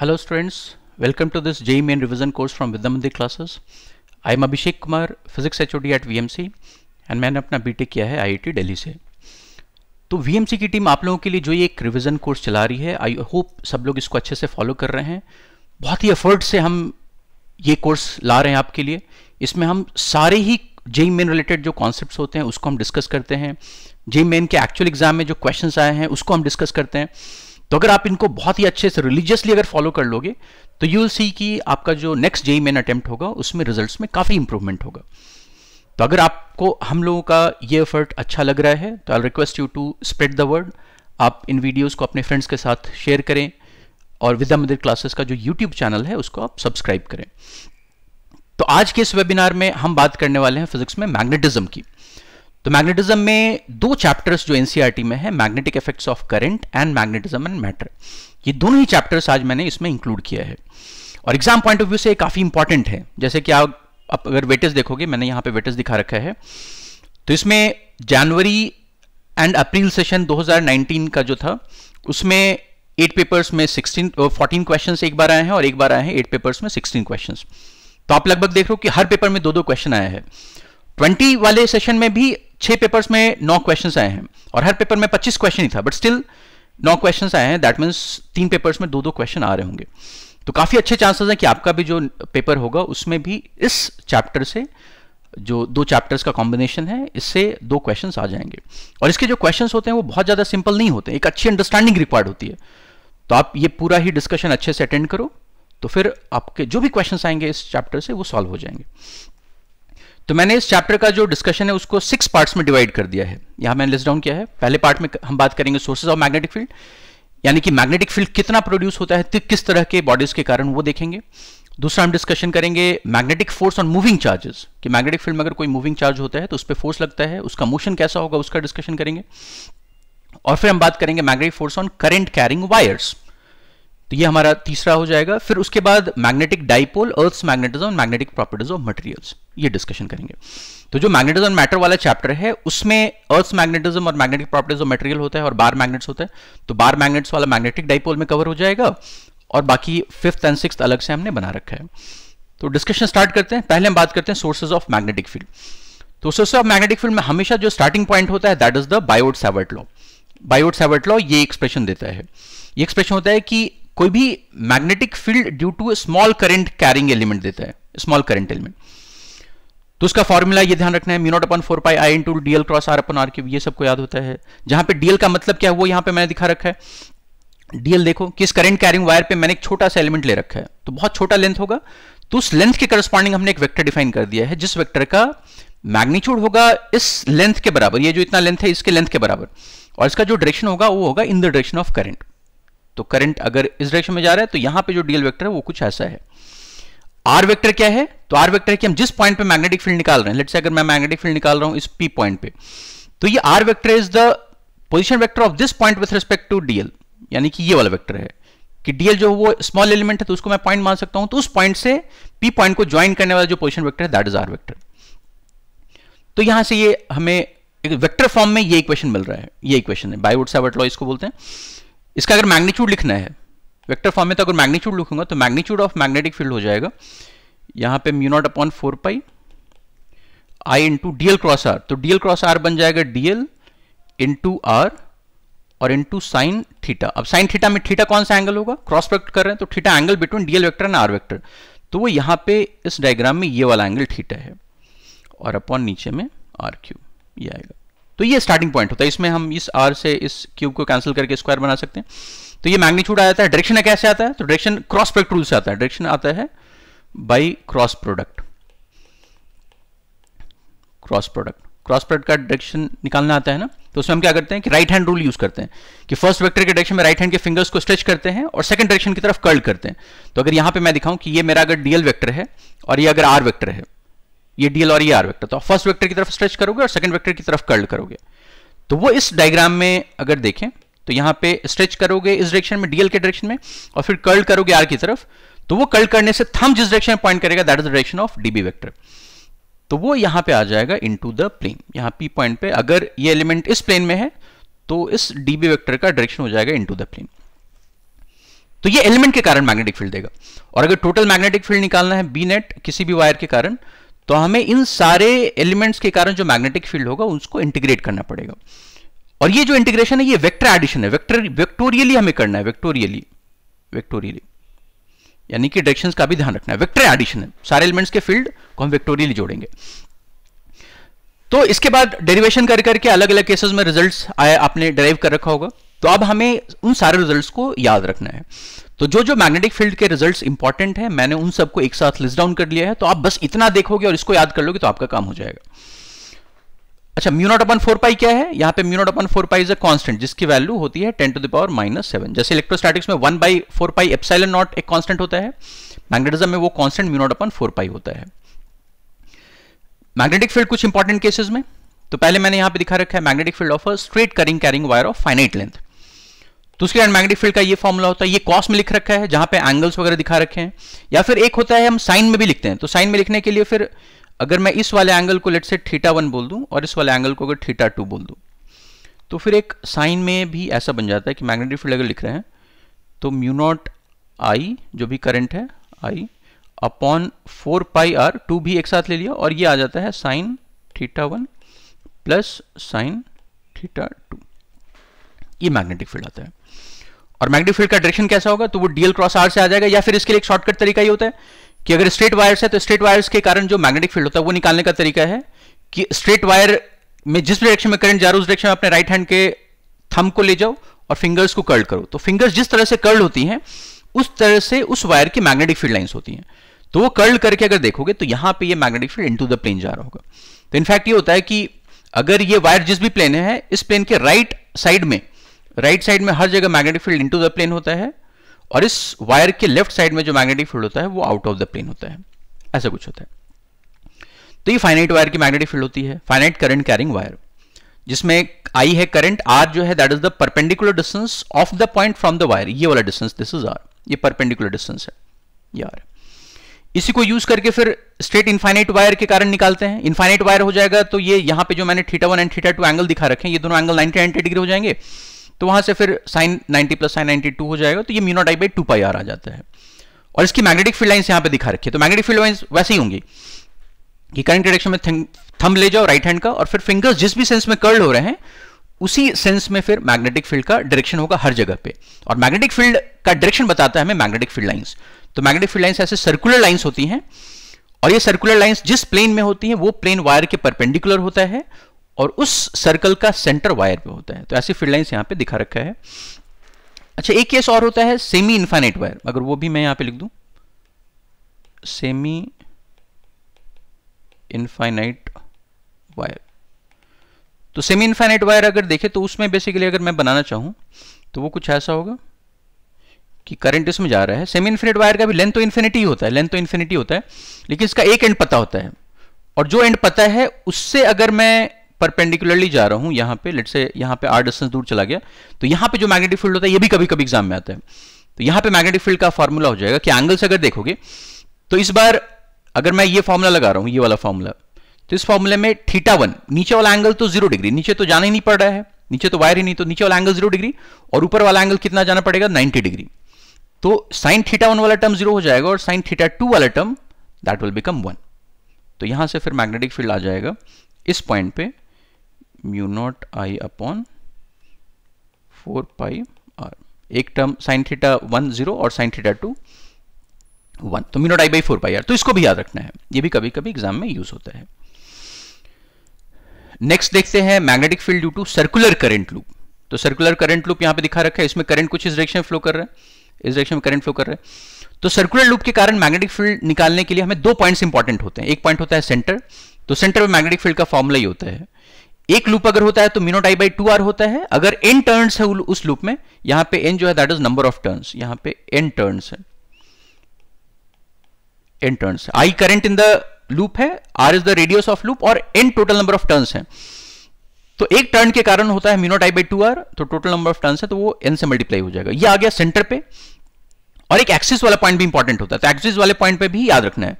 Hello students, welcome to this JEE e Main Revision course from Vidyamandi classes. I am Abhishek Kumar, Physics HOD at VMC and मैंने अपना BTech e किया है IIT Delhi से तो सी की team आप लोगों के लिए जो ये एक रिविज़न कोर्स चला रही है आई होप सब लोग इसको अच्छे से फॉलो कर रहे हैं बहुत ही एफर्ट से हम ये कोर्स ला रहे हैं आपके लिए इसमें हम सारे ही जेई मेन रिलेटेड जो कॉन्सेप्ट होते हैं उसको हम डिस्कस करते हैं जेई मेन e के एक्चुअल एग्जाम में जो क्वेश्चन आए हैं उसको हम डिस्कस करते हैं तो अगर आप इनको बहुत ही अच्छे से रिलीजियसली अगर फॉलो कर लोगे तो यू विल सी कि आपका जो नेक्स्ट जेई मेन अटेम्प्ट होगा उसमें रिजल्ट्स में काफ़ी इंप्रूवमेंट होगा तो अगर आपको हम लोगों का ये एफर्ट अच्छा लग रहा है तो I request you to spread the word आप इन वीडियोज को अपने फ्रेंड्स के साथ शेयर करें और विद्या मंदिर क्लासेस का जो यूट्यूब चैनल है उसको आप सब्सक्राइब करें तो आज के इस वेबिनार में हम बात करने वाले हैं फिजिक्स में मैग्नेटिज्म की तो मैग्नेटिज्म में दो चैप्टर्स जो एनसीईआरटी e में है magnetic effects of current and magnetism and matter ये दोनों ही चैप्टर्स आज मैंने इसमें इंक्लूड किया है और एग्जाम पॉइंट ऑफ व्यू से काफ़ी इंपॉर्टेंट है जैसे कि आप, अगर वेटेज देखोगे मैंने यहां पर वेटेज दिखा रखा है तो इसमें जनवरी एंड अप्रैल सेशन 2019 का जो था उसमें एट पेपर्स में सिक्सटीन फोर्टीन क्वेश्चन एक बार आए हैं और एक बार आए हैं एट पेपर्स में सिक्सटीन क्वेश्चन तो आप लगभग देख रहे हो कि हर पेपर में दो दो क्वेश्चन आया है 20 वाले सेशन में भी छह पेपर्स में नौ क्वेश्चन आए हैं और हर पेपर में पच्चीस क्वेश्चन ही था बट स्टिल नौ क्वेश्चन आए हैं दैट मीन्स तीन पेपर्स में दो दो क्वेश्चन आ रहे होंगे तो काफ़ी अच्छे चांसेस हैं कि आपका भी जो पेपर होगा उसमें भी इस चैप्टर से जो दो चैप्टर्स का कॉम्बिनेशन है इससे दो क्वेश्चंस आ जाएंगे और इसके जो क्वेश्चंस होते हैं वो बहुत ज़्यादा सिंपल नहीं होते एक अच्छी अंडरस्टैंडिंग रिक्वायर्ड होती है तो आप ये पूरा ही डिस्कशन अच्छे से अटेंड करो तो फिर आपके जो भी क्वेश्चंस आएंगे इस चैप्टर से वो सॉल्व हो जाएंगे तो मैंने इस चैप्टर का जो डिस्कशन है उसको सिक्स पार्ट्स में डिवाइड कर दिया है यहां मैंने लिस्ट डाउन किया है पहले पार्ट में हम बात करेंगे सोर्सेज ऑफ मैग्नेटिक फील्ड यानी कि मैग्नेटिक फील्ड कितना प्रोड्यूस होता है किस तरह के बॉडीज के कारण वो देखेंगे दूसरा हम डिस्कशन करेंगे magnetic force on moving charges कि मैग्नेटिक फील्ड में अगर कोई मूविंग चार्ज होता है तो उस पर फोर्स लगता है उसका मोशन कैसा होगा उसका डिस्कशन करेंगे और फिर हम बात करेंगे magnetic force on current carrying wires तो ये हमारा तीसरा हो जाएगा फिर उसके बाद magnetic dipole earth magnetism magnetic properties of materials ये डिस्कशन करेंगे तो जो मैग्नेटिज्म मैटर वाला चैप्टर है उसमें अर्थ मैग्नेटिज्म और मैग्नेटिक प्रॉपर्टीज ऑफ मटेरियल होता है और बार मैग्नेट्स होता है तो बार मैग्नेट्स वाला मैग्नेटिक डाइपोल में कवर हो जाएगा और बाकी फिफ्थ एंड सिक्स अलग से हमने बना रखा है तो डिस्कशन स्टार्ट करते हैं पहले हम बात करते हैं सोर्सेज ऑफ मैग्नेटिक फील्ड तो सोर्स ऑफ मैग्नेटिक फील्ड में हमेशा जो स्टार्टिंग पॉइंट होता है that is the Biot Savart law Biot Savart law ये एक्सप्रेशन देता है ये एक्सप्रेशन होता है कि कोई भी magnetic field due to small current carrying element देता है स्मॉल करंट एलिमेंट तो उसका फॉर्मूला ये ध्यान रखना है mu naught upon four pi I into DL cross r upon r cube ये सबको याद होता है जहां पे डीएल का मतलब क्या है वो यहां पे मैंने दिखा रखा है डीएल देखो किस करंट कैरिंग वायर पे मैंने एक छोटा सा एलिमेंट ले रखा है तो बहुत छोटा लेंथ होगा तो उस लेंथ के करस्पॉन्डिंग हमने एक वेक्टर डिफाइन कर दिया है जिस वेक्टर का मैग्नीट्यूड होगा इस लेंथ के बराबर ये जो इतना लेंथ है इसके लेंथ के बराबर और इसका जो डायरेक्शन होगा वो होगा in the direction of current तो करंट अगर इस डायरेक्शन में जा रहा है तो यहां पे जो डीएल वेक्टर है वो कुछ ऐसा है आर वेक्टर क्या है तो आर वेक्टर है कि हम जिस पॉइंट पे मैग्नेटिक फील्ड निकाल रहे हैं लेट्स अगर मैं मैग्नेटिक फील्ड निकाल रहा हूं इस पी पॉइंट पे तो ये r vector is the position vector of this point with respect to dl यानी कि ये वाला वैक्टर है कि डीएल जो वो स्मॉल एलिमेंट है तो उसको मैं पॉइंट मान सकता हूं तो उस पॉइंट से पी पॉइंट को ज्वाइन करने वाला जो पोजिशन वैक्टर है दैट इज आर वैक्टर तो यहां से ये हमें एक वेक्टर फॉर्म में ये इक्वेशन मिल रहा है ये इक्वेशन है बायवुड सावर्ट लॉ इसको बोलते हैं इसका अगर मैग्नीट्यूड लिखना है वेक्टर फॉर्म में तो अगर मैग्नीट्यूड लिखूंगा तो मैग्नीट्यूड ऑफ मैग्नेटिक फील्ड हो जाएगा यहां पे mu naught upon four pi I into DL cross r तो डीएल क्रॉस आर बन जाएगा डीएल इंटू आर और इंटू साइन थीटा अब साइन थीटा में थीटा कौन सा एंगल होगा क्रॉस प्रोडक्ट कर रहे हैं तो theta angle between dl vector and r vector तो वो यहां पर इस डायग्राम में ये वाला एंगल थीटा है और अपॉन नीचे में आर क्यू ये आएगा तो ये स्टार्टिंग पॉइंट होता है इसमें हम इस आर से इस क्यूब को कैंसिल करके स्क्वायर बना सकते हैं तो ये मैग्नीट्यूड आ जाता है डायरेक्शन कैसे आता है तो डायरेक्शन क्रॉस प्रोडक्ट रूल से आता है डायरेक्शन आता है by cross product cross product cross product का डायरेक्शन निकालना आता है ना तो उसमें हम क्या करते हैं कि राइट हैंड रूल यूज करते हैं कि फर्स्ट वेक्टर के डायरेक्शन में राइट हैंड के फिंगर्स को स्ट्रेच करते हैं और सेकंड डायरेक्शन की तरफ कर्ल करते हैं तो अगर यहां पे मैं दिखाऊं कि ये मेरा अगर डीएल वेक्टर है और ये अगर आर वेक्टर है ये डीएल और ये आर वेक्टर तो फर्स्ट वेक्टर की तरफ स्ट्रेच करोगे और सेकंड वेक्टर की तरफ कर्ल करोगे तो वो इस डायग्राम में अगर देखें तो यहां पे स्ट्रेच करोगे इस डायरेक्शन में डीएल के डायरेक्शन में और फिर कर्ल करोगे आर की तरफ तो वो कर्ल करने से थम जिस डायरेक्शन में पॉइंट करेगा that is the direction of dB vector तो वो यहां पर आ जाएगा इनटू द प्लेन यहां पी पॉइंट पे अगर ये एलिमेंट इस प्लेन में है तो इस डीबी वेक्टर का डायरेक्शन हो जाएगा इनटू द प्लेन तो ये एलिमेंट के कारण मैग्नेटिक फील्ड देगा और अगर टोटल मैग्नेटिक फील्ड निकालना है बी नेट किसी भी वायर के कारण तो हमें इन सारे एलिमेंट्स के कारण जो मैग्नेटिक फील्ड होगा उसको इंटीग्रेट करना पड़ेगा और ये जो इंटीग्रेशन है ये वेक्टर एडिशन है वेक्टर वेक्टोरियली हमें करना है वेक्टोरियली वेक्टोरियली यानी कि डायरेक्शंस का भी ध्यान रखना है वेक्टर एडिशन है सारे एलिमेंट्स के फील्ड को हम वेक्टोरियली जोड़ेंगे तो इसके बाद डेरिवेशन कर करके अलग अलग केसेस में रिजल्ट्स आए आपने डराइव कर रखा होगा तो अब हमें उन सारे रिजल्ट्स को याद रखना है तो जो जो मैग्नेटिक फील्ड के रिजल्ट्स इंपॉर्टेंट है मैंने उन सबको एक साथ लिस्ट डाउन कर लिया है तो आप बस इतना देखोगे और इसको याद कर लोगे तो आपका काम हो जाएगा अच्छा म्यूनोट अपन फोर पाई क्या है यहां पे mu naught upon four pi is a constant जिसकी वैल्यू होती है ten to the power minus seven जैसे इलेक्ट्रोस्टैटिक्स में one by four pi epsilon naught एक कांस्टेंट होता है मैग्नेटिज्म में वो constant mu naught upon four pi होता है मैग्नेटिक फील्ड कुछ इंपॉर्टेंट केसेस में तो पहले मैंने यहां पे दिखा रखा है magnetic field of a straight carrying carrying wire of finite length तो उसके हैंड मैग्नेटिक फील्ड का ये फॉर्मूला होता है ये कॉस में लिख रखा है जहां पे एंगल्स वगैरह दिखा रखे हैं या फिर एक होता है हम साइन में भी लिखते हैं तो साइन में लिखने के लिए फिर अगर मैं इस वाले एंगल को लेट से थीटा वन बोल दूं और इस वाले एंगल को अगर थीटा टू बोल दूं तो फिर एक साइन में भी ऐसा बन जाता है कि मैग्नेटिक फील्ड अगर लिख रहे हैं तो म्यूनॉट आई जो भी करंट है I upon four pi are two भी एक साथ ले लिया और ये आ जाता है sine theta one plus sine theta two ये मैग्नेटिक फील्ड आता है और मैग्नेटिक फील्ड का डायरेक्शन कैसा होगा तो वो डीएल क्रॉस आर से आ जाएगा या फिर इसके लिए एक शॉर्टकट तरीका ही होता है कि अगर स्ट्रेट वायर्स है तो स्ट्रेट वायर्स के कारण जो मैग्नेटिक फील्ड होता है वो निकालने का तरीका है कि स्ट्रेट वायर में जिस डायरेक्शन में करंट जा रहा है उस डायरेक्शन में अपने राइट हैंड के थम को ले जाओ और फिंगर्स को कर्ल करो तो फिंगर्स जिस तरह से कर्ल होती हैं उस तरह से उस वायर की मैग्नेटिक फील्ड लाइन्स होती हैं तो वो कर्ल करके अगर देखोगे तो यहां पर यह magnetic field to the plane जा रहा होगा तो इनफैक्ट ये होता है कि अगर ये वायर जिस भी प्लेन है इस प्लेन के राइट साइड में राइट साइड में हर जगह magnetic field into the plane होता है और इस वायर के लेफ्ट साइड में जो मैग्नेटिक फील्ड होता है वो आउट ऑफ द प्लेन होता है ऐसा कुछ होता है तो ये फाइनाइट वायर की मैग्नेटिक फील्ड होती है फाइनाइट करंट कैरिंग वायर जिसमें आई है करंट आर जो है that is the perpendicular distance of the point from the wire ये वाला डिस्टेंस दिस इज आर ये परपेंडिकुलर डिस्टेंस है ये आर इसी को यूज करके फिर स्ट्रेट इनफाइनाइट वायर के कारण निकालते हैं इनफाइनाइट वायर हो जाएगा तो ये यहां पे जो मैंने theta one and theta two angle दिखा रखे हैं ये दोनों एंगल 90 90 डिग्री हो जाएंगे तो वहां से फिर साइन 90 प्लस साइन 92 हो जाएगा तो ये mu naught I by two pi r आ जाता है और इसकी मैग्नेटिक फील्ड लाइन्स यहां पे दिखा रखी है तो मैग्नेटिक फील्ड लाइन्स वैसे ही होंगी कि करंट डायरेक्शन में थंब ले जाओ राइट हैंड का और फिर फिंगर्स जिस भी सेंस में कर्ल हो रहे हैं उसी सेंस में फिर मैग्नेटिक फील्ड का डायरेक्शन होगा हर जगह पे और मैग्नेटिक फील्ड का डायरेक्शन बताता है हमें मैग्नेटिक फील्ड लाइंस तो मैग्नेटिक फील्ड लाइंस ऐसे सर्कुलर लाइंस होती हैं और ये सर्कुलर लाइंस जिस प्लेन में होती हैं वो प्लेन वायर के परपेंडिकुलर होता है और उस सर्कल का सेंटर वायर पे होता है तो ऐसी फील्ड लाइन्स यहां पे दिखा रखा है अच्छा एक केस और होता है सेमी इन्फाइनाइट वायर अगर वो भी मैं यहां पे लिख दू सेमी इन्फाइनाइट वायर तो सेमी इन्फाइनाइट वायर अगर देखे तो उसमें बेसिकली अगर मैं बनाना चाहूं तो वो कुछ ऐसा होगा कि करंट इसमें जा रहा है सेमी इन्फिनिट वायर का भी लेंथ तो इन्फिनिटी होता है लेंथ तो इन्फिनिटी होता है लेकिन इसका एक एंड पता होता है और जो एंड पता है उससे अगर मैं परपेंडिकुलरली जा रहा हूं यहां पे लेट से यहां पे आर डिस्टेंस दूर चला गया तो यहां पे जो मैग्नेटिक फील्ड होता है ये भी कभी कभी एग्जाम में आता है तो यहां पे मैग्नेटिक फील्ड का फॉर्मूला हो जाएगा कि एंगल से अगर देखोगे तो इस बार अगर मैं ये फॉर्मूला लगा रहा हूं ये वाला फॉर्मूला तो इस फॉर्मूले में थीटा वन नीचे वाला एंगल तो जीरो डिग्री नीचे तो जाना ही नहीं पड़ रहा है नीचे तो वायर ही नहीं तो नीचे वाला एंगल जीरो डिग्री और ऊपर वाला एंगल कितना जाना पड़ेगा नाइनटी डिग्री तो साइन थीटा वन वाला टर्म जीरो हो जाएगा और साइन थीटा टू वाला term that will become one तो यहां से फिर मैग्नेटिक फील्ड आ जाएगा इस पॉइंट पे mu naught I upon four pi are एक term sine theta one zero और साइन थीटा टू वन तो mu naught I by four pi are तो इसको भी याद रखना है ये भी कभी कभी एग्जाम में यूज होता है नेक्स्ट देखते हैं magnetic field due to circular current loop तो सर्कुलर करंट लूप यहां पे दिखा रखा है इसमें करंट कुछ इस डायरेक्शन में फ्लो कर रहा है इस डायरेक्शन में करंट फ्लो कर रहा है तो सर्कुलर लूप के कारण मैग्नेटिक फील्ड निकालने के लिए हमें दो पॉइंट्स इंपॉर्टेंट होते हैं एक पॉइंट होता है सेंटर तो सेंटर में मैग्नेटिक फील्ड का फॉर्मूला ही होता है एक लूप अगर होता है तो मिनोट बाई टू आर होता है अगर एन टर्न है उस लूप में यहां पे एन जो है that is number of turn यहां पे एन टर्न है N turn I current in the loop है r is the radius of loop और N total number of turn है तो एक टर्न के कारण होता है मिनोट बाई टू आर तो टोटल नंबर ऑफ टर्न है तो वो एन से मल्टीप्लाई हो जाएगा ये आ गया सेंटर पे और एक एक्सिस वाला पॉइंट भी इंपॉर्टेंट होता है तो एक्सिस वाले पॉइंट पे भी याद रखना है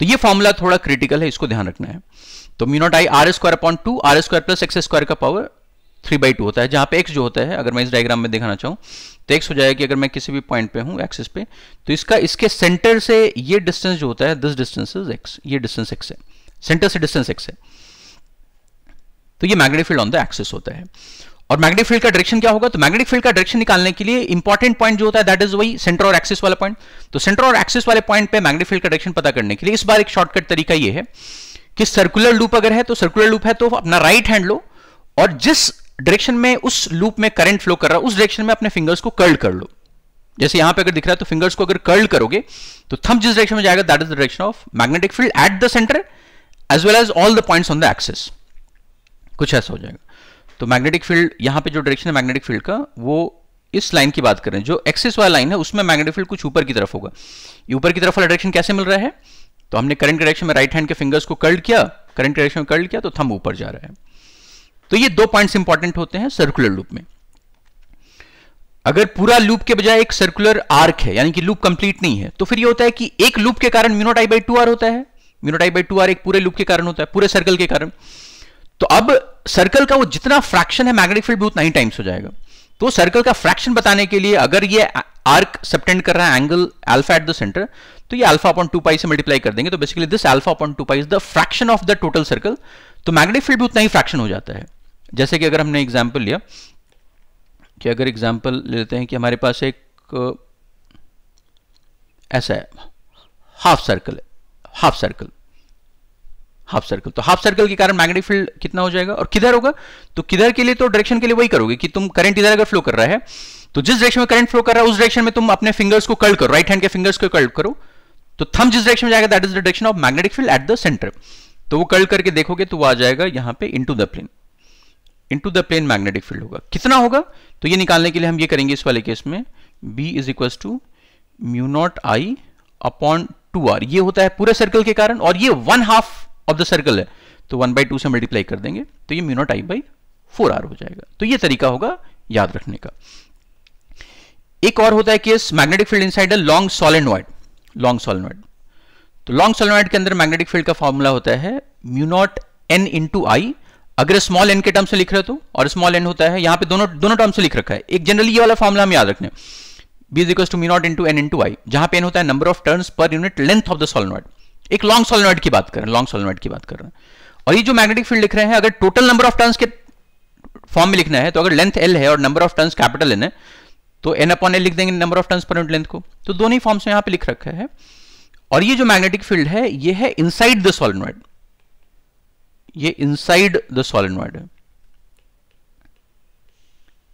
तो ये फॉर्मूला थोड़ा क्रिटिकल है इसको ध्यान रखना है तो mu naught I r square upon two r square plus x square का पावर थ्री बाई टू होता है जहां पे एक्स जो होता है अगर मैं इस डायग्राम में दिखाना चाहूं तो एक्स हो जाएगा कि अगर मैं किसी भी पॉइंट पे हूं एक्सिस पे तो इसका इसके सेंटर से ये डिस्टेंस जो होता है दिस डिस्टेंस इज एक्स ये डिस्टेंस एक्स है सेंटर से डिस्टेंस एक्स है तो ये magnetic field on the axis होता है और मैग्नेटिक फील्ड का डायरेक्शन क्या होगा तो मैग्नेटिक फील्ड का डायरेक्शन निकालने के लिए इंपॉर्टेंट पॉइंट जो होता है दैट इज वही सेंटर और एक्सिस वाला पॉइंट तो सेंटर और एक्सिस वाले पॉइंट पे मैग्नेटिक फील्ड का डायरेक्शन पता करने के लिए इस बार एक शॉर्टकट तरीका ये है कि सर्कुलर लूप अगर है तो सर्कुलर लूप है तो अपना राइट हैंड लो और जिस डायरेक्शन में उस लूप में करंट फ्लो कर रहा है उस डायरेक्शन में अपने फिंगर्स को कर्ल कर लो जैसे यहां पे अगर दिख रहा है तो फिंगर्स को अगर कर्ल करोगे तो थम जिस डायरेक्शन में जाएगा that is the direction of magnetic field at the centre as well as all the points on the axis कुछ ऐसा हो जाएगा तो मैग्नेटिक फील्ड यहां पे जो डायरेक्शन है मैग्नेटिक फील्ड का वो इस लाइन की बात करें जो एक्सिस वाला लाइन है उसमें मैग्नेटिक फील्ड कुछ ऊपर की तरफ होगा ऊपर की तरफ वाला डायरेक्शन कैसे मिल रहा है तो हमने करंट डायरेक्शन में राइट हैंड के फिंगर्स को कर्ल किया करंट डायरेक्शन में कर्ल किया तो थम ऊपर जा रहा है तो ये दो पॉइंट्स इंपॉर्टेंट होते हैं सर्कुलर लूप में अगर पूरा लूप के बजाय एक सर्कुलर आर्क है यानी कि लूप कंप्लीट नहीं है तो फिर ये होता है कि एक लूप के कारण mu naught I by two are होता है mu naught I by two r एक पूरे लूप के कारण होता है पूरे सर्कल के कारण तो अब सर्कल का वो जितना फ्रैक्शन है मैग्नेटिक फील्ड भी उतना ही टाइम्स हो जाएगा तो सर्कल का फ्रैक्शन बताने के लिए अगर ये आर्क सेप्टेंड कर रहा है angle alpha at the centre तो ये अल्फा अपॉन टू पाई से मल्टीप्लाई कर देंगे तो basically this alpha upon two pi is the fraction of the total circle तो मैग्नेटिक फील्ड भी उतना ही फ्रैक्शन हो जाता है जैसे कि अगर हमने एग्जाम्पल लिया कि अगर एग्जाम्पल लेते हैं कि हमारे पास एक ऐसा है हाफ सर्कल है हाफ सर्कल हाफ सर्कल तो हाफ सर्कल के कारण मैग्नेटिक फील्ड कितना हो जाएगा और किधर होगा तो किधर के लिए तो डायरेक्शन के लिए वही करोगे कि तुम करंट इधर अगर फ्लो कर रहा है तो जिस डायरेक्शन में करंट फ्लो कर रहा है उस डायरेक्शन में तुम अपने फिंगर्स को कर्ल करो राइट हैंड के फिंगर्स को कर्ल करो तो थम जिस डायरेक्शन में जाएगा that is the direction of magnetic field at the centre तो वो कर्ल करके देखोगे तो वो आ जाएगा यहां पे into the plane into the plane magnetic field होगा कितना होगा तो ये निकालने के लिए हम ये करेंगे इस वाले केस में B is equal to mu naught I upon two r ये होता है पूरे सर्कल के कारण और ये one half of the circle है तो वन बाई टू से मल्टीप्लाई कर देंगे तो ये mu naught I by four r हो जाएगा तो ये तरीका होगा याद रखने का एक और होता है case magnetic field inside long solenoid long solenoid तो लॉन्ग सॉलिनॉइड के अंदर मैग्नेटिक फील्ड का फॉर्मूला होता है mu naught n into I अगर स्मॉल एन के टर्म से लिख रहे तो और स्मॉल एन होता है यहां पे दोनों दोनों टर्म से लिख रखा है एक जनरली ये वाला फॉर्मुला हम याद रखने B equal to mu naught into N into I जहां पे एन होता है number of turns per unit length of the solenoid एक लॉन्ग सोलोनॉइड की बात कर रहे हैं लॉन्ग सोलोनॉइड की बात कर रहे हैं और ये जो मैग्नेटिक फील्ड लिख रहे हैं अगर टोटल नंबर ऑफ टर्न्स के फॉर्म में लिखना है तो अगर लेंथ एल है और number of turns capital N है तो एन अपॉन एल लिख देंगे number of turns per unit length को तो दोनों ही फॉर्म्स में यहां पर लिख रखा है और ये जो मैग्नेटिक फील्ड है ये है इनसाइड द सॉलिनॉइड ये इनसाइड द सॉलिनॉइड है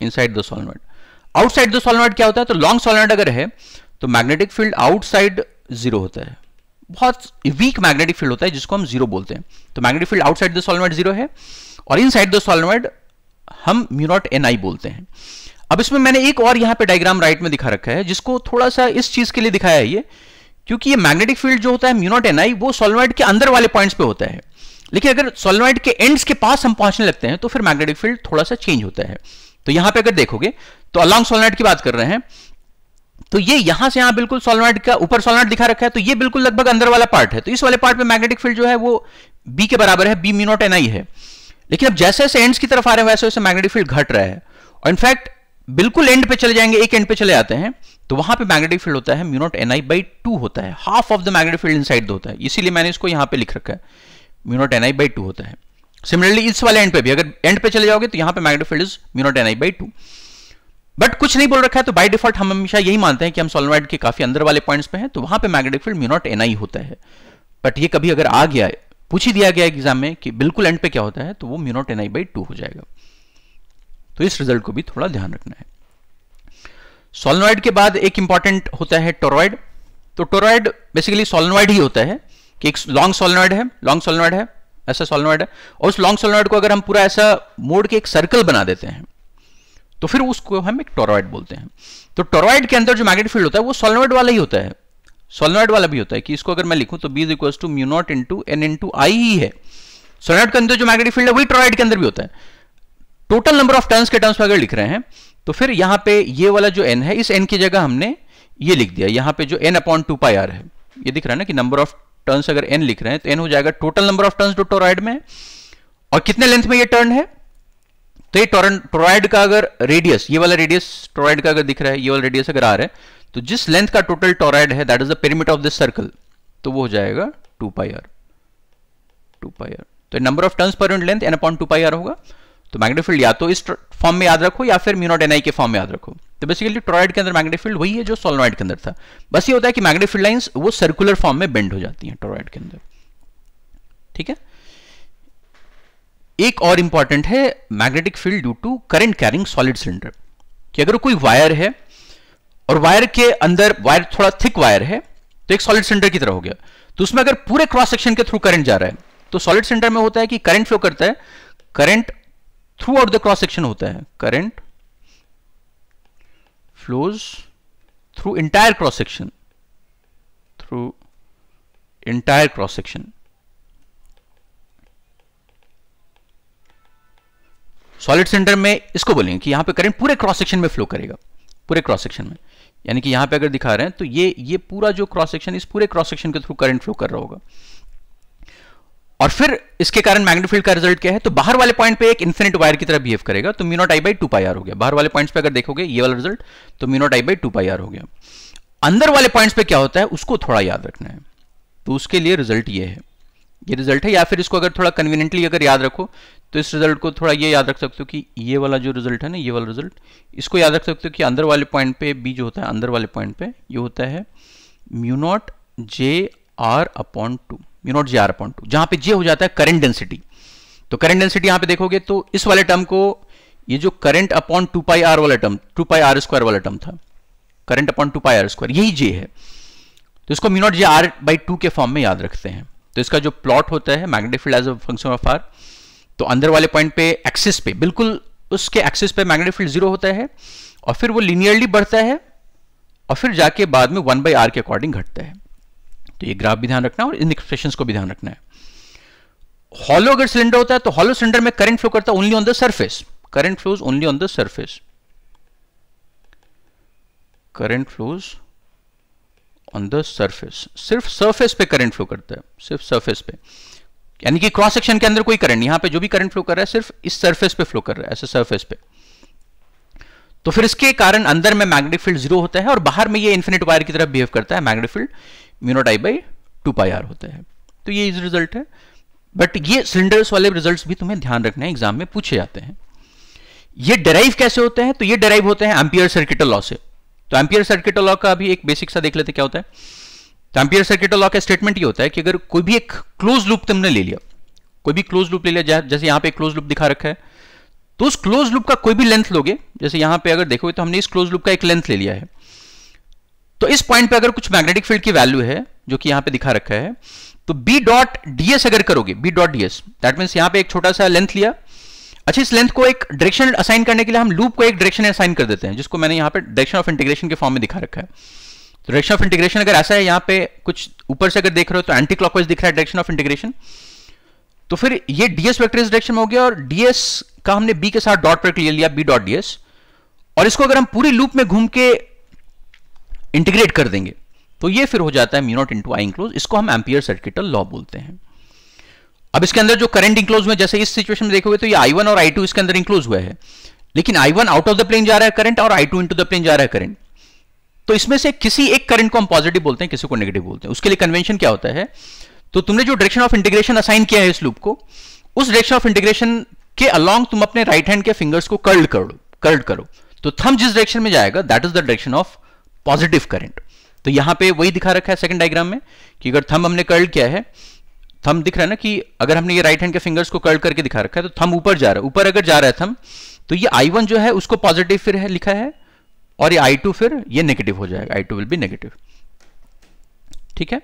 inside the solenoid outside the solenoid क्या होता है तो लॉन्ग सॉलिनॉइड अगर है तो मैग्नेटिक फील्ड आउटसाइड जीरो होता है बहुत वीक मैग्नेटिक फील्ड होता है जिसको हम जीरो बोलते हैं तो magnetic field outside the solenoid zero है और इन साइड द सॉलोनॉइड हम म्यूनॉट एन आई बोलते हैं अब इसमें मैंने एक और यहां पे डायग्राम राइट में दिखा रखा है जिसको थोड़ा सा इस चीज के लिए दिखाया है ये क्योंकि ये मैग्नेटिक फील्ड जो होता है म्यूनॉट एन आई वो सोलनॉइड के अंदर वाले पॉइंट्स पे होता है लेकिन अगर सोलनॉइड के एंड्स के पास हम पहुंचने लगते हैं तो फिर मैग्नेटिक फील्ड थोड़ा सा चेंज होता है तो यहां पे अगर देखोगे तो अलॉन्ग सोलनॉइड की बात कर रहे हैं तो ये यहां से यहां बिल्कुल सोलनाइट का ऊपर सोलनाइट दिखा रखा है तो ये बिल्कुल लगभग अंदर वाला पार्ट है तो इस वाले पार्ट में मैग्नेटिक फील्ड जो है वो बी के बराबर है बी मीनोट एन आई है लेकिन अब जैसे जैसे एंड्स की तरफ आ रहे हैं वैसे वैसे मैग्नेटिक फील्ड घट रहा है और इनफैक्ट बिल्कुल एंड पे चले जाएंगे एक एंड पे चले आते हैं तो वहां पे मैग्नेटिक फील्ड होता है mu naught N I by two होता है half of the magnetic field inside side होता है इसीलिए मैंने इसको यहां पे लिख रखा है mu naught N I by two होता है सिमिलरली इस वाले एंड पे भी अगर एंड पे चले जाओगे तो यहां पे magnetic field is mu naught N I by two but कुछ नहीं बोल रखा है तो बाई डिफॉल्ट हम हमेशा यही मानते हैं कि हम सोलोनॉइड के काफी अंदर वाले पॉइंट्स पे हैं तो वहां पे magnetic field mu naught N I होता है बट ये कभी अगर आ गया पूछ ही दिया गया एग्जाम में कि बिल्कुल एंड पे क्या होता है तो वो mu naught N I by two हो जाएगा तो इस रिजल्ट को भी थोड़ा ध्यान रखना है सोलनॉइड के बाद एक इंपॉर्टेंट होता है टोरॉइड तो टोरॉइड बेसिकली सोलनॉइड ही होता है कि एक लॉन्ग सोलनॉइड है लॉन्ग सोलनॉइड है ऐसा सोलनॉइड है और उस लॉन्ग सोलनॉइड को अगर हम पूरा ऐसा मोड़ के एक सर्कल बना देते हैं तो फिर उसको हम एक टोरॉइड बोलते हैं तो टोरॉइड के अंदर जो मैग्नेटिक फील्ड होता है वो सोलनॉइड वाला ही होता है सोलनॉइड वाला भी होता है कि इसको अगर मैं लिखूं तो B is equal to mu naught two N into I ही है सोलनॉइड के अंदर जो मैग्नेटिक फील्ड है वही टोरॉइड के अंदर भी होता है टोटल नंबर ऑफ टर्न्स के टर्म्स में अगर लिख रहे हैं तो फिर यहां पर ये वाला जो एन है इस एन की जगह हमने ये लिख दिया यहां पर जो N upon two pi R है ये दिख रहा है ना कि नंबर ऑफ टर्न्स अगर एन लिख रहे हैं तो एन हो जाएगा टोटल नंबर ऑफ टर्न्स जो टोराइड में और कितने लेंथ में ये टर्न है तो ये टोराइड का अगर रेडियस ये वाला रेडियस टोराइड का अगर दिख रहा है ये वाला रेडियस अगर आ रहा है तो जिस लेंथ का टोटल टोराइड है that is the perimeter of this circle तो वो हो जाएगा two pi are two pi are तो number of turns per unit length N upon two pi R होगा तो मैग्नेटिक फील्ड या तो इस फॉर्म में याद रखो या फिर म्यूनोट एनआई के फॉर्म में याद रखो तो बेसिकली टोराइड के अंदर मैग्नेटिक फील्ड वही है जो सोलोनॉइड के अंदर था बस ये होता है कि मैग्नेटिक फील्ड लाइंस वो सर्कुलर फॉर्म में बेंड हो जाती है टोराइड के अंदर ठीक है एक और इंपॉर्टेंट है magnetic field due to current carrying solid cylinder कि अगर कोई वायर है और वायर के अंदर वायर थोड़ा थिक वायर है तो एक सॉलिड सिलेंडर की तरह हो गया तो उसमें अगर पूरे क्रॉस सेक्शन के थ्रू करंट जा रहा है तो सॉलिड सिलेंडर में होता है कि करंट फ्लो करता है current throughout the cross section होता है current flows through entire cross section through entire cross section solid centre में इसको बोलेंगे कि यहां पे करंट पूरे क्रॉस सेक्शन में फ्लो करेगा पूरे क्रॉस सेक्शन में यानी कि यहां पे अगर दिखा रहे हैं तो ये ये पूरा जो क्रॉस सेक्शन इस पूरे क्रॉस सेक्शन के थ्रू करंट फ्लो कर रहा होगा और फिर इसके कारण मैग्नेटिक फील्ड का रिजल्ट क्या है तो बाहर वाले पॉइंट पे एक इन्फिनिट वायर की तरह बिहेव करेगा तो mu naught I by two pi R हो गया बाहर वाले पॉइंट्स पे अगर देखोगे ये वाला रिजल्ट तो mu naught I by two pi R हो गया अंदर वाले पॉइंट्स पे क्या होता है उसको थोड़ा याद रखना है तो उसके लिए रिजल्ट ये है ये रिजल्ट है या फिर इसको अगर थोड़ा कन्वीनियंटली अगर याद रखो तो इस रिजल्ट को थोड़ा ये याद रख सकते हो कि ये वाला जो रिजल्ट है ना ये वाला रिजल्ट इसको याद रख सकते हो कि अंदर वाले पॉइंट पे बी जो होता है अंदर वाले पॉइंट पे ये होता है mu naught J R upon two mu naught J R upon two जहां पे जे हो जाता है करंट डेंसिटी तो करंट डेंसिटी यहां पे देखोगे तो इस वाले टर्म को ये जो current upon two pi R वाला term two pi R square वाला टर्म था current upon two pi R square यही जे है तो इसको mu naught J R by two के फॉर्म में याद रखते हैं तो इसका जो प्लॉट होता है magnetic field as a function of R तो अंदर वाले पॉइंट पे एक्सिस पे बिल्कुल उसके एक्सिस पे मैग्नेटिक फील्ड जीरो होता है और फिर वो लिनियरली बढ़ता है और फिर जाके बाद में वन बाई आर के अकॉर्डिंग घटता है तो ये ग्राफ भी ध्यान रखना और इन एक्सप्रेशन को भी ध्यान रखना है हॉलो अगर सिलेंडर होता है तो हॉलो सिलेंडर में करंट फ्लो करता है only on the surface current flows only on the surface current flows on the surface सिर्फ सर्फेस पे करंट फ्लो करता है सिर्फ सर्फेस पे यानी कि क्रॉस सेक्शन के अंदर कोई करंट यहां पे जो भी करंट फ्लो कर रहा है सिर्फ इस सरफेस पे फ्लो कर रहा है ऐसे सरफेस पे तो फिर इसके कारण अंदर में मैग्नेटिक फील्ड जीरो होता है और बाहर में ये इन्फिनिट वायर की तरफ बिहेव करता है magnetic field mu naught I by two pi are होता है तो ये रिजल्ट है बट ये सिलेंडर्स वाले रिजल्ट भी तुम्हें ध्यान रखना है एग्जाम में पूछे जाते हैं ये डेराइव कैसे होते हैं तो ये डेराइव होते हैं एम्पियर सर्किटल लॉ से तो एम्पियर सर्किटल लॉ का अभी एक बेसिक सा देख लेते क्या होता है डैम्पियर सर्किट लॉ का स्टेटमेंट ये होता है कि अगर कोई भी एक क्लोज लूप तुमने ले लिया कोई भी क्लोज लूप ले लिया जैसे यहां पे क्लोज लूप दिखा रखा है तो उस क्लोज लूप का कोई भी लेंथ लोगे जैसे यहां पे अगर देखोगे तो हमने इस क्लोज लूप का एक लेंथ ले लिया है तो इस पॉइंट पे अगर कुछ मैग्नेटिक फील्ड की वैल्यू है जो कि यहां पे दिखा रखा है तो बी डॉट डीएस अगर करोगे B dot DS that means यहां पे एक छोटा सा लेंथ लिया अच्छा इस लेंथ को एक डायरेक्शन असाइन करने के लिए हम लूप को एक डायरेक्शन असाइन कर देते हैं जिसको मैंने यहां पे डायरेक्शन ऑफ इंटीग्रेशन के फॉर्म में दिखा रखा है तो डायरेक्शन ऑफ इंटीग्रेशन अगर ऐसा है यहाँ पे कुछ ऊपर से अगर देख रहे हो तो एंटी क्लॉकवाइज दिख रहा है डायरेक्शन ऑफ इंटीग्रेशन तो फिर ये डीएस वेक्टर इस डायरेक्शन में हो गया और डीएस का हमने बी के साथ डॉट पर ले लिया बी डॉट डीएस और इसको अगर हम पूरी लूप में घूम के इंटीग्रेट कर देंगे तो ये फिर हो जाता है mu naught into I enclose इसको हम एम्पियर सर्किटल लॉ बोलते हैं अब इसके अंदर जो करंट इंक्लोज में जैसे इस सिचुएशन में देखोगे तो ये आई वन और आई टू इसके अंदर इंक्लोज हुआ है लेकिन I one out of the plane जा रहा है करंट और I two into the plane जा रहा है करंट तो इसमें से किसी एक करंट को हम पॉजिटिव बोलते हैं किसी को नेगेटिव बोलते हैं उसके लिए कन्वेंशन क्या होता है तो तुमने जो डायरेक्शन ऑफ इंटीग्रेशन असाइन किया है इस लूप को उस डायरेक्शन ऑफ इंटीग्रेशन के अलॉन्ग तुम अपने राइट हैंड के फिंगर्स को कर्ल करो कर्ल करो तो थम जिस डायरेक्शन में जाएगा that is the direction of positive current तो यहां पे वही दिखा रखा है सेकंड डायग्राम में कि अगर थम हमने कर्ल किया है थम दिख रहा है ना कि अगर हमने ये राइट हैंड के फिंगर्स को कर्ल करके दिखा रखा है तो थम ऊपर जा रहा है ऊपर अगर जा रहा है थम तो ये आई वन जो है उसको पॉजिटिव फिर है लिखा है और ये I2 फिर ये नेगेटिव हो जाएगा I2 two will be negative ठीक है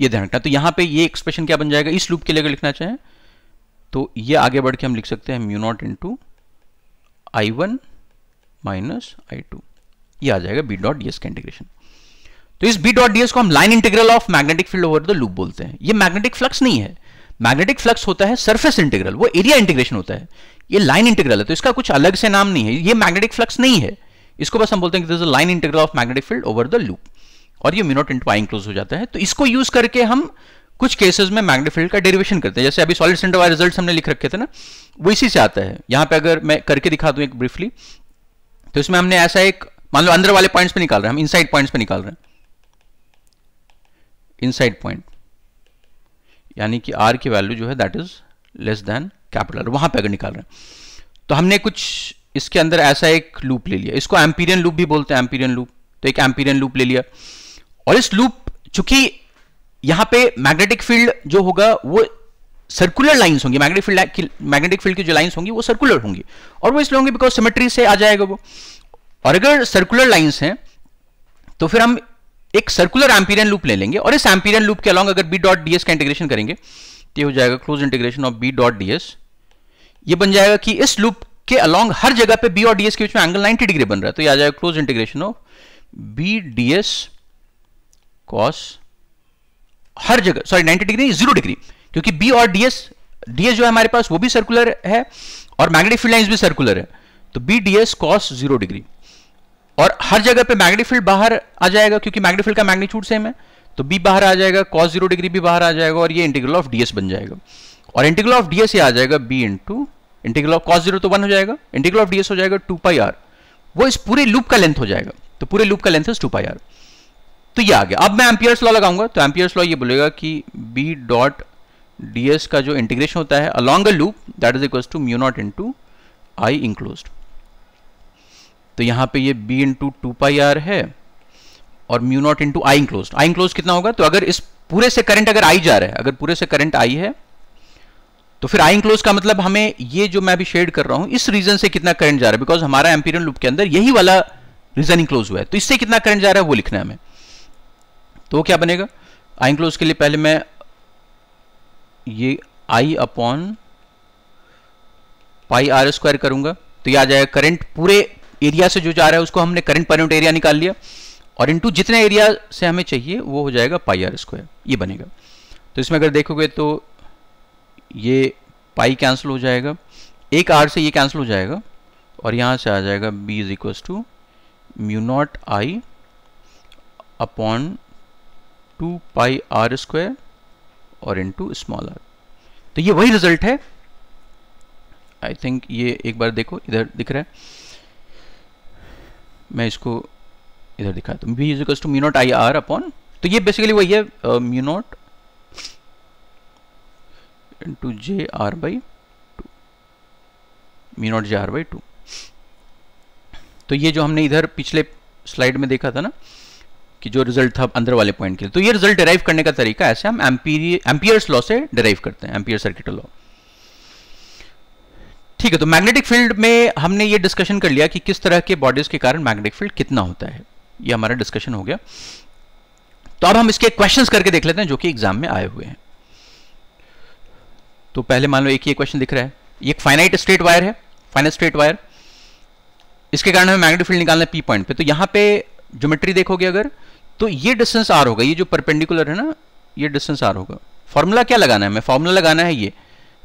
ये ध्यान रखना तो यहां पे ये एक्सप्रेशन क्या बन जाएगा इस लूप के लिए अगर लिखना चाहें तो ये आगे बढ़ के हम लिख सकते हैं mu naught into I one minus I two ये आ जाएगा बी डॉट डी एस का इंटीग्रेशन तो इस बी डॉट डी एस को हम line integral of magnetic field over the loop बोलते हैं ये मैग्नेटिक फ्लक्स नहीं है मैग्नेटिक फ्लक्स होता है सरफेस इंटीग्रल वो एरिया इंटीग्रेशन होता है ये लाइन इंटीग्रल है तो इसका कुछ अलग से नाम नहीं है ये मैग्नेटिक फ्लक्स नहीं है इसको बस हम बोलते हैं कि this line integral of magnetic field over the loop और ये मिनोट इंटू आई इंक्लोज हो जाता है तो इसको यूज करके हम कुछ केसेस में मैग्नेटिक फील्ड का डेरिवेशन करते हैं जैसे अभी सॉलिड सेंटर वाले रिजल्ट हमने लिख रखे थे ना वो इसी से आता है यहां पर अगर मैं करके दिखा दू एक ब्रीफली तो इसमें हमने ऐसा एक मान लो अंदर वाले पॉइंट्स पर निकाल रहे हैं हम इनसाइड पॉइंट्स पर निकाल रहे हैं इनसाइड पॉइंट यानी कि आर की वैल्यू जो है that is less than capital वहां पर अगर निकाल रहे हैं तो हमने कुछ इसके अंदर ऐसा एक लूप ले लिया इसको एम्पीरियन लूप भी बोलते हैं एम्पीरियन लूप तो एक एम्पीरियन लूप ले लिया और इस लूप चूंकि यहां पे मैग्नेटिक फील्ड जो होगा वो सर्कुलर लाइंस होंगी मैग्नेटिक फील्ड मैग्नेटिक फील्ड की जो लाइंस होंगी वो सर्कुलर होंगी और वो इसलिए होंगे बिकॉज सिमेट्री से आ जाएगा वो और अगर सर्कुलर लाइंस हैं तो फिर हम एक सर्कुलर एम्पीरियन लूप ले लेंगे और इस एम्पीरियन लूप के अलॉन्ग अगर बी डॉट डी का इंटीग्रेशन करेंगे तो हो जाएगा close integration of B dot D ये बन जाएगा कि इस लूप के अलॉन्ग हर जगह पे बी और डीएस के बीच में एंगल 90 डिग्री बन रहा है तो ये आ जाएगा close integration of B DS cos हर जगह सॉरी 90 डिग्री जीरो डिग्री क्योंकि बी और डीएस डीएस जो है हमारे पास वो भी सर्कुलर है और मैग्नेटिक फील्ड लाइन भी सर्कुलर है तो B D S cos zero degree और हर जगह पे मैग्नेटिक फील्ड बाहर आ जाएगा क्योंकि मैग्नेटिक फील्ड का मैग्नीट्यूड सेम है तो बी बाहर आ जाएगा कॉस जीरो डिग्री भी बाहर आ जाएगा और ये इंटीग्रल ऑफ डीएस बन जाएगा और इंटीग्रल ऑफ डीएस ये आ जाएगा B into integral of cos zero तो वन हो जाएगा इंटीग्रल ऑफ डीएस हो जाएगा टू पाई आर वो इस पूरे लूप का लेंथ हो जाएगा तो पूरे लूप का लेंथ है टू पाई आर तो ये आ गया अब मैं एम्पियर्स लॉ लगाऊंगा तो एम्पियर्स लॉ ये बोलेगा कि बी डॉट डीएस का जो इंटीग्रेशन होता है along a loop that is equal to mu naught into I enclose तो यहां पे ये B into two pi R है और mu naught into I enclose I enclose कितना होगा तो अगर इस पूरे से करंट अगर आई जा रहा है अगर पूरे से करंट आई है तो फिर आई क्लोज का मतलब हमें ये जो मैं अभी शेड कर रहा हूं इस रीजन से कितना करंट जा रहा है बिकॉज हमारा एम्पीरियन लूप के अंदर यही वाला रीजन इंक्लोज हुआ है तो इससे कितना करंट जा रहा है वो लिखना है हमें तो क्या बनेगा आई क्लोज के लिए पहले मैं ये I upon pi R square करूंगा तो ये आ जाएगा करंट पूरे एरिया से जो जा रहा है उसको हमने करंट पर यूनिट एरिया निकाल लिया और इनटू जितने एरिया से हमें चाहिए वो हो जाएगा पाई आर स्क्वायर ये बनेगा तो इसमें अगर देखोगे तो ये पाई कैंसिल हो जाएगा एक आर से ये कैंसिल हो जाएगा और यहाँ से आ जाएगा B is equal to mu naught I upon two pi R square और इनटू स्मॉल आर तो ये वही रिजल्ट है आई थिंक ये एक बार देखो इधर दिख रहा है मैं इसको इधर दिखाता हूँ B is equal to mu naught I R upon तो ये बेसिकली वही है mu uh, naught into j r by 2 mu naught J R by two तो ये जो हमने इधर पिछले स्लाइड में देखा था ना कि जो रिजल्ट था अंदर वाले पॉइंट के लिए तो ये रिजल्ट डिराइव करने का तरीका ऐसे हम एम्पियर्स लॉ से डिराइव करते हैं एम्पियर सर्किट लॉ ठीक है तो मैग्नेटिक फील्ड में हमने ये डिस्कशन कर लिया कि किस तरह के बॉडीज के कारण मैग्नेटिक फील्ड कितना होता है ये हमारा डिस्कशन हो गया तो अब हम इसके क्वेश्चंस करके देख लेते हैं जो कि एग्जाम में आए हुए हैं तो पहले मान लो एक ही क्वेश्चन दिख रहा है ये एक फाइनाइट स्ट्रेट वायर है फाइनाइट स्ट्रेट वायर इसके कारण हमें मैग्नेटिक फील्ड निकालना है पी पॉइंट पे तो यहां पे ज्योमेट्री देखोगे अगर तो ये डिस्टेंस आर होगा ये जो परपेंडिकुलर है ना ये डिस्टेंस आर होगा फॉर्मूला क्या लगाना है हमें फॉर्मूला लगाना है ये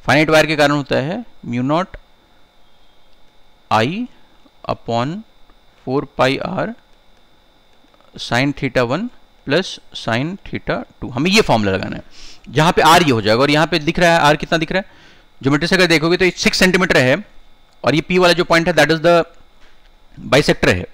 फाइनाइट वायर के कारण होता है mu naught I upon four pi R sine theta one plus sine theta two हमें ये फॉर्मूला लगाना है यहां पे आर ये हो जाएगा और यहां पे दिख रहा है आर कितना दिख रहा है ज्योमेट्री से अगर देखोगे तो ये सिक्स सेंटीमीटर है और ये पी वाला जो पॉइंट है दैट इज द बाइसेक्टर है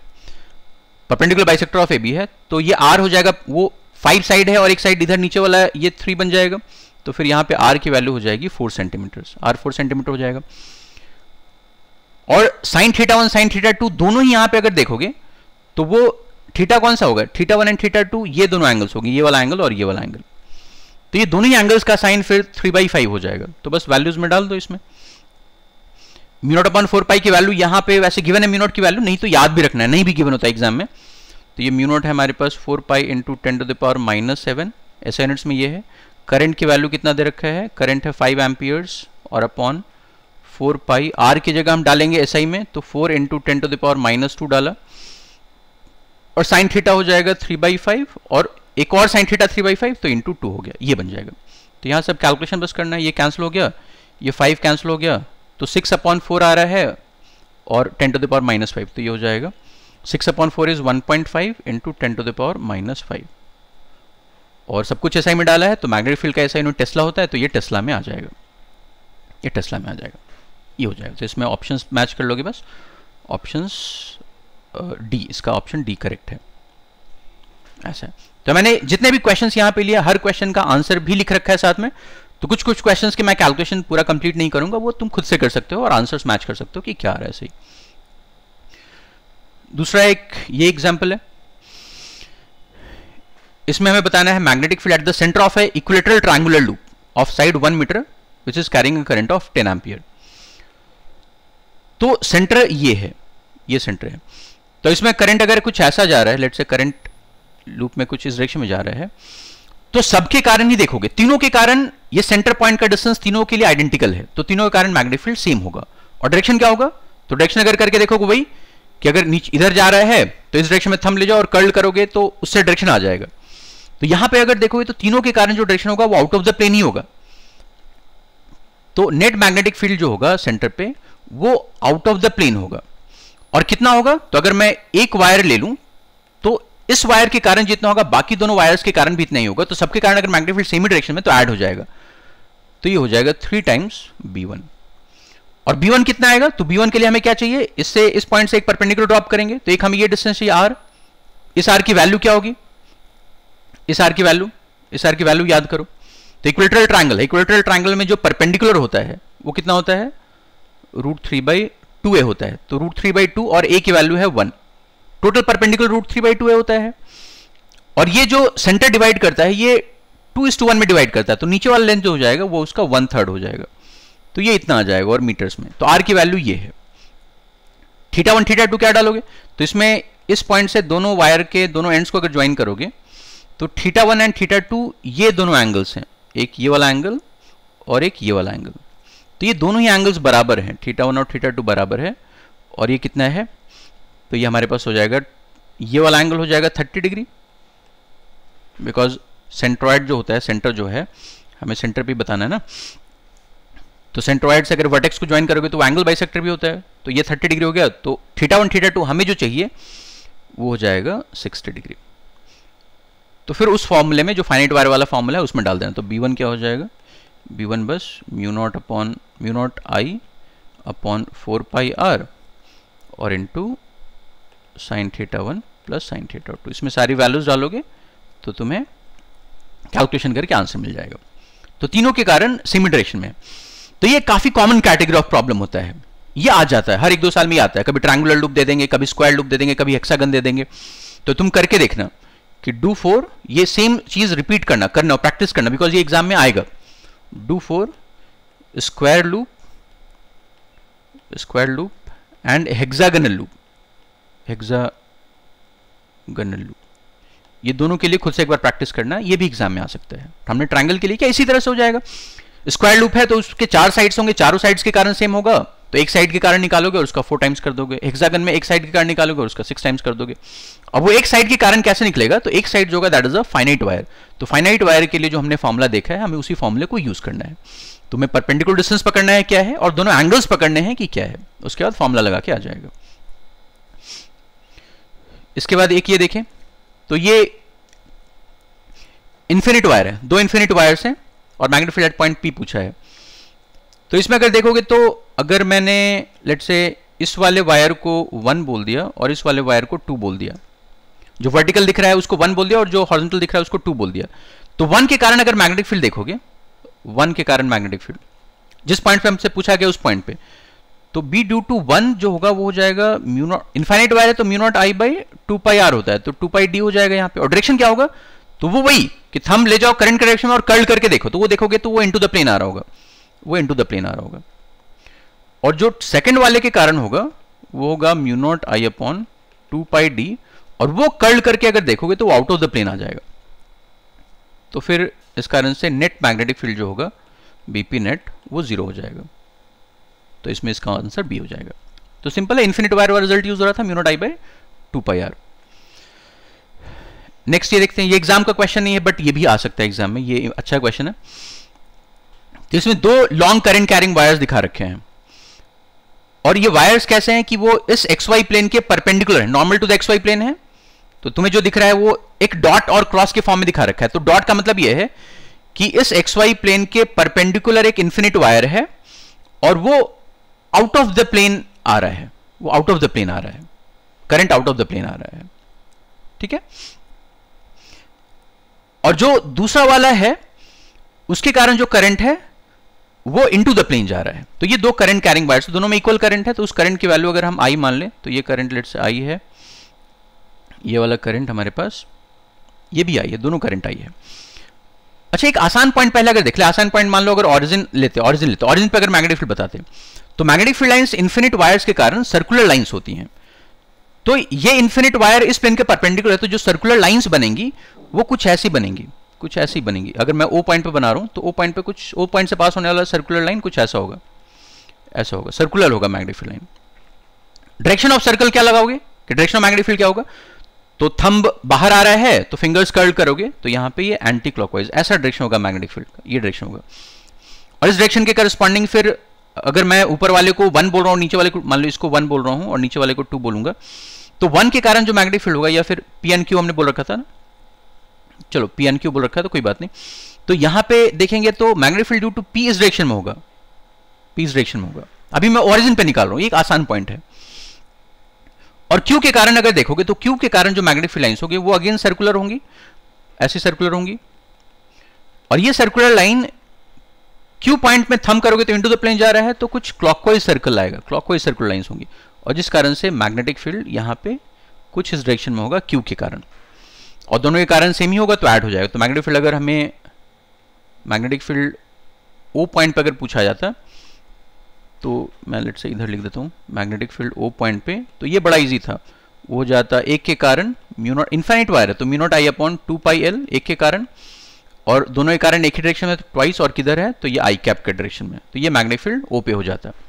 perpendicular bisector of A B है तो ये आर हो जाएगा वो फाइव साइड है और एक साइड इधर नीचे वाला ये थ्री बन जाएगा तो फिर यहां पे आर की वैल्यू हो जाएगी four centimetre or four centimetre हो जाएगा और sine theta one sine theta two दोनों ही यहां पे अगर देखोगे तो वो थीटा कौन सा होगा theta one and theta two ये दोनों एंगल्स होगी ये वाला एंगल और ये वाला एंगल तो ये दोनों ही एंगल्स का साइन फिर थ्री बाई फाइव हो जाएगा तो बस वैल्यूज में डाल दो इसमें म्यूनोट अपॉन फोर पाई की वैल्यू यहां पे वैसे गिवन है म्यूनोट की वैल्यू नहीं तो याद भी रखना है नहीं भी गिवन होता एग्जाम में तो ये म्यूनोट है हमारे पास four pi into ten to the power minus seven ऐसे यूनिट्स में ये है करंट की वैल्यू कितना दे रखा है करंट है फाइव एम्पियर्स और अपॉन फोर पाई आर की जगह हम डालेंगे एस SI में तो four into ten to the power minus two डाला और साइन थीटा हो जाएगा थ्री बाई फाइव और एक और sine theta three by five तो इंटू टू हो गया ये बन जाएगा तो यहाँ सब कैलकुलेशन बस करना है ये कैंसिल हो गया ये फाइव कैंसिल हो गया तो सिक्स अपॉन फोर आ रहा है और ten to the power minus five तो ये हो जाएगा six upon four is one point five into ten to the power minus five और सब कुछ एसआई में डाला है तो मैग्नेटिक फील्ड का एसआई यूनिट टेस्ला होता है तो ये टेस्ला में आ जाएगा ये टेस्ला में आ जाएगा ये हो जाएगा तो इसमें ऑप्शन मैच कर लोगे बस ऑप्शन डी इसका ऑप्शन डी करेक्ट है ऐसा है तो मैंने जितने भी क्वेश्चन यहां पर लिया हर क्वेश्चन का आंसर भी लिख रखा है साथ में तो कुछ कुछ क्वेश्चन के मैं कैलकुलेशन पूरा कंप्लीट नहीं करूंगा वो तुम खुद से कर सकते हो और आंसर मैच कर सकते हो कि क्या रहा है सही दूसरा एक ये एग्जाम्पल है इसमें हमें बताना है magnetic field at the centre of a equilateral triangular loop of side one metre which is carrying a current of ten ampere तो सेंटर ये है ये सेंटर है तो इसमें करंट अगर कुछ ऐसा जा रहा है लेट से करंट लूप में कुछ इस डायरेक्शन में जा रहा है तो सबके कारण ही देखोगे तीनों के कारण ये सेंटर पॉइंट का डिस्टेंस तीनों के लिए आइडेंटिकल है तो तीनों के कारण मैग्नेटिक फील्ड सेम होगा और डायरेक्शन क्या होगा तो डायरेक्शन अगर करके देखोगे भाई कि अगर नीचे इधर जा रहा है तो इस डायरेक्शन में थम ले जाओ और कर्ल करोगे तो उससे डायरेक्शन आ जाएगा तो यहां पर अगर देखोगे तो तीनों के कारण जो डायरेक्शन होगा वो आउट ऑफ द प्लेन ही होगा तो नेट मैग्नेटिक फील्ड जो होगा सेंटर पे वो आउट ऑफ द प्लेन होगा और कितना होगा तो अगर मैं एक वायर ले लूं तो इस वायर के कारण जितना होगा बाकी दोनों वायर्स के कारण भी इतना ही होगा तो सबके कारण अगर मैग्नेटिक फील्ड सेम ही डायरेक्शन में तो ऐड हो जाएगा तो ये हो जाएगा थ्री टाइम्स बी वन और बी वन कितना आएगा तो बी वन के लिए हमें क्या चाहिए इससे इस पॉइंट से एक परपेंडिकुलर ड्रॉप करेंगे तो एक हमें ये डिस्टेंस चाहिए आर इस आर की वैल्यू क्या होगी इस आर की वैल्यू इस आर की वैल्यू याद करो तो इक्वेटरल ट्राइंगल इक्वेटरल ट्राइंगल में जो परपेंडिकुलर होता है वो कितना होता है root three by two A होता है तो रूट थ्री बाई टू और ए की वैल्यू है one total perpendicular root three by two होता है और ये जो सेंटर डिवाइड करता है ये टू इस टू वन में डिवाइड करता है तो नीचे वाला लेंथ जो हो जाएगा वो उसका वन थर्ड हो जाएगा तो ये इतना आ जाएगा और मीटर्स में तो आर की वैल्यू ये है थीटा वन थीटा टू क्या डालोगे तो इसमें इस पॉइंट से दोनों वायर के दोनों एंड्स को अगर ज्वाइन करोगे तो theta one and theta two ये दोनों एंगल्स हैं एक ये वाला एंगल और एक ये वाला एंगल तो ये दोनों ही एंगल्स बराबर हैं थीटा वन और थीटा टू बराबर है और ये कितना है तो ये हमारे पास हो जाएगा ये वाला एंगल हो जाएगा थर्टी डिग्री बिकॉज सेंट्रॉइड जो होता है सेंटर जो है हमें सेंटर भी बताना है ना तो सेंट्रॉइड से अगर वर्टेक्स को ज्वाइन करोगे तो एंगल बाई भी होता है तो ये थर्टी डिग्री हो गया तो थीटा वन थीटा टू हमें जो चाहिए वो हो जाएगा सिक्सटी डिग्री तो फिर उस फॉर्मूले में जो फाइनेट वायर वाला फॉर्मूला है उसमें डाल देना तो बी वन क्या हो जाएगा बी वन बस mu naught upon mu naught I upon four pi are और into sine theta one plus sine theta two इसमें सारी वैल्यूज डालोगे तो तुम्हें कैलकुलेशन करके आंसर मिल जाएगा तो तीनों के कारण सेमी में तो ये काफी कॉमन कैटेगरी ऑफ प्रॉब्लम होता है ये आ जाता है हर एक दो साल में आता है कभी ट्रायंगुलर लूप दे देंगे कभी स्क्वायर लूप दे देंगे कभी हेक्सागन दे देंगे तो तुम करके देखना कि डू फोर ये सेम चीज रिपीट करना करना प्रैक्टिस करना बिकॉज ये एग्जाम में आएगा do for square loop square loop and hexagonal loop hexagonal loop ये दोनों के लिए खुद से एक बार प्रैक्टिस करना ये भी एग्जाम में आ सकता है हमने ट्रायंगल के लिए क्या इसी तरह से हो जाएगा स्क्वायर लूप है तो उसके चार साइड्स होंगे चारों साइड्स के कारण सेम होगा तो एक साइड के कारण निकालोगे और उसका फोर टाइम्स कर दोगे हेक्सागन में एक साइड के कारण निकालोगे और उसका सिक्स टाइम्स कर दोगे अब वो एक साइड के कारण कैसे निकलेगा तो एक साइड जो होगा that is a finite wire तो फाइनाइट वायर के लिए जो हमने फॉर्मुला देखा है हमें उसी फॉर्मुले को यूज करना है तो हमें परपेंडिकुलर डिस्टेंस पकड़ना है क्या है और दोनों एंगल्स पकड़ने हैं कि क्या है उसके बाद फॉर्मुला लगा के आ जाएगा इसके बाद एक ये देखें तो ये इन्फिनिट वायर है दो इन्फिनिट वायर्स हैं और magnet field at point P पूछा है तो इसमें अगर देखोगे तो अगर मैंने लेट से इस वाले वायर को वन बोल दिया और इस वाले वायर को टू बोल दिया जो वर्टिकल दिख रहा है उसको वन बोल दिया और जो हॉर्जेंटल दिख रहा है उसको टू बोल दिया तो वन के कारण अगर मैग्नेटिक फील्ड देखोगे वन के कारण मैग्नेटिक फील्ड जिस पॉइंट पे हमसे पूछा गया उस पॉइंट पे तो b ड्यू टू वन जो होगा वो हो जाएगा म्यू नॉट इन्फाइनाइट वायर है तो mu naught I by two pi are होता है तो टू पाई डी हो जाएगा यहाँ पे और डायरेक्शन क्या होगा तो वो वही कि थम ले जाओ करंट करेक्शन और कर्ल करके देखो तो वो देखोगे तो वो इनटू द प्लेन आ रहा होगा वो इनटू द प्लेन आ रहा होगा और जो सेकंड वाले के कारण होगा वो होगा mu naught I upon two pi D और वो कर्ल करके अगर देखोगे तो आउट ऑफ द प्लेन आ जाएगा तो फिर इस कारण से नेट मैग्नेटिक फील्ड जो होगा बीपी नेट वो जीरो हो जाएगा तो इसमें इसका आंसर बी हो जाएगा तो सिंपल है इन्फिनिट वायर वाला रिजल्ट यूज हो रहा था mu naught I by two pi R next ये देखते हैं ये एग्जाम का क्वेश्चन नहीं है बट ये भी आ सकता है एग्जाम में ये अच्छा क्वेश्चन है तो इसमें दो लॉन्ग करंट कैरिंग वायर्स दिखा रखे हैं और ये वायर्स कैसे हैं कि वो इस एक्स वाई प्लेन के परपेंडिकुलर है normal to the X Y plane है तो तुम्हें जो दिख रहा है वो एक डॉट और क्रॉस के फॉर्म में दिखा रखा है तो डॉट का मतलब ये है कि इस एक्स वाई प्लेन के परपेंडिकुलर एक इन्फिनिट वायर है और वो आउट ऑफ द प्लेन आ रहा है वो आउट ऑफ द प्लेन आ रहा है current out of the plane आ रहा है ठीक है और जो दूसरा वाला है उसके कारण जो करंट है वो इनटू द प्लेन जा रहा है तो ये दो करंट कैरिंग वायर्स दोनों में इक्वल करंट है तो उस करंट की वैल्यू अगर हम आई मान लें तो ये करंट लेट से आई है ये वाला करंट हमारे पास ये भी आई है दोनों करंट आई है अच्छा एक आसान पॉइंट पहले अगर देख ले आसान पॉइंट मान लो अगर ऑरिजिन लेते ऑरिजिन लेते ऑरिजिन पर अगर मैग्नेटिक फील्ड बताते तो magnetic field lines infinite wires के कारण सर्कुलर लाइंस होती हैं तो ये इन्फिनिट वायर इस प्लेन के परपेंडिकुलर है तो जो सर्कुलर लाइंस बनेंगी वो कुछ ऐसी बनेंगी कुछ ऐसी बनेंगी अगर मैं ओ पॉइंट पे बना रहा हूँ तो ओ पॉइंट पे कुछ ओ पॉइंट से पास होने वाला सर्कुलर लाइन कुछ ऐसा होगा ऐसा होगा सर्कुलर होगा magnetic field line direction of circle क्या लगाओगे डायरेक्शन ऑफ मैग्नेटिक फील्ड क्या होगा तो थंब बाहर आ रहा है तो फिंगर्स कर्ल करोगे तो यहां पे ये एंटी क्लॉकवाइज ऐसा डायरेक्शन होगा मैग्नेटिक फील्ड का ये डायरेक्शन होगा और इस डायरेक्शन के करस्पॉन्डिंग फिर अगर मैं ऊपर वाले को वन बोल रहा हूँ नीचे वाले को मान लो इसको वन बोल रहा हूँ और नीचे वाले को टू बोलूंगा तो वन के कारण जो मैग्नेटिक फील्ड होगा या फिर पी एन क्यू हमने बोल रखा था ना चलो पी एन क्यू बोल रखा था तो कोई बात नहीं तो यहाँ पे देखेंगे तो magnetic field due to P इस डायरेक्शन में होगा पी इस डायरेक्शन में होगा अभी मैं ओरिजिन पे निकाल रहा हूँ एक आसान पॉइंट है और क्यू के कारण अगर देखोगे तो क्यू के कारण जो मैग्नेटिक फील्ड लाइन्स होगी वो अगेन सर्कुलर होंगी ऐसी सर्कुलर होंगी और ये सर्कुलर लाइन क्यू पॉइंट में थम करोगे तो इंटू द प्लेन जा रहा है तो कुछ क्लॉकवाइज सर्कल आएगा क्लॉकवाइज सर्कल लाइंस होंगी और जिस कारण से मैग्नेटिक फील्ड यहाँ पे कुछ इस डायरेक्शन में होगा क्यू के कारण और दोनों के कारण सेम ही होगा तो ऐड हो जाएगा तो मैग्नेटिक फील्ड अगर हमें मैग्नेटिक फील्ड ओ पॉइंट पर अगर पूछा जाता तो मैं लेट से इधर लिख देता हूँ मैग्नेटिक फील्ड ओ पॉइंट पे तो ये बड़ा ईजी था वो जाता एक के कारण म्यूनोट इन्फाइनिट वायर है तो mu naught I upon two pi L एक के कारण और दोनों के कारण एक ही डायरेक्शन में ट्वाइस तो और किधर है तो ये आई कैप के डायरेक्शन में तो ये मैग्नेटिक फील्ड ओ पे हो जाता है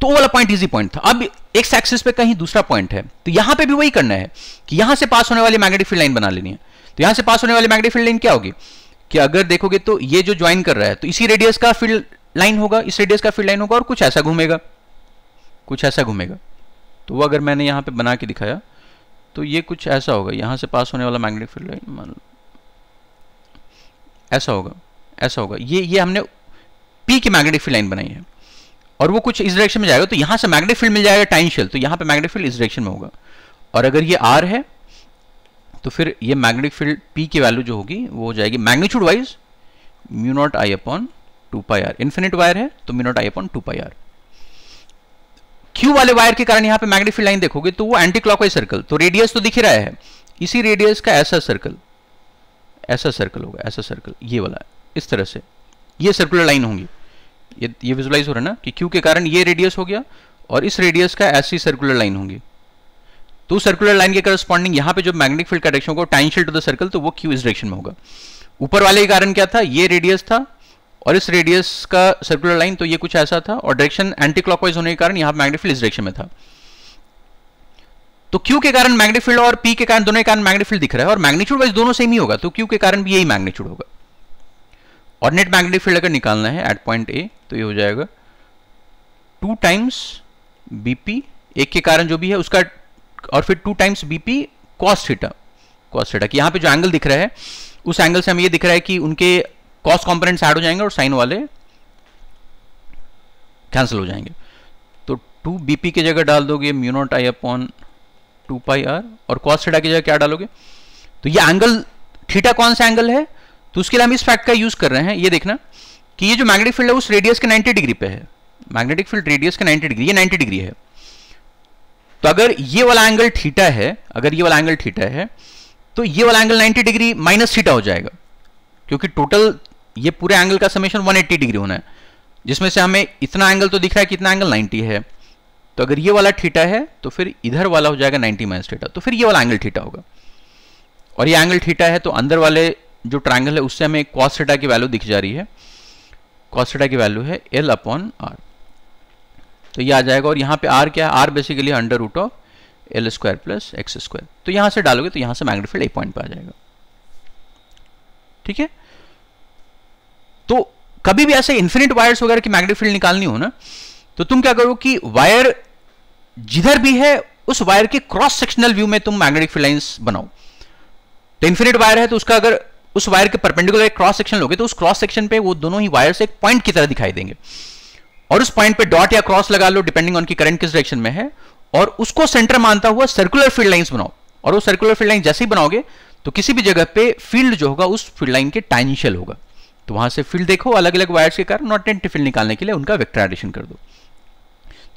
तो वो वाला पॉइंट इजी पॉइंट था अब एक एक्सिस पे कहीं दूसरा पॉइंट है तो यहां पे भी वही करना है कि यहां से पास होने वाली मैग्नेटिक फील्ड लाइन बना लेनी है तो यहां से पास होने वाली मैग्नेटिक फील्ड लाइन क्या होगी कि अगर देखोगे तो ये जो ज्वाइन कर रहा है तो इसी रेडियस का फील्ड लाइन होगा इस रेडियस का फील्ड लाइन होगा और कुछ ऐसा घूमेगा कुछ ऐसा घूमेगा तो वो अगर मैंने यहां पर बना के दिखाया तो ये कुछ ऐसा होगा यहां से पास होने वाला मैग्नेटिक फील्ड लाइन मान लो ऐसा होगा ऐसा होगा ये ये हमने पी की मैग्नेटिक फील्ड लाइन बनाई है और वो कुछ इस डायरेक्शन में जाएगा तो यहां से मैग्नेटिक फील्ड मिल जाएगा टाइनशियल तो यहां पे मैग्नेटिक फील्ड इस डायरेक्शन में होगा और अगर ये आर है तो फिर ये मैग्नेटिक फील्ड पी की वैल्यू जो होगी वो हो जाएगी magnitude wise mu naught I upon two pi R infinite wire है तो mu naught I upon two pi R Q वाले वायर के कारण यहाँ पे मैग्नेटिक फील्ड लाइन देखोगे तो वो एंटी क्लॉकवाइज सर्कल तो रेडियस तो दिख ही रहा है इसी रेडियस का ऐसा सर्कल ऐसा सर्कल होगा ऐसा सर्कल ये वाला इस तरह से ये सर्कुलर लाइन होंगी ये ये विजुलाइज हो रहा है ना कि क्यू के कारण ये रेडियस हो गया और इस रेडियस का ऐसी सर्कुलर लाइन होंगी तो सर्कुलर लाइन के करस्पॉन्डिंग यहाँ पे जो मैग्नेटिक फील्ड का डायरेक्शन होगा टाइनशियल टू द सर्कल तो वो क्यू इस डायरेक्शन में होगा ऊपर वाले के कारण क्या था ये रेडियस था और इस रेडियस का सर्कुलर लाइन तो ये कुछ ऐसा था और डायरेक्शन एंटी क्लॉकवाइज होने के कारण यहाँ मैग्नेटिक फील्ड इस डायरेक्शन में था तो क्यू के कारण मैग्नेट फील्ड और पी के कारण दोनों के कारण मैग्नेट फील्ड दिख रहा है और मैग्नीट्यूड वाइज दोनों सेम ही होगा तो क्यू के कारण भी यही मैग्नीट्यूड होगा और नेट मैग्नेटिक फील्ड अगर निकालना है एट पॉइंट ए तो ये हो जाएगा टू टाइम्स बीपी एक के कारण जो भी है उसका और फिर two times BP cos theta cos theta कि यहां पे जो एंगल दिख रहा है उस एंगल से हमें ये दिख रहा है कि उनके कॉस्ट कॉम्पोनेंट्स ऐड हो जाएंगे और साइन वाले कैंसिल हो जाएंगे तो टू बीपी की जगह डाल दोगे mu naught I upon two pi are और कॉस थीटा की जगह क्या डालोगे तो ये एंगल थीटा कौन सा एंगल है तो उसके लिए हम इस फैक्ट का यूज कर रहे हैं ये देखना कि ये जो मैग्नेटिक फील्ड है उस रेडियस के 90 डिग्री पे है मैग्नेटिक फील्ड रेडियस के 90 डिग्री ये 90 डिग्री है तो अगर ये वाला एंगल थीटा है अगर ये वाला एंगल थीटा है तो ये वाला एंगल 90 डिग्री माइनस थीटा हो जाएगा क्योंकि टोटल ये पूरे एंगल का समेशन 180 डिग्री होना है जिसमें से हमें इतना एंगल तो दिख रहा है कि इतना एंगल 90 है तो अगर ये वाला थीटा है तो फिर इधर वाला हो जाएगा 90 माइनस थीटा तो फिर ये वाला एंगल थीटा होगा और ये एंगल थीटा है तो अंदर वाले जो ट्राइंगल है उससे हमें कॉस थीटा की वैल्यू दिख जा रही है कॉस थीटा की वैल्यू है एल अपॉन आर तो ये आ जाएगा और यहाँ पे आर क्या है R basically under root of L square plus x square तो यहाँ से डालोगे तो यहाँ से मैग्नेट फील्ड ए पॉइंट पर आ जाएगा ठीक है तो कभी भी ऐसे इन्फिनिट वायर्स वगैरह की मैग्नेटिक फील्ड निकालनी हो ना तो तुम क्या करो कि वायर जिधर भी है उस वायर के क्रॉस सेक्शनल व्यू में तुम मैग्नेटिक फील्ड लाइंस बनाओ तो इन्फिनिट वायर है तो उसका अगर उस वायर के परपेंडिकुलर एक क्रॉस सेक्शन लोगे तो उस क्रॉस सेक्शन पे वो दोनों ही वायर से एक पॉइंट की तरह दिखाई देंगे और उस पॉइंट पे डॉट या क्रॉस लगा लो डिपेंडिंग ऑन की करंट किस डायरेक्शन में है और उसको सेंटर मानता हुआ सर्कुलर फील्ड लाइंस बनाओ और वो सर्कुलर फील्ड लाइन जैसे ही बनाओगे तो किसी भी जगह पे फील्ड जो होगा उस फील्ड लाइन के टाइनिशियल होगा तो वहां से फील्ड देखो अलग अलग वायर्स के कारण नॉट एंटी फील्ड निकालने के लिए उनका वेक्टर एडिशन कर दो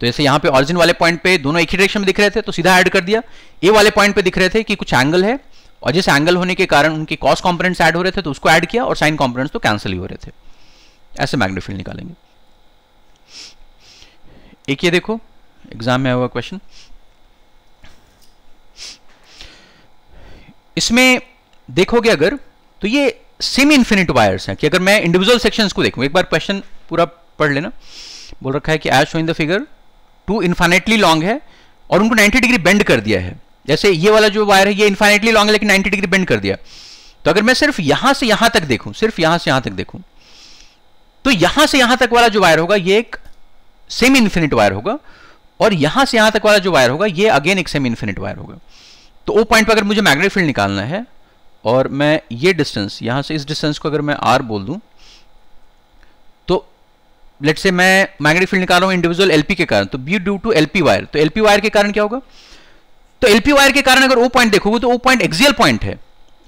तो जैसे यहां पे ऑरिजिन वाले पॉइंट पे दोनों एक ही डायरेक्शन में दिख रहे थे तो सीधा ऐड कर दिया ए वाले पॉइंट पे दिख रहे थे कि कुछ एंगल है और जिस एंगल होने के कारण उनके कॉस कॉम्पोनेंट्स ऐड हो रहे थे तो उसको ऐड किया और साइन कॉम्पोनेंट्स तो कैंसिल ही हो रहे थे ऐसे मैग्नेटोफील्ड निकालेंगे एक ये देखो एग्जाम में हुआ क्वेश्चन इसमें देखोगे अगर तो ये सेमी इन्फिनिट वायर्स हैं कि अगर मैं इंडिविजुअल सेक्शंस को देखूं एक बार क्वेश्चन पूरा पढ़ लेना बोल रखा है कि as show in the figure two infinitely long है और उनको 90 डिग्री बेंड कर दिया है जैसे ये वाला जो वायर है ये इन्फाइनेटली लॉन्ग है लेकिन 90 डिग्री बेंड कर दिया तो अगर मैं सिर्फ यहां से यहां तक देखूं सिर्फ यहां से यहां तक देखूं तो यहां से यहां तक वाला जो वायर होगा ये एक सेमी इन्फिनिट वायर होगा और यहां से यहां तक वाला जो वायर होगा ये अगेन एक सेमी इन्फिनिट वायर होगा तो वो पॉइंट पर अगर मुझे मैग्नेटिक फील्ड निकालना है और मैं ये डिस्टेंस यहां से इस डिस्टेंस को अगर मैं आर बोल दूं लेट से मैं मैग्नेटिक फील्ड निकाल रहा हूं इंडिविजुअल एलपी के कारण तो B due to LP wire तो एलपी वायर के कारण क्या होगा तो एलपी वायर के कारण अगर ओ पॉइंट देखोगे तो ओ पॉइंट एक्सियल पॉइंट है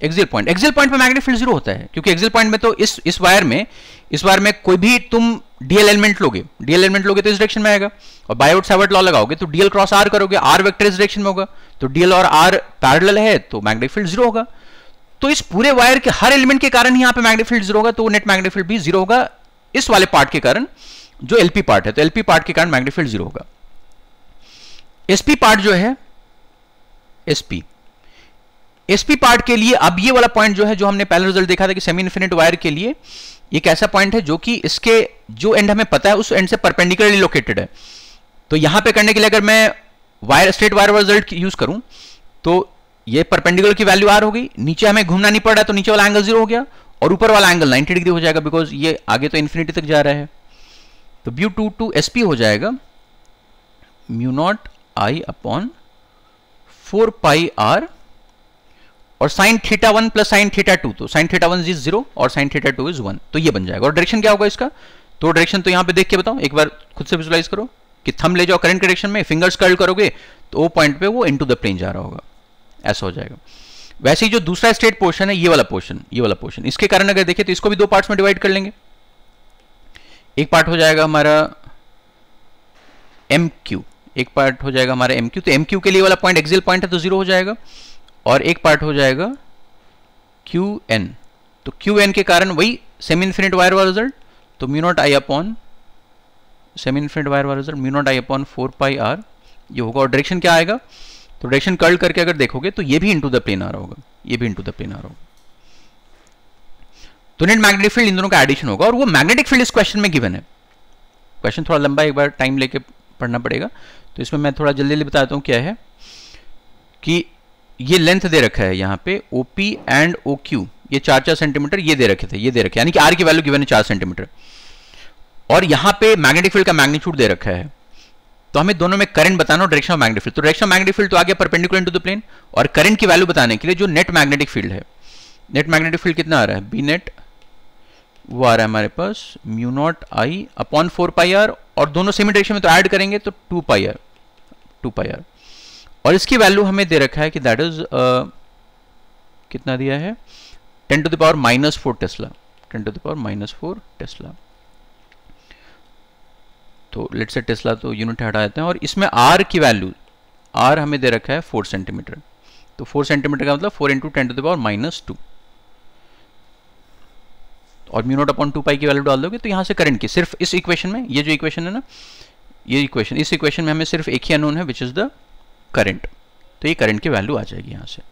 एक्सियल पॉइंट एक्सियल पॉइंट पर मैग्नेटिक फील्ड जीरो होता है क्योंकि एक्सियल पॉइंट में तो इस इस वायर में इस वायर में कोई भी तुम डीएल एलिमेंट लोगे डीएल एलिमेंट लोगे तो इस डायरेक्शन में आएगा और बायोट सावर्ट लॉ लगाओगे तो डीएल क्रॉस आर करोगे आर वेक्टर इस डायरेक्शन में होगा तो डीएल और आर पैरेलल है तो मैग्नेटिक फील्ड जीरो होगा तो इस पूरे वायर के हर एलिमेंट के कारण यहां पे मैग्नेटिक फील्ड जीरो होगा तो नेट मैग्नेटिक फील्ड भी जीरो होगा इस वाले पार्ट के कारण जो एलपी पार्ट है तो एलपी पार्ट के कारण मैग्नेटफील्ड जीरो होगा एसपी पार्ट जो है एसपी एसपी पार्ट के लिए अब ये वाला पॉइंट जो है जो हमने पहले रिजल्ट देखा था कि सेमी इन्फिनिट वायर के लिए ये कैसा पॉइंट है जो कि इसके जो एंड हमें पता है उस एंड से परपेंडिकुलरली लोकेटेड है तो यहां पे करने के लिए अगर मैं wire straight wire result use करूं तो ये परपेंडिकुलर की वैल्यू आर होगी नीचे हमें घूमना नहीं पड़ रहा तो नीचे वाला एंगल जीरो हो गया और ऊपर वाला एंगल 90 डिग्री हो जाएगा बिकॉज ये आगे तो इन्फिनिटी तक जा रहा है तो ब्यू टू टू एस हो जाएगा mu naught I upon four pi are और sine theta one plus sine theta two तो sine theta one is zero और sine theta two is one तो ये बन जाएगा और डायरेक्शन क्या होगा इसका तो डायरेक्शन तो यहां पे देख के बताओ एक बार खुद से विजुलाइज करो कि थम ले जाओ करंट डायरेक्शन में फिंगर्स कर्ल करोगे तो वो पॉइंट पे वो इनटू द प्लेन जा रहा होगा ऐसा हो जाएगा वैसे ही जो दूसरा स्टेट पोर्शन है ये वाला पोर्शन ये वाला पोर्शन इसके कारण अगर देखें तो इसको भी दो पार्ट्स में डिवाइड कर लेंगे एक पार्ट हो जाएगा हमारा एम क्यू एक पार्ट हो जाएगा हमारा एम क्यू तो एम क्यू के लिए वाला पॉइंट एक्सिल पॉइंट है तो जीरो हो जाएगा और एक पार्ट हो जाएगा क्यू एन तो क्यू एन के कारण वही सेमी इन्फिनिट वायर वाला रिजल्ट तो mu naught I upon semi infinite wire वाला result mu naught I upon four pi are ये होगा और डायरेक्शन क्या आएगा तो डायरेक्शन कर्ल करके अगर देखोगे तो ये भी इंटू द प्लेन आ रहा होगा ये भी इंटू द प्लेन आ रहा होगा तो नेट मैग्नेटिक फील्ड इन दोनों का एडिशन होगा और वो मैग्नेटिक फील्ड इस क्वेश्चन में गिवन है क्वेश्चन थोड़ा लंबा एक बार टाइम लेके पढ़ना पड़ेगा तो इसमें मैं थोड़ा जल्दी जल्दी बताता हूँ क्या है कि ये लेंथ दे रखा है यहाँ पे O P and O Q ये चार चार सेंटीमीटर ये दे रखे थे ये दे रखे यानी कि आर की वैल्यू गिवन है चार सेंटीमीटर और यहाँ पे मैग्नेटिक फील्ड का मैग्नीट्यूड दे रखा है तो हमें दोनों में करंट बताना डायरेक्शन ऑफ मैग्नेटिक फील्ड तो डायरेक्शन मैग्नेटिक फील्ड तो आगे परपेंडिकुलर टू द प्लेन और करंट की वैल्यू बताने के लिए जो नेट मैग्नेटिक फील्ड है नेट मैग्नेटिक फील्ड कितना आ रहा है बी नेट वो आ रहा है हमारे पास mu naught I upon four pi are और दोनों सेमी डायरेक्शन में तो ऐड करेंगे तो two pi are two pi are और इसकी वैल्यू हमें दे रखा है कि दैट इज uh, कितना दिया है ten to the power minus four tesla ten to the power minus four tesla तो लेट से टेस्ला तो यूनिट हटा देते हैं और इसमें आर की वैल्यू आर हमें दे रखा है फोर सेंटीमीटर तो फोर सेंटीमीटर का मतलब four into ten to the power minus two और म्यूनोट अपॉन टू पाई की वैल्यू डाल दोगे तो यहां से करंट की सिर्फ इस इक्वेशन में ये जो इक्वेशन है ना ये इक्वेशन इस इक्वेशन में हमें सिर्फ एक ही अनोन है विच इज़ द करंट तो ये करंट की वैल्यू आ जाएगी यहां से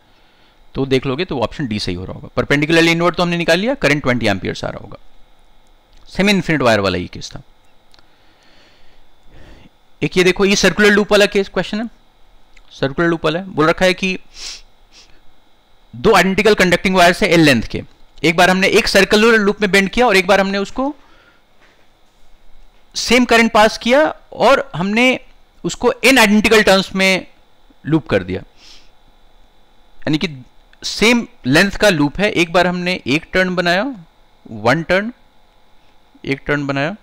तो देख लोगे तो ऑप्शन डी सही हो रहा होगा परपेंडिकुलरली इनवर्ट तो हमने निकाल लिया करंट ट्वेंटी एम्पियर्स आ रहा होगा सेमी इन्फिनिट वायर वाला ही केस था एक ये देखो ये सर्कुलर लूप वाला केस क्वेश्चन है सर्कुलर लूप वाला है बोल रखा है कि दो आइडेंटिकल कंडक्टिंग वायर्स है एल लेंथ के एक बार हमने एक सर्कुलर लूप में बेंड किया और एक बार हमने उसको सेम करंट पास किया और हमने उसको इन आइडेंटिकल टर्म्स में लूप कर दिया यानी कि सेम लेंथ का लूप है एक बार हमने एक टर्न बनाया वन टर्न एक टर्न बनाया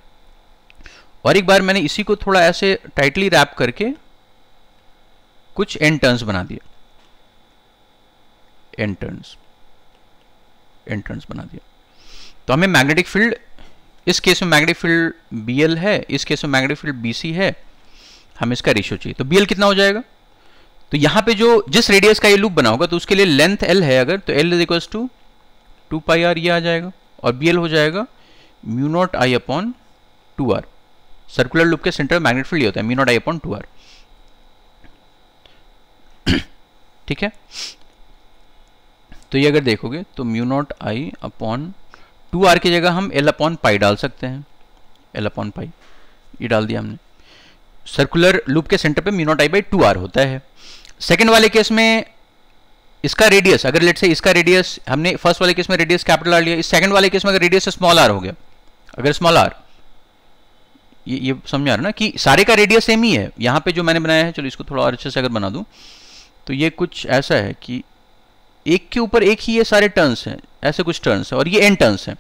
और एक बार मैंने इसी को थोड़ा ऐसे टाइटली रैप करके कुछ एन टर्न्स बना दिया एन टर्न्स एन टर्न्स बना दिया तो हमें मैग्नेटिक फील्ड इस केस में मैग्नेटिक फील्ड बी है इस केस में मैग्नेटिक फील्ड बी है हमें इसका रेशियो चाहिए तो बी कितना हो जाएगा तो यहां पे जो जिस रेडियस का ये लूप बना होगा तो उसके लिए लेंथ एल है अगर तो L is equal to two pi are ये आ जाएगा और बी हो जाएगा mu naught I upon two R circular loop के सेंटर में मैग्नेट फील्ड ये होता है mu naught I upon two R ठीक है तो ये अगर देखोगे तो mu naught I upon two R की जगह हम एल अपॉन पाई डाल सकते हैं एल अपॉन पाई ये डाल दिया हमने सर्कुलर लूप के सेंटर पे mu naught I by two are होता है सेकेंड वाले केस में इसका रेडियस अगर लेट से इसका रेडियस हमने फर्स्ट वाले केस में रेडियस कैपिटल आर लिया इस सेकंड वाले केस में अगर रेडियस स्मॉल आर हो गया अगर स्मॉल आर ये ये समझ आ रहा ना कि सारे का रेडियस सेम ही है यहाँ पे जो मैंने बनाया है चलो इसको थोड़ा और अच्छे से अगर बना दूँ तो ये कुछ ऐसा है कि एक के ऊपर एक ही ये सारे टर्न्स हैं ऐसे कुछ टर्न्स हैं और ये एन टर्न्स हैं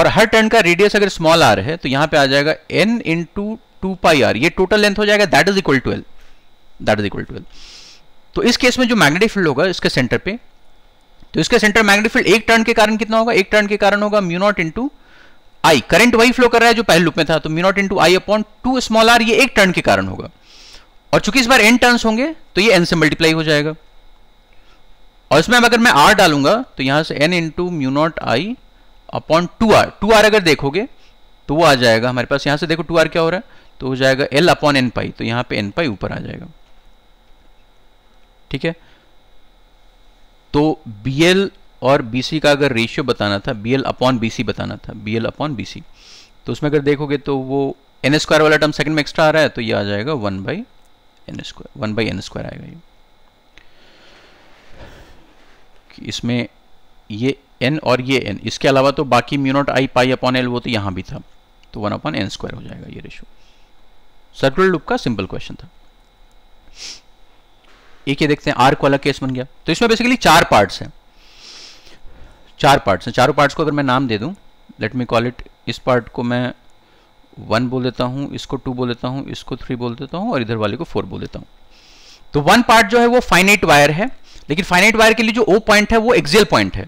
और हर टर्न का रेडियस अगर स्मॉल आर है तो यहाँ पे आ जाएगा N into two pi are ये टोटल लेंथ हो जाएगा that is equal to L that is equal to L तो इस केस में जो मैग्नेटिक फील्ड होगा इसके सेंटर पे तो इसके सेंटर मैग्नेटिक फील्ड एक टर्न के कारण कितना होगा एक टर्न के कारण होगा mu naught into I current वही फ्लो कर रहा है जो पहले लूप में था तो mu naught into I upon two small R ये एक टर्न के कारण होगा और चूंकि इस बार एन टर्न होंगे तो ये एन से मल्टीप्लाई हो जाएगा और इसमें अगर मैं आर डालूंगा तो यहां से N into mu naught I upon two R two R अगर देखोगे तो वो आ जाएगा हमारे पास यहां से देखो टू आर क्या हो रहा है तो हो जाएगा एल अपॉन एन पाई तो यहां पे एन पाई ऊपर आ जाएगा ठीक है तो बी एल और बी का अगर रेशियो बताना था बी एल अपॉन बीसी बताना था बी एल अपॉन बीसी तो उसमें अगर देखोगे तो वो एन स्क्वायर वाला टर्म सेकंड में एक्स्ट्रा आ रहा है तो ये आ जाएगा one by N square one by N square आएगा ये इसमें ये एन और ये एन इसके अलावा तो बाकी mu naught I pi upon L वो तो यहाँ भी था तो वन अपॉन एन स्क्वायर हो जाएगा ये रेशियो सर्कुलर लूप का सिंपल क्वेश्चन था एक ये देखते हैं आर्क वाला केस बन गया तो इसमें बेसिकली चार पार्ट्स हैं चार पार्ट्स हैं चारों पार्ट्स को अगर मैं नाम दे दूं लेट मी कॉल इट इस पार्ट को मैं वन बोल देता हूं इसको टू बोल देता हूं इसको थ्री बोल देता हूं और इधर वाले को फोर बोल देता हूं तो वन पार्ट जो है वो फाइनाइट वायर है लेकिन फाइनाइट वायर के लिए जो ओ पॉइंट है वो एक्सियल पॉइंट है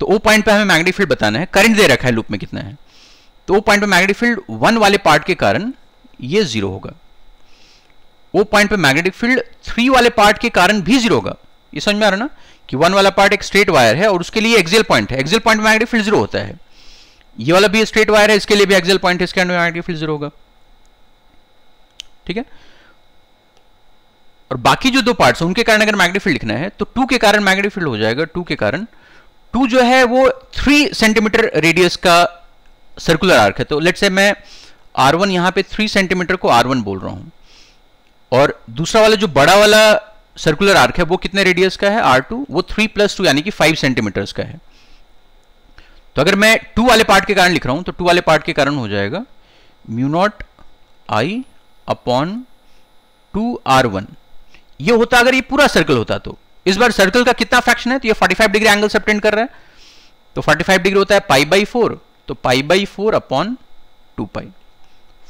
तो ओ पॉइंट पे हमें मैग्नेटिक फील्ड बताना है करंट दे रखा है लूप में कितना है तो ओ पॉइंट पे मैग्नेटिक फील्ड वन वाले पार्ट के कारण ये जीरो होगा ओ पॉइंट पे मैग्नेटिक फील्ड थ्री वाले पार्ट के कारण भी जीरो होगा ये समझ में आ रहा ना कि वन वाला पार्ट एक स्ट्रेट वायर है और उसके लिए एक्सियल पॉइंट है axial point magnetic field zero होता है ये वाला भी स्ट्रेट वायर है इसके लिए भी एक्सियल पॉइंट इसके अंदर मैग्नेटिक फील्ड जीरो होगा ठीक है और बाकी जो दो पार्ट है उनके कारण अगर मैग्नेटिक फील्ड लिखना है तो टू के कारण मैग्नेटिक फील्ड हो जाएगा टू के कारण टू जो है वो थ्री सेंटीमीटर रेडियस का सर्कुलर आर्क है तो लेट से मैं आर वन यहां पर थ्री सेंटीमीटर को आर वन बोल रहा हूं और दूसरा वाला जो बड़ा वाला सर्कुलर आर्क है वो कितने रेडियस का है आर टू वो थ्री प्लस टू यानी कि फाइव सेंटीमीटर का है तो अगर मैं टू वाले पार्ट के कारण लिख रहा हूं तो टू वाले पार्ट के कारण हो जाएगा mu naught I upon two R one ये होता अगर ये पूरा सर्कल होता तो इस बार सर्कल का कितना फ्रैक्शन है तो ये 45 डिग्री एंगल से अबटेंड कर रहा है तो 45 डिग्री होता है पाई बाई फोर तो pi by four upon two pi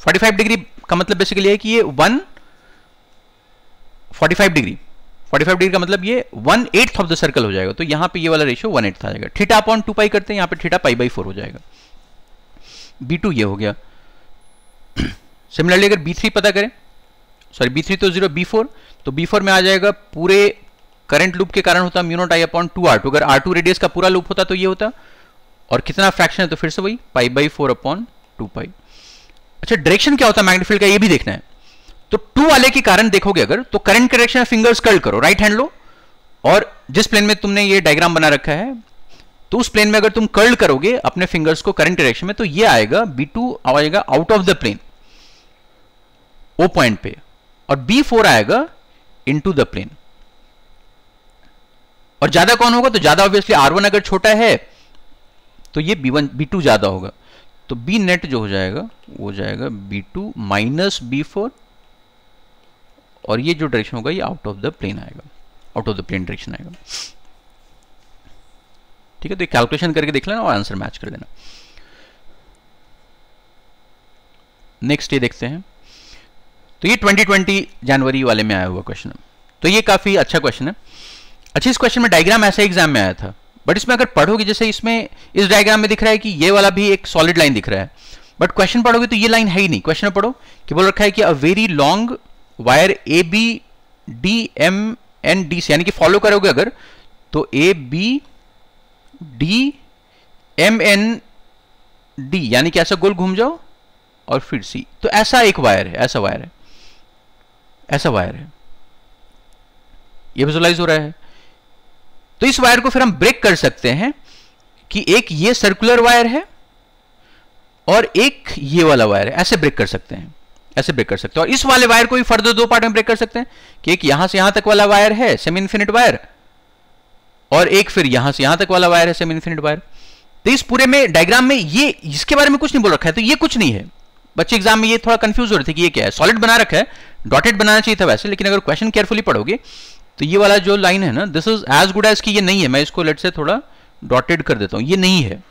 45 degree का मतलब बेसिकली है कि ये वन 45 डिग्री 45 डिग्री का मतलब ये one eighth of the circle हो जाएगा तो यहां पे ये वाला रेशियो वन एट्थ आ जाएगा थीटा अपॉन टू पाई करते हैं यहां पे थीटा पाई बाई फोर हो जाएगा बी टू ये हो गया सिमिलरली अगर बी थ्री पता करें सॉरी बी थ्री तो जीरो बी फोर तो बी फोर में आ जाएगा पूरे करंट लूप के कारण होता mu naught I upon two R two अगर आर टू रेडियस का पूरा लूप होता तो ये होता और कितना फ्रैक्शन है तो फिर से वही pi by four upon two pi अच्छा डायरेक्शन क्या होता है मैग्नीफील्ड का ये भी देखना है तो टू वाले के कारण देखोगे अगर तो करंट करेक्शन फिंगर्स कर्ल करो राइट हैंड लो और जिस प्लेन में तुमने ये डायग्राम बना रखा है तो उस प्लेन में अगर तुम कर्ल करोगे अपने फिंगर्स को करंट डायरेक्शन में तो ये आएगा बी टू आएगा out of the plane O point पे और बी फोर आएगा टू द प्लेन और ज्यादा कौन होगा तो ज्यादा ऑब्वियसली आर वन अगर छोटा है तो ये बी वन बी टू ज्यादा होगा तो बी नेट जो हो जाएगा वो जाएगा B two minus B four और ये जो डायरेक्शन होगा ये आउट ऑफ द प्लेन आएगा out of the plane direction आएगा ठीक है तो कैलकुलेशन करके देख लेना और आंसर मैच कर लेना नेक्स्ट ये देखते हैं तो ये 2020 जनवरी वाले में आया हुआ क्वेश्चन तो ये काफ़ी अच्छा क्वेश्चन है अच्छा इस क्वेश्चन में डायग्राम ऐसे एग्जाम में आया था बट इसमें अगर पढ़ोगे जैसे इसमें इस डायग्राम में दिख रहा है कि ये वाला भी एक सॉलिड लाइन दिख रहा है बट क्वेश्चन पढ़ोगे तो ये लाइन है ही नहीं क्वेश्चन पढ़ो कि बोल रखा है कि a very long wire A B D M N D से यानी कि फॉलो करोगे अगर तो ए B D M N D यानी कि ऐसा गोल घूम जाओ और फिर सी तो ऐसा एक वायर है ऐसा वायर है ऐसा वायर है ये विजुलाइज हो रहा है तो इस वायर को फिर हम ब्रेक कर सकते हैं कि एक ये सर्कुलर वायर है और एक ये वाला वायर है ऐसे ब्रेक कर सकते हैं ऐसे ब्रेक कर सकते हो और इस वाले वायर को भी फर्दर दो पार्ट में ब्रेक कर सकते हैं कि एक यहां से यहां तक वाला वायर है सेमी इन्फिनिट वायर और एक फिर यहां से यहां तक वाला वायर है सेमी इन्फिनिट वायर तो इस पूरे में डायग्राम में ये इसके बारे में कुछ नहीं बोल रखा है तो ये कुछ नहीं है बच्चे एग्जाम में ये थोड़ा कंफ्यूज हो रहे थे कि ये क्या है सॉलिड बना रखा है डॉटेड बनाना चाहिए था वैसे लेकिन अगर क्वेश्चन केयरफुली पढ़ोगे तो ये वाला जो लाइन है ना this is as good as की ये नहीं है मैं इसको लेट से थोड़ा डॉटेड कर देता हूँ ये नहीं है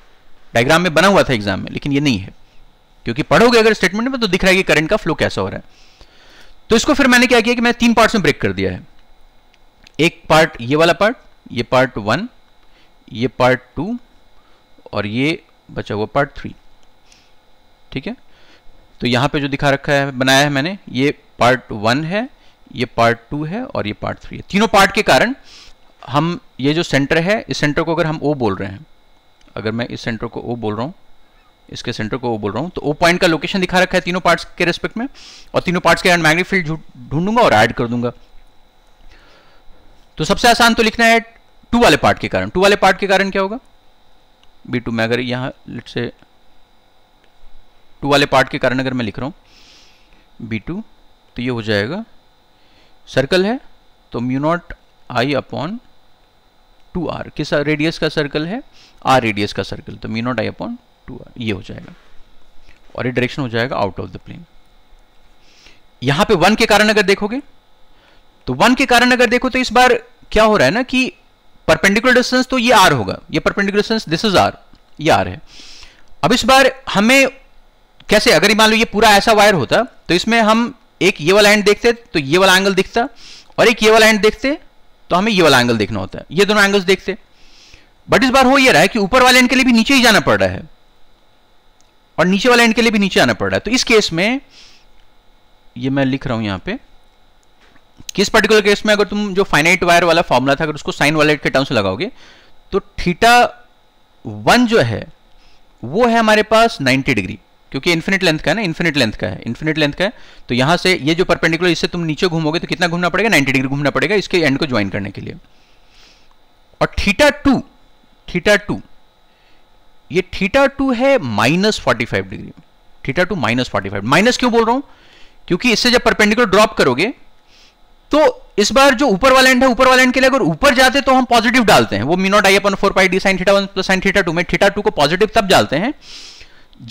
डायग्राम में बना हुआ था एग्जाम में लेकिन ये नहीं है क्योंकि पढ़ोगे अगर स्टेटमेंट में तो दिख रहा है कि करंट का फ्लो कैसा हो रहा है तो इसको फिर मैंने क्या किया कि मैं तीन पार्ट्स में ब्रेक कर दिया है एक पार्ट ये वाला पार्ट ये पार्ट वन ये पार्ट टू और ये बचा हुआ पार्ट थ्री ठीक है तो यहां पे जो दिखा रखा है बनाया है मैंने ये पार्ट वन है ये पार्ट टू है और ये पार्ट थ्री है तीनों पार्ट के कारण हम ये जो सेंटर है इस सेंटर को अगर हम ओ बोल रहे हैं अगर मैं इस सेंटर को ओ बोल रहा हूं इसके सेंटर को वो बोल रहा हूँ तो वो पॉइंट का लोकेशन दिखा रखा है तीनों पार्ट्स के रेस्पेक्ट में और तीनों पार्ट्स के मैग्नेटिक फील्ड ढूंढूंगा और ऐड कर दूंगा तो सबसे आसान तो लिखना है टू वाले पार्ट के कारण टू वाले पार्ट के कारण क्या होगा बी टू में अगर यहाँ लेट से टू वाले पार्ट के कारण अगर मैं लिख रहा हूँ बी टू तो ये हो जाएगा सर्कल है तो mu naught I upon two R किस रेडियस का सर्कल है आर रेडियस का सर्कल तो mu naught I upon two ये हो जाएगा और ये डायरेक्शन हो जाएगा आउट ऑफ द प्लेन यहां पे वन के कारण अगर देखोगे तो वन के कारण अगर देखो तो इस बार क्या हो रहा है ना कि परपेंडिकुलर डिस्टेंस तो ये आर होगा ये perpendicular distance this is are ये आर है अब इस बार हमें कैसे अगर मान लो ये पूरा ऐसा वायर होता तो इसमें हम एक ये वाला एंड देखते तो ये वाला एंगल दिखता और एक ये वाला एंड देखते तो हमें ये वाला एंगल देखना होता है ये दोनों एंगल्स देखते बट इस बार हो ये रहा है कि ऊपर वाले एंड के लिए भी नीचे ही जाना पड़ रहा है और नीचे वाले एंड के लिए भी नीचे आना पड़ रहा है तो इस केस में ये मैं लिख रहा हूं यहां पे किस पर्टिकुलर केस में अगर तुम जो फाइनाइट वायर वाला फॉर्मूला था अगर उसको साइन वाले के टर्म्स लगाओगे तो थीटा वन जो है वो है हमारे पास 90 डिग्री क्योंकि इन्फिनिट लेंथ का है ना इन्फिनिट लेंथ का है इन्फिनिट लेंथ का है तो यहां से ये जो परपेंडिकुलर इससे तुम नीचे घूमोगे तो कितना घूमना पड़ेगा नाइन्टी डिग्री घूमना पड़ेगा इसके एंड को ज्वाइन करने के लिए और थीटा टू थीटा टू ये थीटा टू है minus forty five degree theta two minus forty five minus क्यों बोल रहा हूं क्योंकि इससे जब परपेंडिकुलर ड्रॉप करोगे तो इस बार जो ऊपर वाला एंड है ऊपर वाला एंड के लिए अगर ऊपर जाते तो हम पॉजिटिव डालते हैं वो mu naught I upon four pi D sine theta one plus sine theta two में थीटा टू को पॉजिटिव तब डालते हैं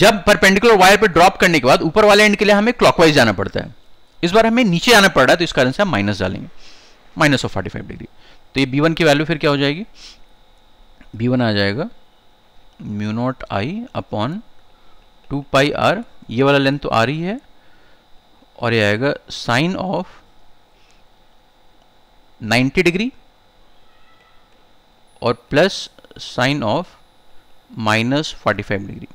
जब परपेंडिकुलर वायर पर ड्रॉप करने के बाद ऊपर वाले एंड के लिए हमें क्लॉकवाइज जाना पड़ता है इस बार हमें नीचे आना पड़ रहा है तो इस कारण से हम माइनस डालेंगे minus of forty five degree तो ये बी वन की वैल्यू फिर क्या हो जाएगी बी वन आ जाएगा mu naught I upon two pi are ये वाला लेंथ तो आ रही है और ये आएगा साइन ऑफ 90 डिग्री और plus sine of minus 45 degree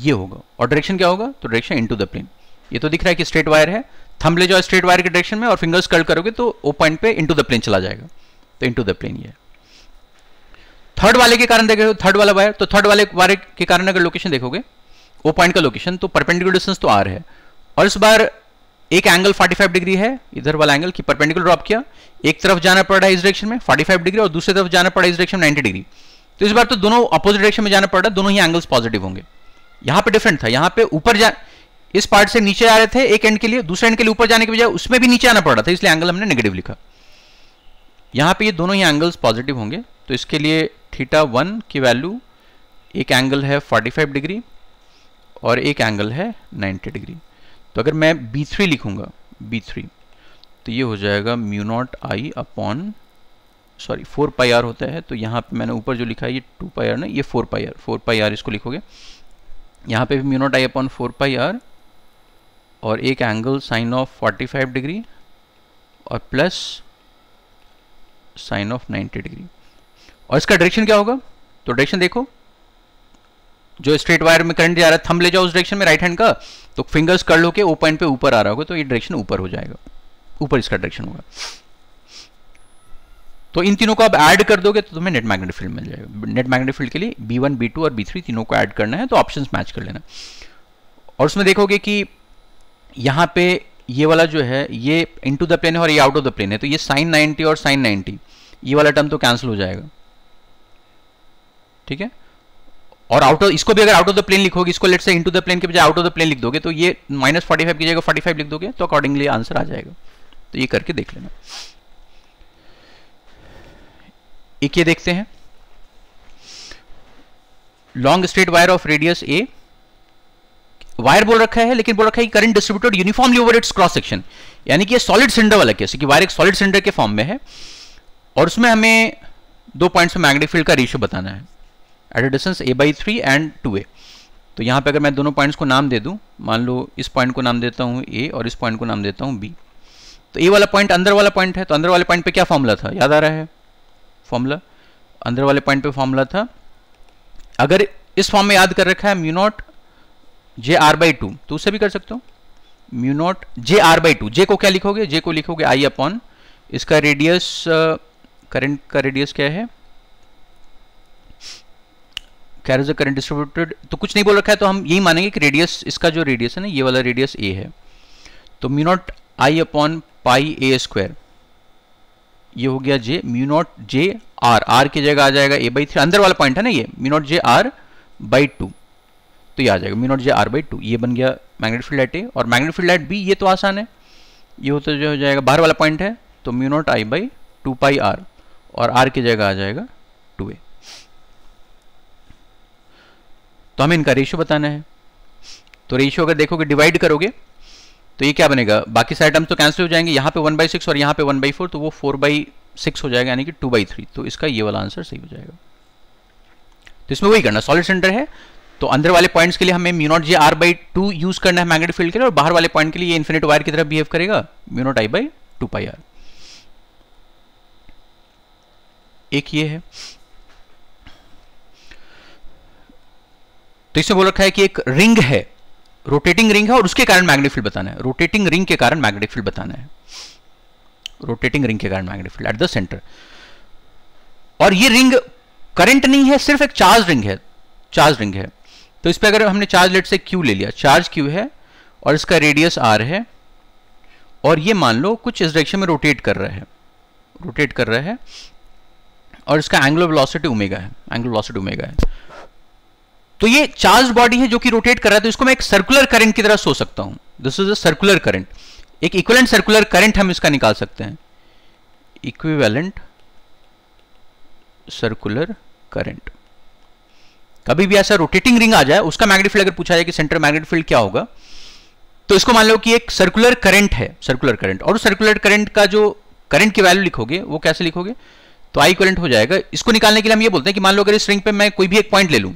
ये होगा और डायरेक्शन क्या होगा तो डायरेक्शन इनटू द प्लेन ये तो दिख रहा है कि स्ट्रेट वायर है थम ले जाओ स्ट्रेट वायर के डायरेक्शन में और फिंगर्स कर्ल करोगे तो ओ पॉइंट पे इनटू द प्लेन चला जाएगा तो इनटू द प्लेन ये है थर्ड वाले के कारण देखो थर्ड वाला वायर तो थर्ड वाले वायर के कारण अगर लोकेशन देखोगे वो पॉइंट का लोकेशन तो परपेंडिकुलर डिस्टेंस तो आर है और इस बार एक एंगल 45 डिग्री है इधर वाला एंगल की परपेंडिकुलर ड्रॉप किया एक तरफ जाना पड़ रहा है इस डायरेक्शन में 45 डिग्री और दूसरी तरफ जाना पड़ रहा है इस डायरेक्शन में 90 डिग्री तो इस बार तो दोनों अपोजिट डायरेक्शन में जाना पड़ रहा है दोनों ही एंगल्स पॉजिटिव होंगे यहां पर डिफरेंट था यहाँ पे ऊपर जा इस पार्ट से नीचे आ रहे थे एक एंड के लिए दूसरे एंड के लिए ऊपर जाने के बजाय उसमें भी नीचे आना पड़ रहा था इसलिए एंगल हमने नेगेटिव लिखा यहां पर ये दोनों ही एंगल्स पॉजिटिव होंगे तो इसके लिए थीटा वन की वैल्यू एक एंगल है 45 डिग्री और एक एंगल है 90 डिग्री तो अगर मैं B3 लिखूंगा बी थ्री तो ये हो जाएगा mu naught I upon sorry four pi are होता है तो यहाँ पे मैंने ऊपर जो लिखा है ये टू पाई आर ना ये four pi R four pi R इसको लिखोगे यहाँ पे भी mu naught I upon four pi are और एक एंगल साइन ऑफ 45 डिग्री और प्लस साइन ऑफ 90 डिग्री और इसका डायरेक्शन क्या होगा तो डायरेक्शन देखो जो स्ट्रेट वायर में करंट जा रहा है थम ले जाओ उस डायरेक्शन में राइट हैंड का तो फिंगर्स कर लो के ओ पॉइंट पे ऊपर आ रहा होगा तो ये डायरेक्शन ऊपर हो जाएगा ऊपर इसका डायरेक्शन होगा तो इन तीनों को आप ऐड कर दोगे तो तुम्हें नेट मैग्नेटिक फील्ड मिल जाएगा नेट मैग्नेटिक फील्ड के लिए बी वन बी टू और बी थ्री तीनों को ऐड करना है तो ऑप्शन मैच कर लेना और उसमें देखोगे कि यहां पे ये वाला जो है ये इनटू द प्लेन है और ये आउट ऑफ द प्लेन है तो ये साइन 90 और साइन 90 ये वाला टर्म तो कैंसिल हो जाएगा ठीक है और आउट ऑफ इसको भी अगर आउट ऑफ द प्लेन लिखोगे इसको लेट से इनटू द प्लेन के बजाय आउट ऑफ द प्लेन लिख दोगे तो ये माइनस फोर्टी फाइव की जगह फोर्टी फाइव लिख दोगे तो अकॉर्डिंगली आंसर आ जाएगा तो ये करके देख लेना एक ये देखते हैं long straight wire of radius A wire बोल रखा है लेकिन बोल रखा है कि current distributed uniformly over its cross section यानी कि ये सॉलिड सिलेंडर वाला केस कि वायर एक सॉलिड सिलेंडर के फॉर्म में है और उसमें हमें दो पॉइंट्स में मैग्नेटिक फील्ड का रेशियो बताना है at a distance A by three and two A तो यहाँ पे अगर मैं दोनों पॉइंट्स को नाम दे दूँ मान लो इस पॉइंट को नाम देता हूँ ए और इस पॉइंट को नाम देता हूँ बी तो ए वाला पॉइंट अंदर वाला पॉइंट है तो अंदर वाले पॉइंट पे क्या फॉर्मूला था याद आ रहा है फॉर्मूला अंदर वाले पॉइंट पे फॉर्मूला था अगर इस फॉर्म में याद कर रखा है mu naught J R by two तो उससे भी कर सकते हो mu naught J R by two J को क्या लिखोगे जे को लिखोगे आई अपॉन इसका रेडियस करंट uh, का रेडियस क्या है कैर करंट डिस्ट्रीब्यूटेड तो कुछ नहीं बोल रखा है तो हम यही मानेंगे कि रेडियस इसका जो रेडियस है ना ये वाला रेडियस ए है तो mu naught I upon pi A square ये हो गया J mu naught J R R की जगह आ जाएगा ए बाई थ्री अंदर वाला पॉइंट है ना ये mu naught J R by two तो ये आ जाएगा mu naught J R by two ये बन गया मैग्नेट फील्ड लाइट ए और मैग्नेट फील्ड लाइट बी ये तो आसान है ये होता जो हो जाएगा बाहर वाला पॉइंट है तो mu naught I by two pi are और आर की जगह आ जाएगा तो हमें इनका रेशियो बताना है तो रेशियो अगर देखोगे डिवाइड करोगे तो ये क्या बनेगा बाकी सारे टर्म्स तो कैंसिल हो जाएंगे यहाँ पे वन बाई सिक्स और यहाँ पे वन बाई फोर तो वो फोर बाई सिक्स हो जाएगा यानी कि टू बाई थ्री तो इसका ये वाला आंसर सही हो जाएगा तो इसमें वही करना सॉलिड सेंटर है तो अंदर वाले पॉइंट्स के लिए हमें mu naught J R by two use करना है मैग्नेटिक फील्ड के लिए और बाहर वाले पॉइंट के लिए इन्फिनिट वायर की तरफ बिहेव करेगा mu naught I by two pi are एक ये है तो इसमें बोल रखा है कि एक रिंग है रोटेटिंग रिंग है और उसके कारण मैग्नेटिक फील्ड बताना है रोटेटिंग रिंग के कारण मैग्नेटिक फील्ड बताना है रोटेटिंग रिंग के कारण magnetic field at the centre और ये रिंग करंट नहीं है सिर्फ एक चार्ज रिंग है चार्ज रिंग है तो इस पर अगर हमने चार्ज लेट से क्यू ले लिया चार्ज क्यू है और इसका रेडियस आर है और ये मान लो कुछ इस डायरेक्शन में रोटेट कर रहा है रोटेट कर रहा है और इसका एंगुलर वेलोसिटी ओमेगा है एंगुलर वेलोसिटी ओमेगा है तो ये चार्ज बॉडी है जो कि रोटेट कर रहा है तो इसको मैं एक सर्कुलर करंट की तरह सो सकता हूं this is a circular current एक इक्वलेंट सर्कुलर करंट हम इसका निकाल सकते हैं इक्विवेलेंट सर्कुलर करंट कभी भी ऐसा रोटेटिंग रिंग आ जाए उसका मैग्नेट फील्ड अगर पूछा जाए कि सेंटर मैग्नेट फील्ड क्या होगा तो इसको मान लो कि एक सर्कुलर करंट है सर्कुलर करंट और उस सर्कुलर करंट का जो करंट की वैल्यू लिखोगे वो कैसे लिखोगे तो आई करंट हो जाएगा इसको निकालने के लिए हम ये बोलते हैं कि मान लो अगर इस रिंग पे मैं कोई भी एक पॉइंट ले लूँ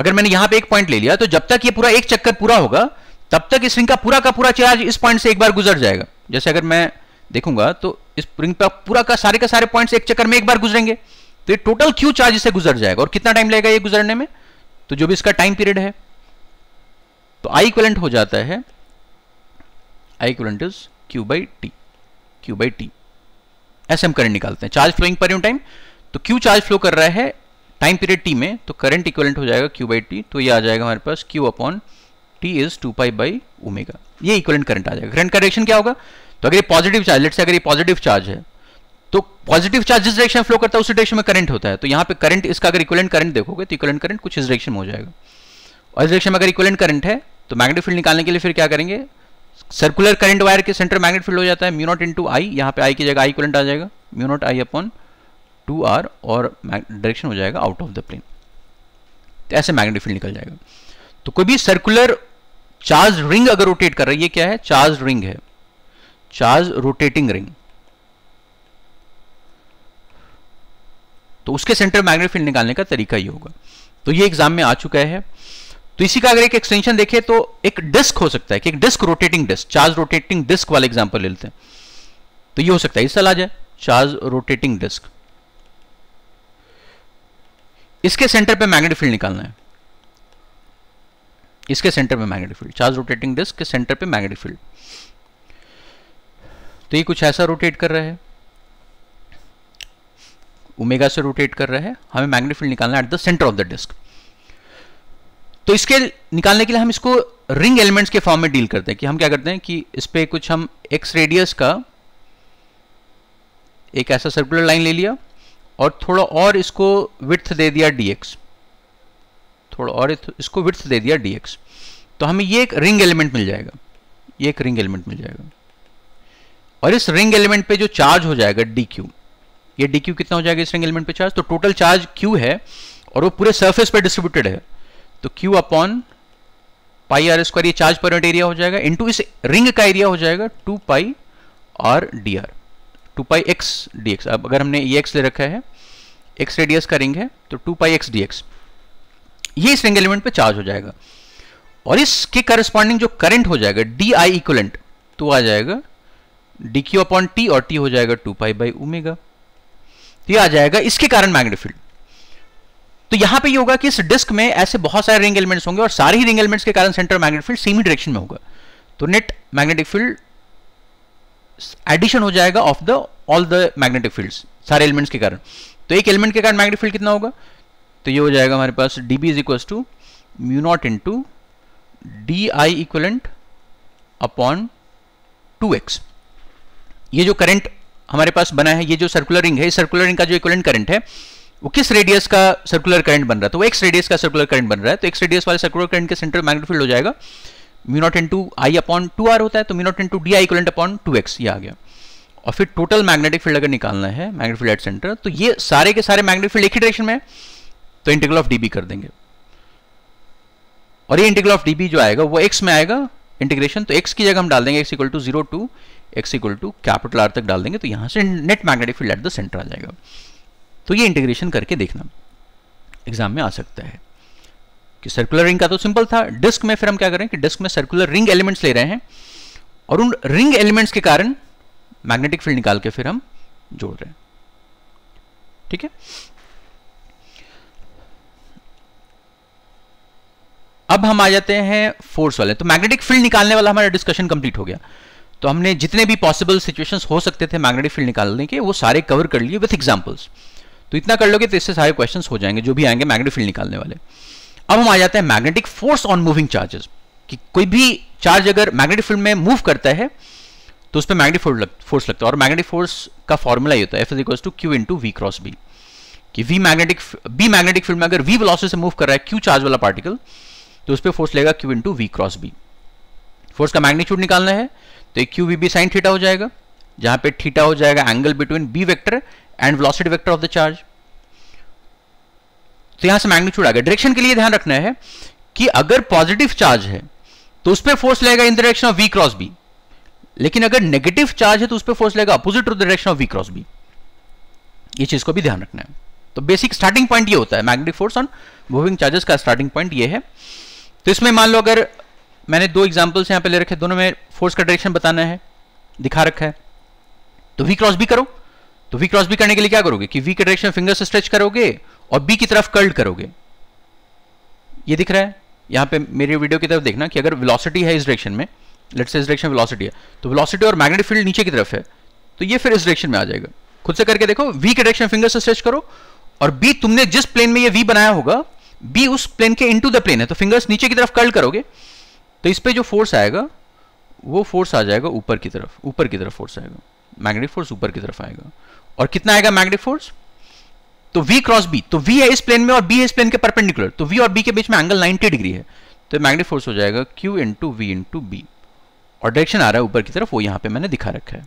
अगर मैंने यहां पे एक पॉइंट ले लिया तो जब तक ये पूरा एक चक्कर पूरा होगा तब तक इस रिंग का पूरा का पूरा चार्ज इस पॉइंट से एक बार गुजर जाएगा जैसे अगर मैं देखूंगा तो इस रिंग का पूरा का सारे का सारे पॉइंट एक चक्कर में एक बार गुजरेंगे तो ये टोटल क्यू चार्ज इसे गुजर जाएगा और कितना टाइम लगेगा ये गुजरने में तो जो भी इसका टाइम पीरियड है तो आई इक्वलेंट हो जाता है I equivalent is Q by T Q by T ऐसे हम करंट निकालते हैं चार्ज फ्लोइंग पर टाइम तो क्यू चार्ज फ्लो कर रहा है टाइम पीरियड टी में तो करंट इक्वलेंट हो जाएगा क्यू बाई टी तो ये आ जाएगा हमारे पास Q upon T is two pi by omega ये इक्वलेंट करंट आ जाएगा करंट का डायरेक्शन क्या होगा तो अगर ये पॉजिटिव चार्ज लेट से अगर ये पॉजिटिव चार्ज है तो पॉजिटिव चार्ज जिस डायरेक्शन फ्लो करता है उस डायरेक्शन में करंट होता है तो यहाँ पे करंट इसका अगर इक्वलेंट करंट देखोगे तो इक्वलेंट करंट कुछ इस डायरेक्शन में हो जाएगा और इस डायरेक्शन में अगर इक्वलेंट करंट है तो मैग्नेटिक फील्ड निकालने के लिए फिर क्या करेंगे सर्कुलर करंट वायर के सेंटर मैग्नेट फील्ड हो जाता है म्यूनोट इंटू आई यहाँ पे आई की जगह आई इक्वलेंट आ जाएगा mu naught I upon two R और डायरेक्शन हो जाएगा आउट ऑफ द प्लेन तो ऐसे मैग्नेटिक फील्ड निकल जाएगा तो कोई भी सर्कुलर चार्ज रिंग अगर रोटेट कर रही है क्या है चार्ज रिंग है चार्ज रोटेटिंग रिंग तो उसके सेंटर मैग्नेटिक फील्ड निकालने का तरीका ही होगा तो ये एग्जाम में आ चुका है तो इसी का अगर एक एक्सटेंशन देखे तो एक डिस्क हो सकता है कि एक disc rotating disc charge rotating disc वाला एग्जाम्पल ले लेते हैं तो ये हो सकता है इस साल आ जाए चार्ज रोटेटिंग डिस्क इसके सेंटर पे मैग्नेटिक फील्ड निकालना है इसके सेंटर पे magnetic field charge rotating disc के सेंटर पे मैग्नेटिक फील्ड तो ये कुछ ऐसा रोटेट कर रहा है ओमेगा से रोटेट कर रहा है हमें मैग्नेटिक फील्ड निकालना है at the centre of the disc तो इसके निकालने के लिए हम इसको रिंग एलिमेंट्स के फॉर्म में डील करते हैं कि हम क्या करते हैं कि इस पर कुछ हम एक्स रेडियस का एक ऐसा सर्कुलर लाइन ले लिया और थोड़ा और इसको विथ दे दिया dx थोड़ा और इसको विथ दे दिया dx तो हमें ये एक रिंग एलिमेंट मिल जाएगा ये एक रिंग एलिमेंट मिल जाएगा और इस रिंग एलिमेंट पे जो चार्ज हो जाएगा डी क्यू ये डी क्यू कितना हो जाएगा इस रिंग एलिमेंट पे चार्ज तो टोटल चार्ज क्यू है और वो पूरे सरफेस पे डिस्ट्रीब्यूटेड है तो Q upon pi R square ये चार्ज पर एरिया हो जाएगा इनटू इस रिंग का एरिया हो जाएगा two pi R D R two pi X D अब अगर हमने ई एक्स ले रखा है एक्स रेडियस का रिंग है तो two pi X D X ये इस रिंग एलिमेंट पे चार्ज हो जाएगा और इसके करस्पॉन्डिंग जो करंट हो जाएगा डी आई इक्वलेंट तो आ जाएगा डी क्यू अपॉन टी और टी हो जाएगा टू पाई बाई उमेगा तो ये आ जाएगा इसके कारण मैग्नेटिक तो यहां पे ये होगा कि इस डिस्क में ऐसे बहुत सारे रिंग एलिमेंट्स होंगे और सारे ही रिंग एलिमेंट्स के कारण सेंटर मैग्नेटिक फील्ड सेम ही डायरेक्शन में होगा तो नेट मैग्नेटिक फील्ड एडिशन हो जाएगा of the all the magnetic fields सारे एलिमेंट्स के कारण तो एक एलिमेंट के कारण मैग्नेटिक फील्ड कितना होगा तो ये हो जाएगा हमारे पास D B is equal to mu naught into D I equivalent upon two X ये जो करंट हमारे पास बना है ये जो सर्कुलर रिंग है सर्कुलर रिंग का जो इक्वलेंट करंट है वो किस रेडियस का सर्कुलर करंट बन रहा है तो वो एक्स रेडियस का सर्कुलर करंट बन रहा है तो एक्स रेडियस वाले सर्कुलर करंट के सेंटर मैग्नेटिक फील्ड हो जाएगा mu naught two I upon two are होता है तो mu naught two D I equivalent upon two X ये आ गया और फिर टोटल मैग्नेटिक फील्ड अगर निकालना है मैग्नेटिक फील्ड एट सेंटर तो ये सारे के सारे मैग्नेटिक फील्ड एक ही डायरेक्शन में तो इंटीग्रल ऑफ डीबी कर देंगे और ये इंटीग्रल ऑफ डीबी जो आएगा वो एक्स में आएगा इंटीग्रेशन तो एक्स की जगह हम डाल देंगे X equal to zero two X equal to capital R तक डाल देंगे तो यहां से net magnetic field at the centre आ जाएगा तो ये इंटीग्रेशन करके देखना एग्जाम में आ सकता है कि सर्कुलर रिंग का तो सिंपल था डिस्क में फिर हम क्या करें कि डिस्क में सर्कुलर रिंग एलिमेंट्स ले रहे हैं और उन रिंग एलिमेंट्स के कारण मैग्नेटिक फील्ड निकाल के फिर हम जोड़ रहे हैं ठीक है अब हम आ जाते हैं फोर्स वाले तो मैग्नेटिक फील्ड निकालने वाला हमारा डिस्कशन कंप्लीट हो गया तो हमने जितने भी पॉसिबल सिचुएशंस हो सकते थे मैग्नेटिक फील्ड निकालने के वो सारे कवर कर लिए विथ एग्जांपल्स तो इतना कर लोगे तो इससे सारे क्वेश्चंस हो जाएंगे जो भी आएंगे मैग्नेटिक फील्ड निकालने वाले अब हम आ जाते हैं magnetic force on moving charges कि कोई भी चार्ज अगर मैग्नेटिक फील्ड में मूव करता है तो उस पर मैग्नेटिक फोर्स लगता है और मैग्नेटिक फोर्स का फॉर्मूला ये होता है F is to Q into V cross B कि V magnetic B magnetic field में अगर वी वेलोसिटी से मूव कर रहा है क्यू चार्ज वाला पार्टिकल तो उस पर फोर्स लेगा Q into V cross B force का मैग्नीट्यूड निकालना है तो एक Q V B sine theta हो जाएगा जहां पे थीटा हो जाएगा angle between B vector and velocity vector of the charge तो यहां से मैग्नीट्यूड आ गया डायरेक्शन के लिए ध्यान रखना है कि अगर पॉजिटिव चार्ज है तो उस पर फोर्स लगेगा in direction of V cross B लेकिन अगर नेगेटिव चार्ज है तो उस पर फोर्स लगेगा opposite to direction of V cross B ये चीज को भी ध्यान रखना है तो बेसिक स्टार्टिंग पॉइंट ये होता है magnetic force on moving charges का स्टार्टिंग पॉइंट ये है तो इसमें मान लो अगर मैंने दो एग्जांपल्स यहां पे ले रखे दोनों में फोर्स का डायरेक्शन बताना है दिखा रखा है तो वी क्रॉस बी करो तो वी क्रॉस बी करने के लिए क्या करोगे कि वी के डायरेक्शन फिंगर से स्ट्रेच करोगे और बी की तरफ कर्ल करोगे ये दिख रहा है यहां पे मेरे वीडियो की तरफ देखना कि अगर वेलोसिटी है इस डायरेक्शन में लेट्स से इस डायरेक्शन वेलोसिटी है तो वेलोसिटी और मैग्नेटिक फील्ड नीचे की तरफ है तो ये फिर इस डायरेक्शन में आ जाएगा खुद से करके देखो वी के डायरेक्शन फिंगर से स्ट्रेच करो और बी तुमने जिस प्लेन में ये वी बनाया होगा बी उस प्लेन के इनटू द प्लेन है तो फिंगर्स नीचे की तरफ कर्ल करोगे तो इस पर जो फोर्स आएगा वो फोर्स आ जाएगा ऊपर की तरफ ऊपर की तरफ फोर्स आएगा मैग्नेटिक फोर्स ऊपर की तरफ आएगा और कितना आएगा मैग्नेटिक फोर्स तो वी क्रॉस बी तो वी है इस प्लेन में और बी है इस प्लेन के परपेंडिकुलर तो वी और बी के बीच में एंगल 90 डिग्री है तो मैग्नेटिक फोर्स हो जाएगा Q into V into B और डायरेक्शन आ रहा है ऊपर की तरफ वो यहां पे मैंने दिखा रखा है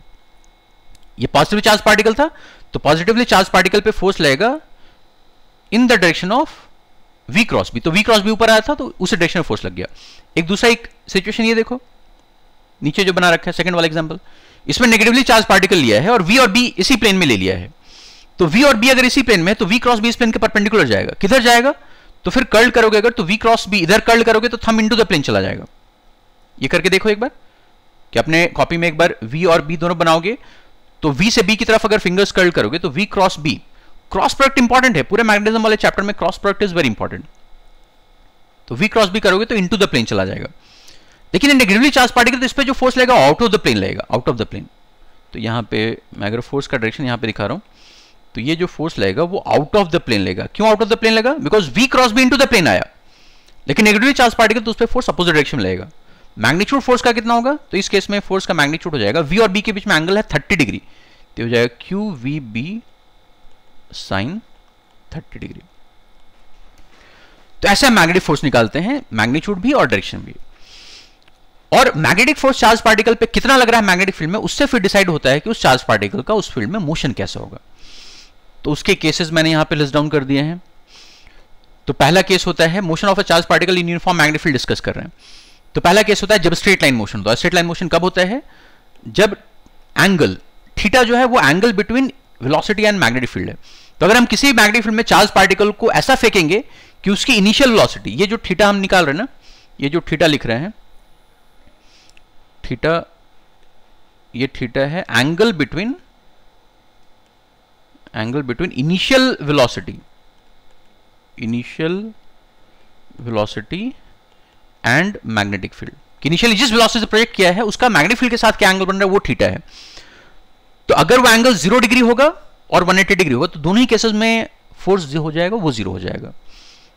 ये पॉजिटिव चार्ज पार्टिकल था तो पॉजिटिवली चार्ज पार्टिकल पे फोर्स लगेगा in the direction of V cross B तो V क्रॉस बी ऊपर आया था तो उस डायरेक्शन में फोर्स लग गया एक दूसरा एक सिचुएशन ये देखो नीचे जो बना रखा है सेकंड वाला एग्जांपल इसमें नेगेटिवली चार्ज पार्टिकल लिया है और V और B इसी प्लेन में ले लिया है तो वी और बी अगर इसी प्लेन में तो वी क्रॉस बी इस प्लेन के परपेंडिकुलर जाएगा किधर जाएगा तो फिर कर्ल करोगे अगर तो वी क्रॉस बी इधर कर्ल करोगे तो थम इनटू द प्लेन चला जाएगा ये करके देखो एक बार कि अपने कॉपी में एक बार वी और बी दोनों बनाओगे तो वी से बी की तरफ अगर फिंगर्स कर्ल करोगे तो V cross B cross product important है पूरे मैग्नेटिज्म वाले चैप्टर में cross product is very important तो वी क्रॉस बी करोगे तो इनटू द प्लेन चला जाएगा लेकिन नेगेटिवली चार्ज पार्टिकल तो इस पर जो फोर्स लेगा आउट ऑफ द प्लेन लेगा आउट ऑफ द प्लेन तो यहां पे मैं अगर फोर्स का डायरेक्शन यहां पे दिखा रहा हूं तो ये जो फोर्स लगेगा वो आउट ऑफ द प्लेन लेगा क्यों आउट ऑफ द प्लेन लेगा because V cross B into the plane आया लेकिन नेगेटिव चार्ज पार्टिकल तो उस पर फोर्स अपोजिट डायरेक्शन लगेगा मैग्नीट्यूड फोर्स का कितना होगा तो इस केस में फोर्स का मैग्नीट्यूड हो जाएगा वी और बी के बीच में एंगल है थर्टी डिग्री तो हो जाएगा Q V B sine thirty degree तो ऐसे हम मैग्नेटिक फोर्स निकालते हैं मैग्नीट्यूड भी और डायरेक्शन भी और मैग्नेटिक फोर्स चार्ज पार्टिकल पे कितना लग रहा है मैग्नेटिक फील्ड में उससे फिर डिसाइड होता है कि उस चार्ज पार्टिकल का उस फील्ड में मोशन कैसा होगा तो उसके केसेस मैंने यहां पे लिस्ट डाउन कर दिए हैं तो पहला केस होता है motion of a charge particle in uniform magnetic field discuss कर रहे हैं तो पहला केस होता है जब स्ट्रेट लाइन मोशन होता है स्ट्रेट लाइन मोशन कब होता है जब एंगल थीटा जो है वो angle between velocity and magnetic field है तो अगर हम किसी मैग्नेटिक फील्ड में चार्ज पार्टिकल को ऐसा फेंकेंगे कि उसकी इनिशियल वेलोसिटी ये जो थीटा हम निकाल रहे हैं ना ये जो थीटा लिख रहे हैं थीटा ये थीटा है angle between angle between initial velocity initial velocity and magnetic field initially जिस वेलोसिटी से प्रोजेक्ट किया है उसका मैग्नेटिक फील्ड के साथ क्या एंगल बन रहा है वो थीटा है तो अगर वो एंगल जीरो डिग्री होगा और 180 डिग्री होगा तो दोनों ही केसेस में फोर्स हो जाएगा वो जीरो हो जाएगा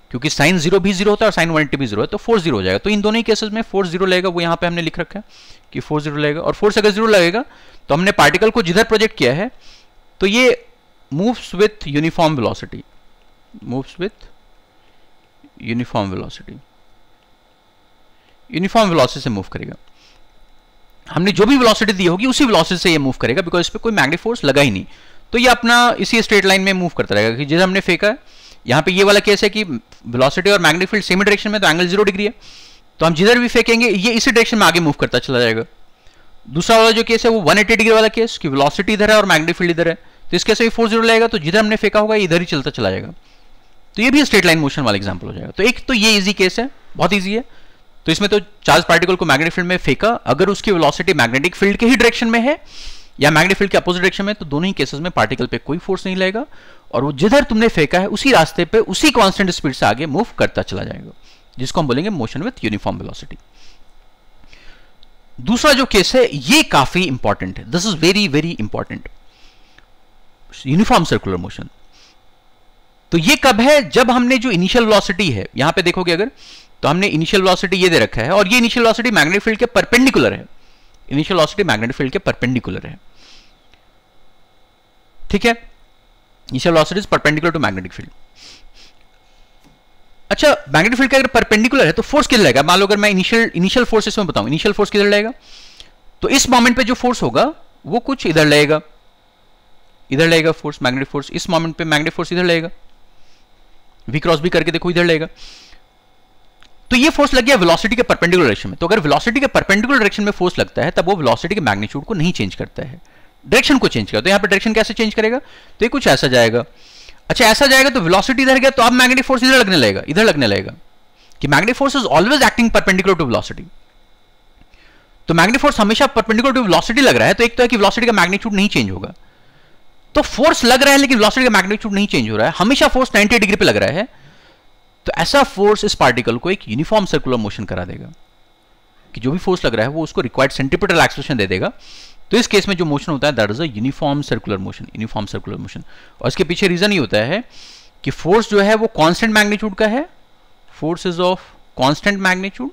क्योंकि साइन जीरो भी जीरो होता है और साइन 180 भी जीरो है तो फोर्स जीरो हो जाएगा तो इन दोनों ही केसेस में फोर्स जीरो लगेगा वो यहां पे हमने लिख रखा है कि फोर्स जीरो लगेगा और फोर्स अगर जीरो लगेगा तो हमने पार्टिकल को जिधर प्रोजेक्ट किया है तो ये moves with uniform velocity moves with uniform velocity uniform velocity से मूव करेगा हमने जो भी वेलोसिटी दी होगी उसी वेलोसिटी से ये मूव करेगा बिकॉज इस पर कोई मैग्नेट फोर्स लगा ही नहीं तो ये अपना इसी स्ट्रेट लाइन में मूव करता रहेगा कि जैसे हमने फेंका है यहां पे ये वाला केस है कि वेलोसिटी और मैग्नेट फील्ड सेम डायरेक्शन में तो एंगल जीरो डिग्री है तो हम जिधर भी फेंकेंगे ये इसी डायरेक्शन में आगे मूव करता चला जाएगा दूसरा वाला जो केस है वो 180 डिग्री वाला केस कि वेलोसिटी इधर है और मैग्नेट फील्ड इधर है तो इसके से फोर जीरो लगेगा तो जिधर हमने फेंका होगा इधर ही चलता चला जाएगा तो ये भी स्ट्रेट लाइन मोशन वाला एग्जाम्पल हो जाएगा तो एक तो ये इजी केस है बहुत ईजी है तो इसमें तो चार्ज पार्टिकल को मैग्नेटिक फील्ड में फेंका अगर उसकी वेलोसिटी मैग्नेटिक फील्ड के ही डायरेक्शन में है या मैग्नेटिक फील्ड के अपोजिट डायरेक्शन में तो दोनों ही केसेस में पार्टिकल पे कोई फोर्स नहीं लगेगा और वो जिधर तुमने फेंका है उसी रास्ते पे उसी कांस्टेंट स्पीड से आगे मूव करता चला जाएगा जिसको हम बोलेंगे मोशन विथ यूनिफॉर्म वेलोसिटी दूसरा जो केस है ये काफी इंपॉर्टेंट है this is very very important uniform circular motion तो ये कब है जब हमने जो इनिशियल वेलोसिटी है यहां पे देखोगे अगर तो हमने इनिशियल वेलोसिटी ये दे रखा है और ये इनिशियल वेलोसिटी मैग्नेटिक फील्ड के परपेंडिकुलर है इनिशियल वेलोसिटी मैग्नेटिक फील्ड के परपेंडिकुलर है ठीक है initial velocity is perpendicular to magnetic field अच्छा मैग्नेटिक फील्ड का अगर परपेंडिकुलर है तो फोर्स किधर रहेगा मान लो अगर मैं इनिशियल इनिशियल फोर्स इसमें बताऊं इनिशियल फोर्स किधर रहेगा तो इस मोमेंट पे जो फोर्स होगा वो कुछ इधर लगेगा इधर लगेगा फोर्स मैग्नेट फोर्स इस मोमेंट पे मैग्नेट फोर्स इधर लगेगा वी क्रॉस भी करके देखो इधर लगेगा तो ये फोर्स लग गया वेलोसिटी के परपेंडिकुलर डायरेक्शन में तो अगर वेलोसिटी के परपेंडिकुलर डायरेक्शन में फोर्स लगता है तब वो वेलोसिटी के मैग्नीट्यूड को नहीं चेंज करता है डायरेक्शन को चेंज करता तो यहां पर डायरेक्शन कैसे चेंज करेगा तो ये कुछ ऐसा जाएगा अच्छा ऐसा जाएगा तो वेलोसिटी इधर गया तो अब मैग्नेटिक फोर्स इधर लगने लगेगा इधर लगने लगेगा कि magnetic force is always acting perpendicular to velocity तो मैग्नेटिक फोर्स हमेशा परपेंडिकुलर टू वेलोसिटी लग रहा है तो एक तो है कि वेलोसिटी का मैग्नीट्यूड नहीं चेंज होगा तो फोर्स लग रहा है लेकिन वेलोसिटी का मैग्नीट्यूड नहीं चेंज हो रहा है हमेशा फोर्स 90 डिग्री पे लग रहा है तो ऐसा फोर्स इस पार्टिकल को एक यूनिफॉर्म सर्कुलर मोशन करा देगा कि जो भी फोर्स लग रहा है वो उसको रिक्वायर्ड सेंटीपीटल एक्सप्रेशन दे देगा तो इस केस में जो मोशन होता है that is a uniform circular motion uniform circular motion और इसके पीछे रीजन ये होता है कि फोर्स जो है वो कॉन्स्टेंट मैग्नीट्यूड का है force is of constant magnitude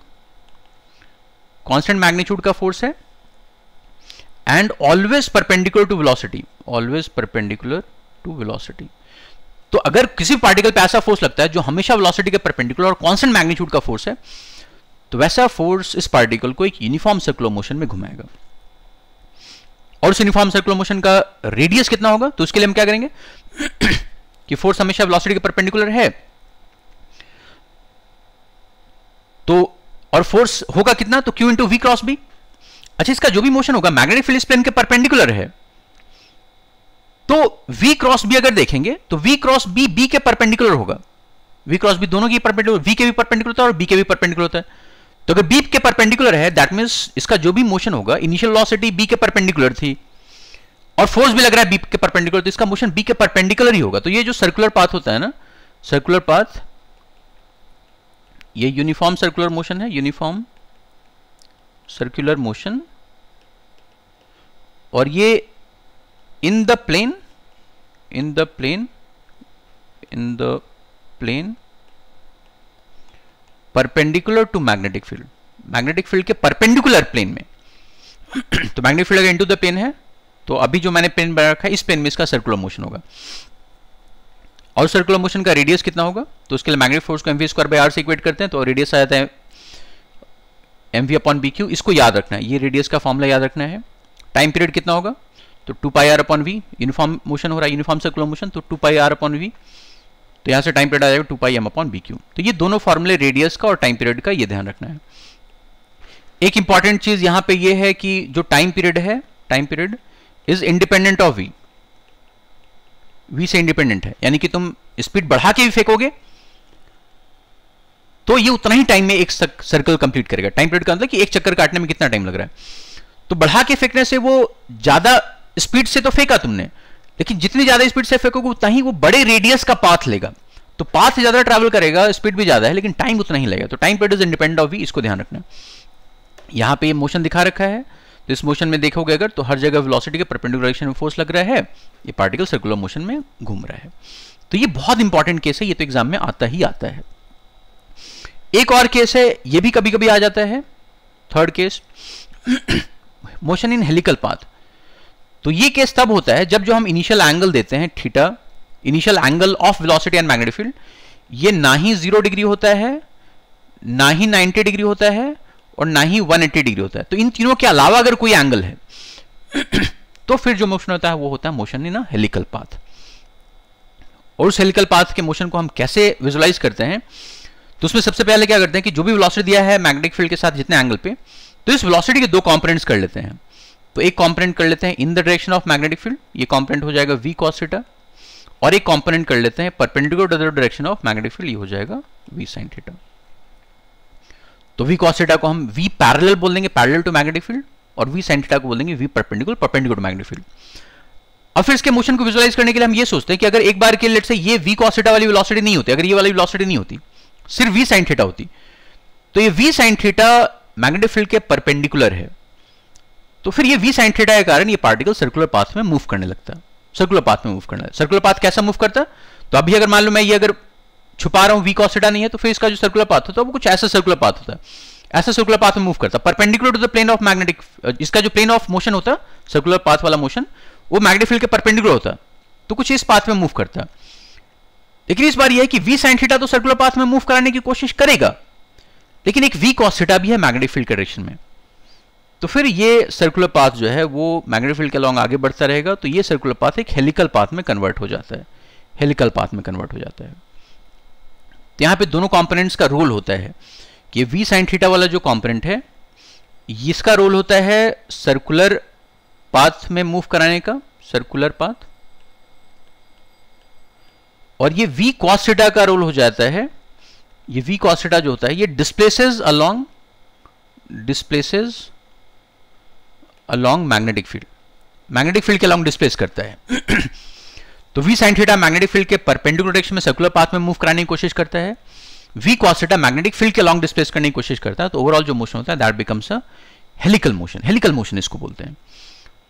constant magnitude का फोर्स है and always perpendicular to velocity always perpendicular to velocity तो अगर किसी पार्टिकल पे ऐसा फोर्स लगता है जो हमेशा वेलोसिटी के परपेंडिकुलर और कांस्टेंट मैग्नीट्यूड का फोर्स है तो वैसा फोर्स इस पार्टिकल को एक यूनिफॉर्म सर्कुलर मोशन में घुमाएगा और उस यूनिफॉर्म सर्कुलर मोशन का रेडियस कितना होगा तो उसके लिए हम क्या करेंगे कि फोर्स हमेशा वेलोसिटी के परपेंडिकुलर है तो और फोर्स होगा कितना तो Q into V cross B अच्छा इसका जो भी मोशन होगा मैग्नेटिक फील्ड प्लेन के परपेंडिकुलर है तो V क्रॉस B अगर देखेंगे तो V क्रॉस B B के परपेंडिकुलर होगा V क्रॉस B दोनों की परपेंडिकुलर V के भी परपेंडिकुलर होता है और B के भी परपेंडिकुलर होता है तो अगर B के परपेंडिकुलर है दैट मीन इसका जो भी मोशन होगा इनिशियल लॉसिटी B के परपेंडिकुलर थी और फोर्स भी लग रहा है B के परपेंडिकुलर तो इसका मोशन B के परपेंडिकुलर ही होगा तो ये जो सर्कुलर पाथ होता है ना सर्कुलर पाथ ये यूनिफॉर्म सर्कुलर मोशन है यूनिफॉर्म सर्कुलर मोशन और ये in the plane in the plane in the plane perpendicular to magnetic field magnetic field के परपेंडिकुलर प्लेन में तो मैग्नेटिक फील्ड अगर इनटू द प्लेन है तो अभी जो मैंने प्लेन बना रखा है इस प्लेन में इसका सर्कुलर मोशन होगा और सर्कुलर मोशन का रेडियस कितना होगा तो उसके लिए मैग्नेटिक फोर्स को M we square by R से इक्वेट करते हैं तो रेडियस आ जाता है M V upon B Q इसको याद रखना है ये रेडियस का फॉर्मुला याद रखना है टाइम पीरियड कितना होगा तो two pi R upon V uniform motion हो रहा है यूनिफॉर्म सर्कुलर मोशन तो two pi R upon V तो यहाँ से टाइम पीरियड आ जाएगा two pi M upon B Q तो ये दोनों फॉर्मूले रेडियस का और टाइम पीरियड का ये ध्यान रखना है एक इंपॉर्टेंट चीज यहाँ पे ये है कि जो टाइम पीरियड है time period is independent of V V से इंडिपेंडेंट है यानी कि तुम स्पीड बढ़ा के भी फेंकोगे तो ये उतना ही टाइम में एक सर्कल कंप्लीट करेगा टाइम पीरियड का मतलब कि एक चक्कर काटने में कितना टाइम लग रहा है तो बढ़ा के फेंकने से वो ज्यादा स्पीड से तो फेंका तुमने लेकिन जितनी ज्यादा स्पीड से फेंकोगे उतना ही वो बड़े रेडियस का पाथ लेगा तो पाथ ज्यादा ट्रैवल करेगा स्पीड भी ज्यादा है लेकिन टाइम उतना ही लगेगा तो time period is independent of भी इसको ध्यान रखना यहां पर मोशन दिखा रखा है तो इस मोशन में देखोगे अगर तो हर जगह वेलोसिटी के परपेंडिकुलर डायरेक्शन में फोर्स लग रहा है ये पार्टिकल सर्कुलर मोशन में घूम रहा है तो ये बहुत इंपॉर्टेंट केस है ये तो एग्जाम में आता ही आता है एक और केस है ये भी कभी कभी आ जाता है third case motion in helical path तो ये केस तब होता है जब जो हम इनिशियल एंगल देते हैं theta initial angle of velocity and magnetic field ये ना ही जीरो डिग्री होता है ना ही नाइनटी डिग्री होता है और ना ही वन एट्टी डिग्री होता है तो इन तीनों के अलावा अगर कोई एंगल है तो फिर जो मोशन होता है वो होता है मोशन इन हेलिकल पाथ और उस हेलिकल पाथ के मोशन को हम कैसे विजुलाइज करते हैं तो उसमें सबसे पहले क्या करते हैं कि जो भी वेलोसिटी दिया है मैग्नेटिक फील्ड के साथ जितने एंगल पे तो इस वेलोसिटी के दो कॉम्पोनेंट्स कर लेते हैं तो एक कॉम्पोनेंट कर लेते हैं in the direction of magnetic field ये कॉम्पोनेंट हो जाएगा वी कॉस थीटा और एक कॉम्पोनेंट कर लेते हैं perpendicular to the direction of magnetic field ये हो जाएगा वी साइन थीटा तो वी कॉस थीटा को हम वी पैरेलल बोल देंगे पैरेलल टू मैग्नेटिक फील्ड और वी साइन थीटा को बोलेंगे V perpendicular perpendicular to magnetic field अब फिर इसके मोशन को विजुलाइज करने के लिए हम ये सोचते हैं कि अगर एक बार के लेट से ये वी कॉस थीटा वाली वेलोसिटी नहीं होती अगर ये वाली वेलोसिटी नहीं होती सिर्फ वी साइन थीटा होती तो ये V sine theta magnetic field के परपेंडिकुलर है तो फिर ये वी साइन थीटा के कारण ये पार्टिकल सर्कुलर पाथ में मूव करने लगता है सर्कुलर पाथ में मूव करना है सर्कुलर पाथ कैसा मूव करता तो अभी अगर मान लो मैं ये अगर छुपा रहा हूं वी कॉसिटा नहीं है तो फिर इसका जो सर्कुलर पाथ होता है वो कुछ ऐसा सर्कुलर पाथ होता है ऐसा सर्कुलर पाथ में मूव करता है perpendicular to the plane of magnetic इसका जो प्लेन ऑफ मोशन होता है सर्कुलर पाथ वाला मोशन वो मैग्नेटिक फील्ड के परपेंडिकुलर होता है तो कुछ इस पाथ में मूव करता है लेकिन इस बार यह है कि वी साइन थीटा तो सर्कुलर पाथ में मूव कराने की कोशिश करेगा लेकिन एक वी कॉस थीटा भी है मैग्नेटिक फील्ड के डायरेक्शन में तो फिर ये सर्कुलर पाथ जो है वो मैग्नेटिक फील्ड के अलॉन्ग आगे बढ़ता रहेगा तो ये सर्कुलर पाथ एक हेलिकल पाथ में कन्वर्ट हो जाता है हेलिकल पाथ में कन्वर्ट हो जाता है तो यहां पे दोनों कॉम्पोनेंट्स का रोल होता है कि वी साइन थीटा वाला जो कॉम्पोनेंट है इसका रोल होता है सर्कुलर पाथ में मूव कराने का सर्कुलर पाथ और ये वी कॉस्टा का रोल हो जाता है ये वी कॉस्टा जो होता है ये displaces along displaces along magnetic field magnetic field के अलोंग डिस्प्लेस करता है तो V sine theta magnetic field के परपेंडिकुलर डायरेक्शन में सर्कुलर पाथ में मूव कराने की कोशिश करता है वी थीटा मैग्नेटिक फील्ड के अलोंग डिस्प्लेस करने की कोशिश करता है तो ओवरऑल जो मोशन होता है that becomes a helical motion helical motion इसको बोलते हैं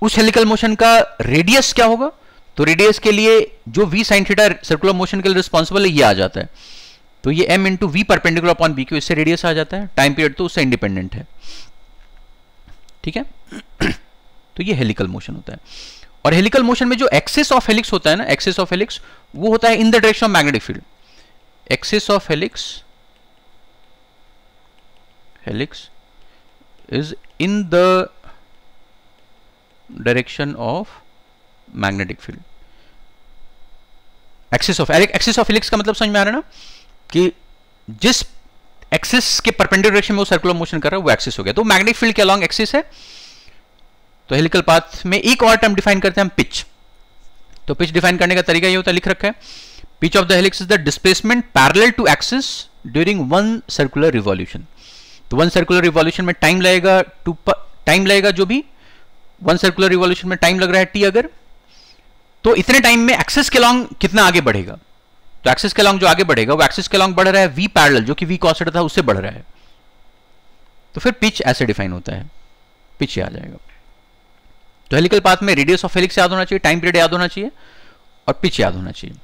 उस हेलिकल मोशन का रेडियस क्या होगा तो रेडियस के लिए जो V sine theta circular motion के लिए रिस्पॉन्सिबल है ये आ जाता है तो ये M into V perpendicular upon B Q इससे रेडियस आ जाता है टाइम पीरियड तो उससे इंडिपेंडेंट है ठीक है तो ये हेलिकल मोशन होता है और हेलिकल मोशन में जो एक्सेस ऑफ हेलिक्स होता है ना एक्सेस ऑफ हेलिक्स वो होता है in the direction of magnetic field axis of helix helix is in the direction of magnetic field axis of axis of helix का मतलब समझ में आ रहा है ना कि जिस एक्सिस के परपेंडिकुलर डायरेक्शन में वो सर्कुलर मोशन कर रहा है वो एक्सिस हो गया तो मैग्नेटिक फील्ड के अलॉन्ग एक्सिस है तो हेलिकल पाथ में एक और टर्म डिफाइन करते हैं हम पिच तो पिच डिफाइन करने का तरीका ये होता है लिख रखा है pitch of the helix is the displacement parallel to axis during one circular revolution तो वन सर्कुलर रिवॉल्यूशन में टाइम लगेगा टू टाइम लगेगा जो भी वन सर्कुलर रिवॉल्यूशन में टाइम लग रहा है टी अगर तो इतने टाइम में एक्सेस के लॉन्ग कितना आगे बढ़ेगा तो एक्सेस के लॉन्ग जो आगे बढ़ेगा वो एक्सेस के लॉन्ग बढ़ रहा है वी पैरल जो कि वी कॉसेट था उससे बढ़ रहा है तो फिर पिच ऐसे डिफाइन होता है पिच आ जाएगा तो हेलिकल पाथ में रेडियस ऑफ हेलिक्स याद होना चाहिए टाइम पीरियड याद होना चाहिए और पिच याद होना चाहिए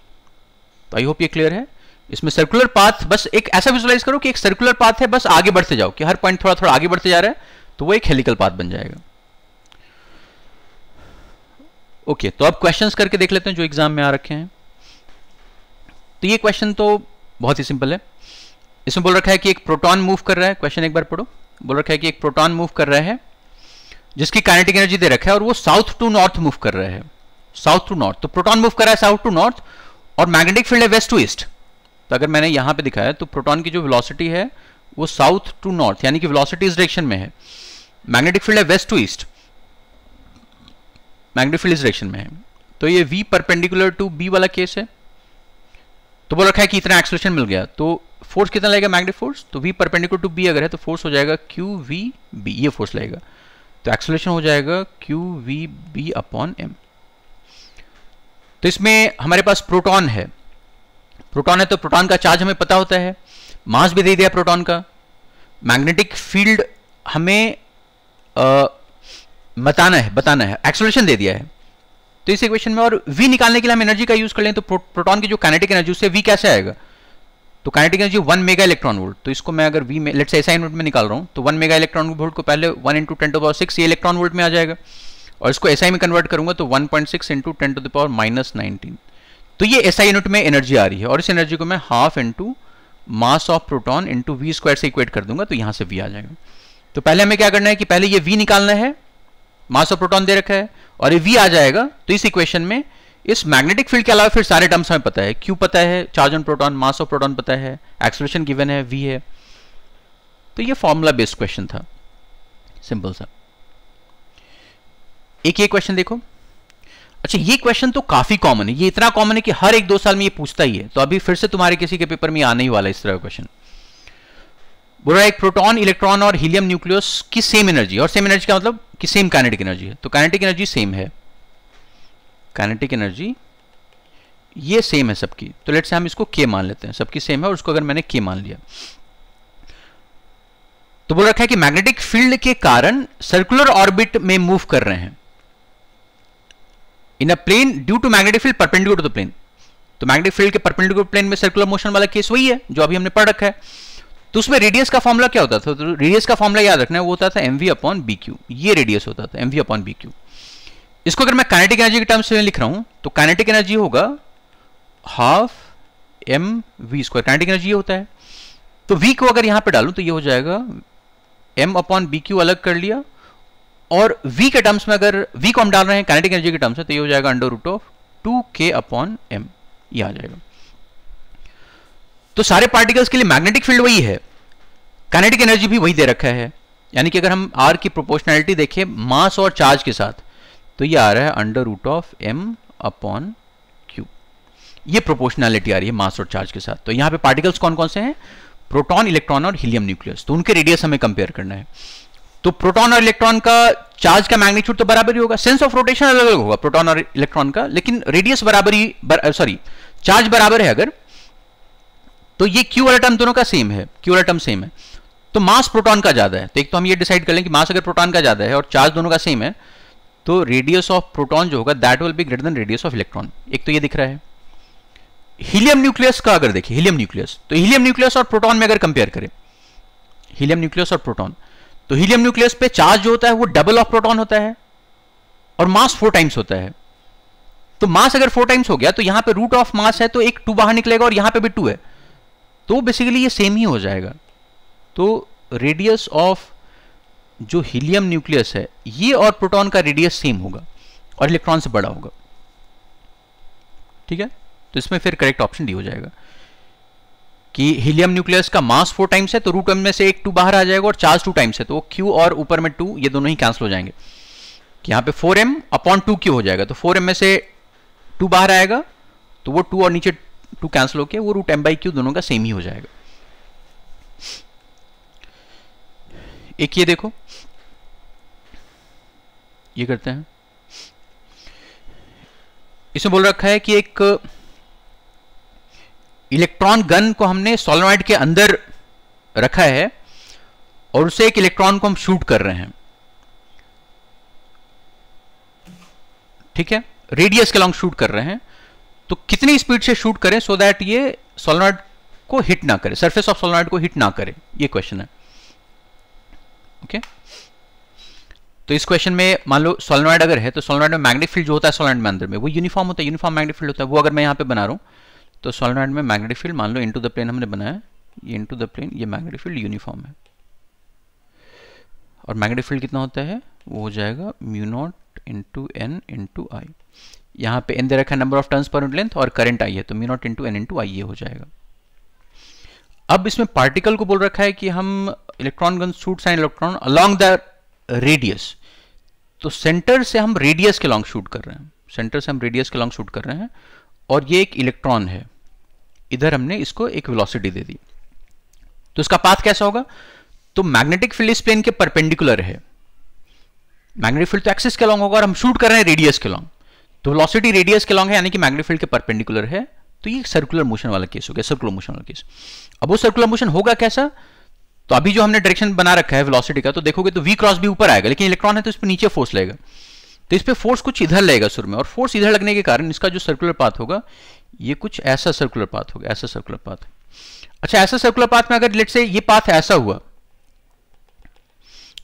तो आई होप ये क्लियर है इसमें सर्कुलर पाथ बस एक ऐसा विजुलाइज करो कि एक सर्कुलर पाथ है बस आगे बढ़ते जाओ कि हर पॉइंट थोड़ा थोड़ा आगे बढ़ते जा रहा है तो वो एक हेलिकल पाथ बन जाएगा ओके तो अब क्वेश्चंस करके देख लेते हैं जो एग्जाम में आ रखे हैं तो ये क्वेश्चन तो बहुत ही सिंपल है इसमें बोल रखा है कि एक प्रोटॉन मूव कर रहा है क्वेश्चन एक बार पढ़ो बोल रखा है कि एक प्रोटॉन मूव कर रहा है जिसकी काइनेटिक एनर्जी दे रखा है और वो साउथ टू नॉर्थ मूव कर रहा है साउथ टू नॉर्थ तो प्रोटॉन मूव कर रहा है साउथ टू नॉर्थ और मैग्नेटिक फील्ड है वेस्ट टू ईस्ट तो अगर मैंने यहां पे दिखाया तो प्रोटॉन की जो वेलोसिटी है वो साउथ टू नॉर्थ यानी कि वेलोसिटी इस डायरेक्शन में है मैग्नेटिक फील्ड है west to east magnetic field direction में है तो ये वी परपेंडिकुलर टू बी वाला केस है तो बोल रखा है कि इतना एक्सलेशन मिल गया तो फोर्स कितना लगेगा मैग्नेटिक फोर्स तो वी परपेंडिकुलर टू बी अगर है तो फोर्स हो जाएगा क्यू वी बी ये फोर्स लगेगा तो एक्सलेशन हो जाएगा Q V B upon M तो इसमें हमारे पास प्रोटॉन है प्रोटॉन है तो प्रोटॉन का चार्ज हमें पता होता है मास भी दे दिया प्रोटॉन का मैग्नेटिक फील्ड हमें आ, बताना है बताना है एक्सोलेशन दे दिया है तो इस इक्वेशन में और वी निकालने के लिए हम एनर्जी का यूज कर लें तो प्रो, प्रोटॉन की जो काइनेटिक एनर्जी उससे वी कैसे आएगा तो kinetic energy one mega electron volt तो इसको मैं अगर वी में लेट्स ऐसा यूनिट में निकाल रहा हूं तो वन मेगा इलेक्ट्रॉन वोल्ट को पहले one into ten to power six ये इलेक्ट्रॉन वोल्ट में आ जाएगा और इसको एसआई में कन्वर्ट करूंगा तो one point six into ten to the power minus nineteen तो ये एसआई यूनिट में एनर्जी आ रही है और इस एनर्जी को मैं half into mass of proton into we square से इक्वेट कर दूंगा तो यहां से वी आ जाएगा तो पहले हमें क्या करना है कि पहले ये वी निकालना है मास ऑफ प्रोटॉन दे रखा है और ये वी आ जाएगा तो इस इक्वेशन में इस मैग्नेटिक फील्ड के अलावा फिर सारे टर्म्स हमें पता है क्यू पता है charge on proton mass of proton पता है एक्सप्रेशन गिवन है वी है तो ये फॉर्मूला बेस्ड क्वेश्चन था सिंपल सा एक ये क्वेश्चन देखो अच्छा ये क्वेश्चन तो काफी कॉमन है ये इतना कॉमन है कि हर एक दो साल में ये पूछता ही है तो अभी फिर से तुम्हारे किसी के पेपर में आने ही वाला है इस तरह का क्वेश्चन बोल रहा है एक प्रोटॉन इलेक्ट्रॉन और हीलियम न्यूक्लियस की सेम एनर्जी और सेम एनर्जी का मतलब कि सेम काइनेटिक एनर्जी है तो काइनेटिक एनर्जी सेम है काइनेटिक एनर्जी ये सेम है सबकी तो लेट से हम इसको के मान लेते हैं सबकी सेम है और उसको अगर मैंने के मान लिया तो बोल रखा है कि मैग्नेटिक फील्ड के कारण सर्कुलर ऑर्बिट में मूव कर रहे हैं in a plane due to magnetic field perpendicular to the plane तो मैग्नेटिक फील्ड के परपेंडिकुलर प्लेन में सर्कुलर मोशन वाला केस वही है जो अभी हमने पढ़ रखा है तो उसमें रेडियस का फॉर्मुला क्या होता था तो रेडियस का फॉर्मुला याद रखना है वो होता था M V upon B Q ये रेडियस होता था M V upon B Q इसको अगर मैं काइनेटिक एनर्जी के टर्म्स में लिख रहा हूं तो काइनेटिक एनर्जी होगा half M we square kinetic energy ये होता है तो वी को अगर यहां पर डालू तो ये हो जाएगा एम अपॉन बी क्यू अलग कर लिया और वी के टर्म्स में अगर वी को हम डाल रहे हैं काइनेटिक एनर्जी के टर्म्स में तो ये हो जाएगा under root of two K upon M ये आ जाएगा तो सारे पार्टिकल्स के लिए मैग्नेटिक फील्ड वही है काइनेटिक एनर्जी भी वही दे रखा है यानी कि अगर हम आर की प्रोपोर्शनैलिटी देखें मास और चार्ज के साथ तो ये आ रहा है under root of M upon Q ये प्रोपोर्शनैलिटी आ रही है मास और चार्ज के साथ तो यहां पे पार्टिकल्स कौन कौन से हैं प्रोटॉन इलेक्ट्रॉन और हीलियम न्यूक्लियस तो उनके रेडियस हमें कंपेयर करना है तो प्रोटॉन और इलेक्ट्रॉन का चार्ज का मैग्नीट्यूड तो बराबर ही होगा सेंस ऑफ रोटेशन अलग अलग होगा प्रोटॉन और इलेक्ट्रॉन का लेकिन रेडियस बराबर ही सॉरी चार्ज बराबर है अगर तो ये क्यू वाला टर्म दोनों का सेम है क्यू वाला टर्म सेम है तो मास प्रोटॉन का ज्यादा है तो एक तो हम ये डिसाइड कर लें कि मास अगर प्रोटॉन का ज्यादा है और चार्ज दोनों का सेम है तो रेडियस ऑफ प्रोटॉन जो होगा that will be greater than radius of electron एक तो ये दिख रहा है हीलियम न्यूक्लियस का अगर देखिए हीलियम न्यूक्लियस तो हीलियम न्यूक्लियस और प्रोटॉन में अगर कंपेयर करें हीलियम न्यूक्लियस और प्रोटॉन तो हीलियम न्यूक्लियस पे चार्ज जो होता है वो डबल ऑफ प्रोटॉन होता है और मास फोर टाइम्स होता है तो मास अगर फोर टाइम्स हो गया तो यहां पे रूट ऑफ मास है तो एक टू बाहर निकलेगा और यहां पे भी टू है तो बेसिकली ये सेम ही हो जाएगा तो रेडियस ऑफ जो हीलियम न्यूक्लियस है ये और प्रोटॉन का रेडियस सेम होगा और इलेक्ट्रॉन से बड़ा होगा ठीक है तो इसमें फिर करेक्ट ऑप्शन डी हो जाएगा कि हीलियम न्यूक्लियस का मास फोर टाइम्स है तो रूट में से एक टू बाहर आ जाएगा और चार्ज टू टाइम्स है तो क्यू और ऊपर में टू ये दोनों ही कैंसिल हो जाएंगे कि यहां पे four M upon two Q हो जाएगा तो फोर एम में से टू बाहर आएगा तो वो टू और नीचे टू कैंसिल होके वो रूट एम बाई क्यू दोनों का सेम ही हो जाएगा एक ये देखो ये करते हैं इसमें बोल रखा है कि एक इलेक्ट्रॉन गन को हमने सोलोनाइड के अंदर रखा है और उसे एक इलेक्ट्रॉन को हम शूट कर रहे हैं ठीक है रेडियस के लॉन्ग शूट कर रहे हैं तो कितनी स्पीड से शूट करें सो दैट ये सोलोनाइड को हिट ना करे सरफेस ऑफ सोलोनाइड को हिट ना करे ये क्वेश्चन है ओके तो इस क्वेश्चन में मान लो सोलनॉइड अगर है तो सोलोनाइड में मैग्नेटिक फील्ड जो होता है सोलोनाइड में अंदर में वो यूनिफॉर्म होता है यूनिफॉर्म मैग्नेटिक फील्ड होता है वो अगर मैं यहां पे बना रहा हूं तो सोलोनाइड में मैग्नेटिक फील्ड मान लो इनटू द प्लेन हमने बनाया ये इनटू द प्लेन ये मैग्नेटिक फील्ड यूनिफॉर्म है और मैग्नेटिक फील्ड कितना होता है वो हो जाएगा mu naught into N into I यहाँ पे एन दे रखा number of turns per unit length और करंट आई है तो mu naught into N into I A हो जाएगा अब इसमें पार्टिकल को बोल रखा है कि हम इलेक्ट्रॉन गन शूट साइन इलेक्ट्रॉन अलॉन्ग द रेडियस तो सेंटर से हम रेडियस के लॉन्ग शूट कर रहे हैं सेंटर से हम रेडियस के लॉन्ग शूट कर रहे हैं और ये एक इलेक्ट्रॉन है इधर हमने इसको एक वेलोसिटी दे दी तो इसका पाथ कैसा होगा तो मैग्नेटिक फील्ड इस प्लेन के परपेंडिकुलर है मैग्नेटिक फील्ड तो एक्सिस के लॉन्ग होगा और हम शूट कर रहे हैं रेडियस के लॉन्ग तो वेलोसिटी रेडियस के लॉन्ग है यानी कि मैग्नेटिक फील्ड के परपेंडिकुलर है तो ये सर्कुलर मोशन वाला केस हो गया सर्कुलर मोशन वाला केस अब वो सर्कुलर मोशन होगा कैसा तो अभी जो हमने डायरेक्शन बना रखा है वेलोसिटी का तो देखोगे तो वी क्रॉस भी ऊपर आएगा लेकिन इलेक्ट्रॉन है तो इस पर नीचे फोर्स लेगा तो इस पर फोर्स कुछ इधर लेगा सुर में और फोर्स इधर लगने के कारण इसका जो सर्कुलर पाथ होगा ये कुछ ऐसा सर्कुलर पाथ होगा ऐसा सर्कुलर पाथ अच्छा ऐसा सर्कुलर पाथ में अगर लेट से ये पाथ ऐसा हुआ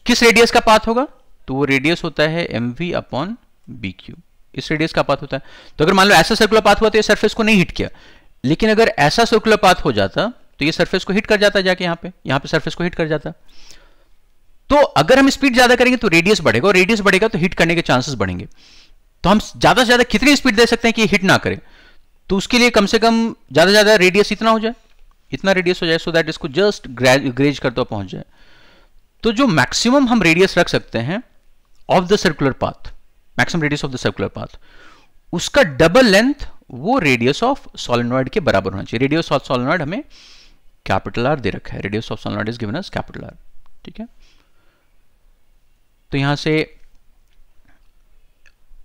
किस रेडियस का पाथ होगा तो वो रेडियस होता है M V upon B Q इस रेडियस का पाथ होता है तो अगर मान लो ऐसा सर्कुलर पाथ हुआ तो ये सर्फेस को नहीं हिट किया लेकिन अगर ऐसा सर्कुलर पाथ हो जाता तो ये सर्फेस को हिट कर जाता जाके यहाँ पे यहाँ पे सर्फेस को हिट कर जाता तो अगर हम स्पीड ज्यादा करेंगे तो रेडियस बढ़ेगा और रेडियस बढ़ेगा तो हिट करने के चांसेस बढ़ेंगे तो हम ज्यादा से ज्यादा कितनी स्पीड दे सकते हैं कि हिट ना करें तो उसके लिए कम से कम ज्यादा से ज्यादा रेडियस इतना हो जाए इतना रेडियस हो जाए सो दैट इसको जस्ट ग्रेज तो पहुंच जाए तो जो मैक्सिमम हम रेडियस रख सकते हैं of the circular path maximum radius of the circular path उसका डबल लेंथ वो रेडियस ऑफ सॉलिनॉइड के बराबर होना चाहिए रेडियस ऑफ सोलिनॉइड हमें कैपिटल आर दे रखा है radius of solenoid is given us capital R ठीक है तो यहां से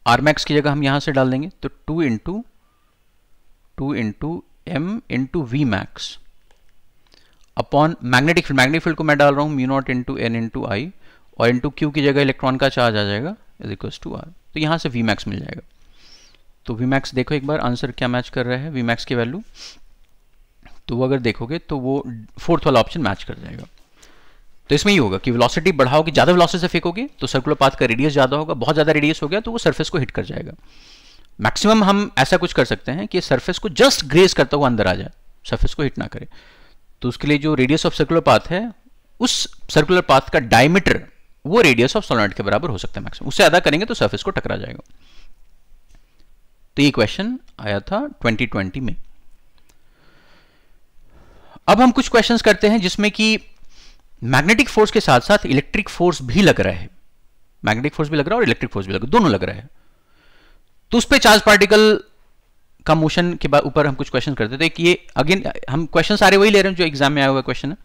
आरमैक्स की जगह हम यहां से डाल देंगे तो two into two into M into V max upon magnetic field magnetic field को मैं डाल रहा हूं mu naught into N into I और इंटू क्यू की जगह इलेक्ट्रॉन का चार्ज आ जाएगा इज इक्वल्स टू आर तो यहाँ से वी मैक्स मिल जाएगा तो वी मैक्स देखो एक बार आंसर क्या मैच कर रहा है वी मैक्स की वैल्यू तो वो अगर देखोगे तो वो फोर्थ वाला ऑप्शन मैच कर जाएगा तो इसमें ही होगा कि वेलोसिटी बढ़ाओगे ज़्यादा वेलोसिटी से फेंकोगे तो सर्कुलर पाथ का रेडियस ज़्यादा होगा बहुत ज़्यादा रेडियस हो गया तो वो सरफेस को हिट कर जाएगा मैक्सिमम हम ऐसा कुछ कर सकते हैं कि सरफेस को जस्ट ग्रेस करता हुआ अंदर आ जाए सरफेस को हिट ना करे तो उसके लिए जो रेडियस ऑफ सर्कुलर पाथ है उस सर्कुलर पाथ का डायमीटर वो रेडियस ऑफ सोलॉइड के बराबर हो सकता है मैक्सिमम उससे ज़्यादा करेंगे तो सर्फेस को टकरा जाएगा तो ये क्वेश्चन आया था 2020 में अब हम कुछ क्वेश्चंस करते हैं जिसमें कि मैग्नेटिक फोर्स के साथ साथ इलेक्ट्रिक फोर्स भी लग रहा है मैग्नेटिक फोर्स भी लग रहा है और इलेक्ट्रिक फोर्स भी लग रहा है दोनों लग रहा है तो उस पर चार्ज पार्टिकल का मोशन के ऊपर हम कुछ क्वेश्चन करते थे कि ये अगेन हम क्वेश्चन सारे वही ले रहे हैं जो एग्जाम में आया हुआ क्वेश्चन है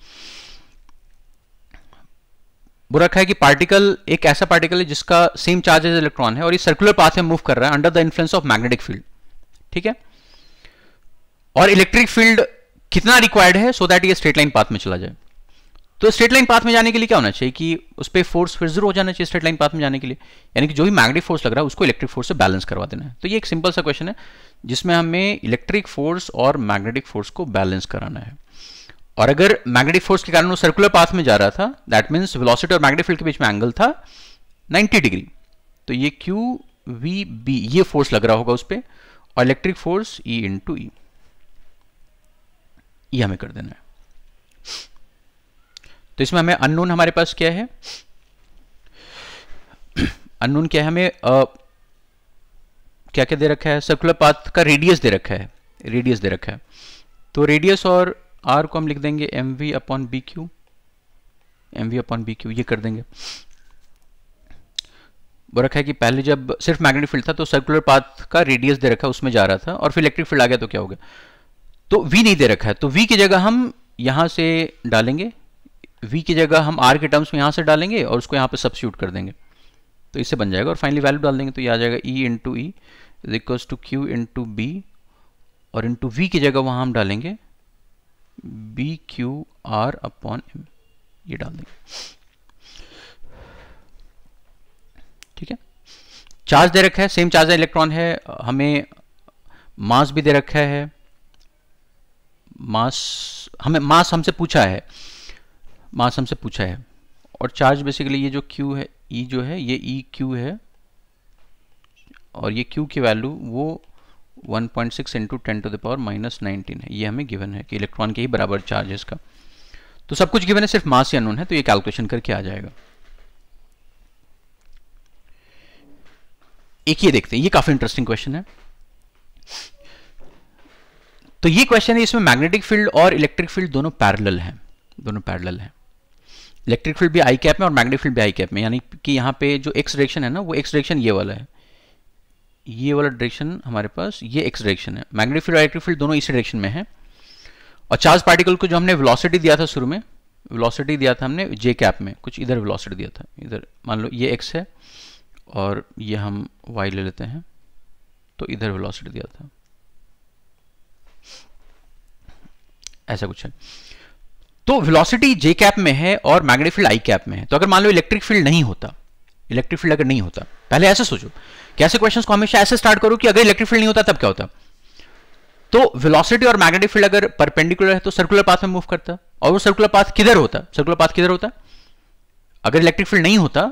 वो रखा है कि पार्टिकल एक ऐसा पार्टिकल है जिसका सेम चार्ज एज इलेक्ट्रॉन है और ये सर्कुलर पाथ में मूव कर रहा है under the influence of magnetic field ठीक है और इलेक्ट्रिक फील्ड कितना रिक्वायर्ड है सो दैट ये स्ट्रेट लाइन पाथ में चला जाए तो स्ट्रेट लाइन पाथ में जाने के लिए क्या होना चाहिए कि उस पर फोर्स फिर जीरो हो जाना चाहिए स्ट्रेट लाइन पाथ में जाने के लिए यानी कि जो भी मैग्नेटिक फोर्स लग रहा है उसको इलेक्ट्रिक फोर्स से बैलेंस करवा देना है तो ये एक सिंपल सा क्वेश्चन है जिसमें हमें इलेक्ट्रिक फोर्स और मैग्नेटिक फोर्स को बैलेंस कराना है और अगर मैग्नेटिक फोर्स के कारण वो सर्कुलर पाथ में जा रहा था दैट मीन्स वेलोसिटी और मैग्नेटिक फील्ड के बीच में एंगल था 90 डिग्री तो ये क्यू वी बी ये फोर्स लग रहा होगा उस पर और electric force E into E ये हमें कर देना है तो इसमें हमें अननोन हमारे पास क्या है अननोन क्या है हमें आ, क्या क्या दे रखा है सर्कुलर पाथ का रेडियस दे रखा है रेडियस दे रखा है तो रेडियस और आर को हम लिख देंगे M V upon B Q M V upon B Q ये कर देंगे वो रखा है कि पहले जब सिर्फ मैग्नेटिक फील्ड था तो सर्कुलर पाथ का रेडियस दे रखा है उसमें जा रहा था और फिर इलेक्ट्रिक फील्ड आ गया तो क्या हो गया तो वी नहीं दे रखा है तो वी की जगह हम यहां से डालेंगे वी की जगह हम आर के टर्म्स में यहां से डालेंगे और उसको यहां पर सब्सिट्यूट कर देंगे तो इससे बन जाएगा और फाइनली वैल्यू डाल देंगे तो ये आ जाएगा E into E is equals to Q into B और इंटू वी की जगह वहां हम डालेंगे B Q R upon M ये डाल देंगे ठीक है चार्ज दे रखा है सेम चार्ज इलेक्ट्रॉन है हमें मास भी दे रखा है मास हमें मास हमसे पूछा है मास हमसे पूछा है और चार्ज बेसिकली ये जो Q है E जो है ये E Q है और ये Q की वैल्यू वो 1.6 point six into ten to the power minus nineteen है ये हमें गिवन है कि इलेक्ट्रॉन के ही बराबर चार्ज है इसका तो सब कुछ गिवन है सिर्फ मास या नून है तो ये कैलकुलेशन करके आ जाएगा एक ये देखते हैं ये काफी इंटरेस्टिंग क्वेश्चन है तो ये क्वेश्चन है इसमें मैग्नेटिक फील्ड और इलेक्ट्रिक फील्ड दोनों पैरेलल हैं दोनों पैरेलल हैं इलेक्ट्रिक फील्ड भी आई कैप में और मैग्नेटिक फील्ड भी आई कैप में यानी कि यहाँ पे जो एक्स डायरेक्शन है ना वो एक्स डायरेक्शन ये वाला है ये वाला डायरेक्शन हमारे पास ये एक्स डायरेक्शन है मैग्नेटिक फील्ड इलेक्ट्रिक फील्ड दोनों इसी डायरेक्शन में है और चार्ज पार्टिकल को जो हमने वेलोसिटी दिया था शुरू में वेलोसिटी दिया था हमने जे कैप में कुछ इधर वेलोसिटी दिया था इधर मान लो ये एक्स है और ये हम वाई ले लेते हैं तो इधर वेलोसिटी दिया था ऐसा कुछ है तो वेलोसिटी जे कैप में है और मैग्नेटिक फील्ड आई कैप में है तो अगर मान लो इलेक्ट्रिक फील्ड नहीं होता इलेक्ट्रिक फील्ड अगर नहीं होता पहले ऐसा सोचो कैसे क्वेश्चंस को हमेशा ऐसे स्टार्ट करो कि अगर इलेक्ट्रिक फील्ड नहीं होता तब क्या होता तो वेलोसिटी और मैग्नेटिक फील्ड अगर परपेंडिकुलर है तो सर्कुलर पाथ में मूव करता और वो सर्कुलर पाथ किधर होता सर्कुलर पाथ किधर होता अगर इलेक्ट्रिक फील्ड नहीं होता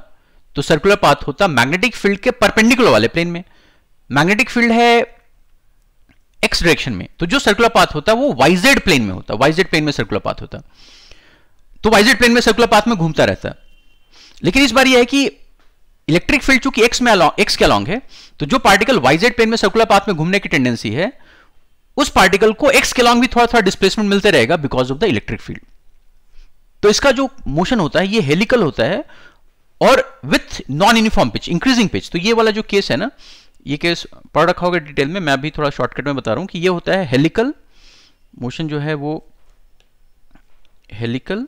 तो सर्कुलर पाथ होता मैग्नेटिक फील्ड के परपेंडिकुलर वाले प्लेन में मैग्नेटिक फील्ड है एक्स डायरेक्शन में तो जो सर्कुलर पाथ होता वो वाइजेड प्लेन में होता वाइजेड प्लेन में सर्कुलर पाथ होता तो वाइजेड प्लेन में सर्कुलर पाथ में घूमता रहता लेकिन इस बार यह है कि इलेक्ट्रिक फील्ड चूंकि एक्स में एक्स के अलॉन्ग है तो जो पार्टिकल वाइजेड प्लेन में सर्कुलर पाथ में घूमने की टेंडेंसी है उस पार्टिकल को एक्स के अलॉन्ग भी थोड़ा थोड़ा डिस्प्लेसमेंट मिलते रहेगा because of the electric field तो इसका जो मोशन होता है ये हेलिकल होता है और with non uniform pitch increasing pitch तो ये वाला जो केस है ना ये केस पढ़ रखा होगा डिटेल में मैं भी थोड़ा शॉर्टकट में बता रहा हूं कि ये होता है हेलिकल मोशन जो है वो helical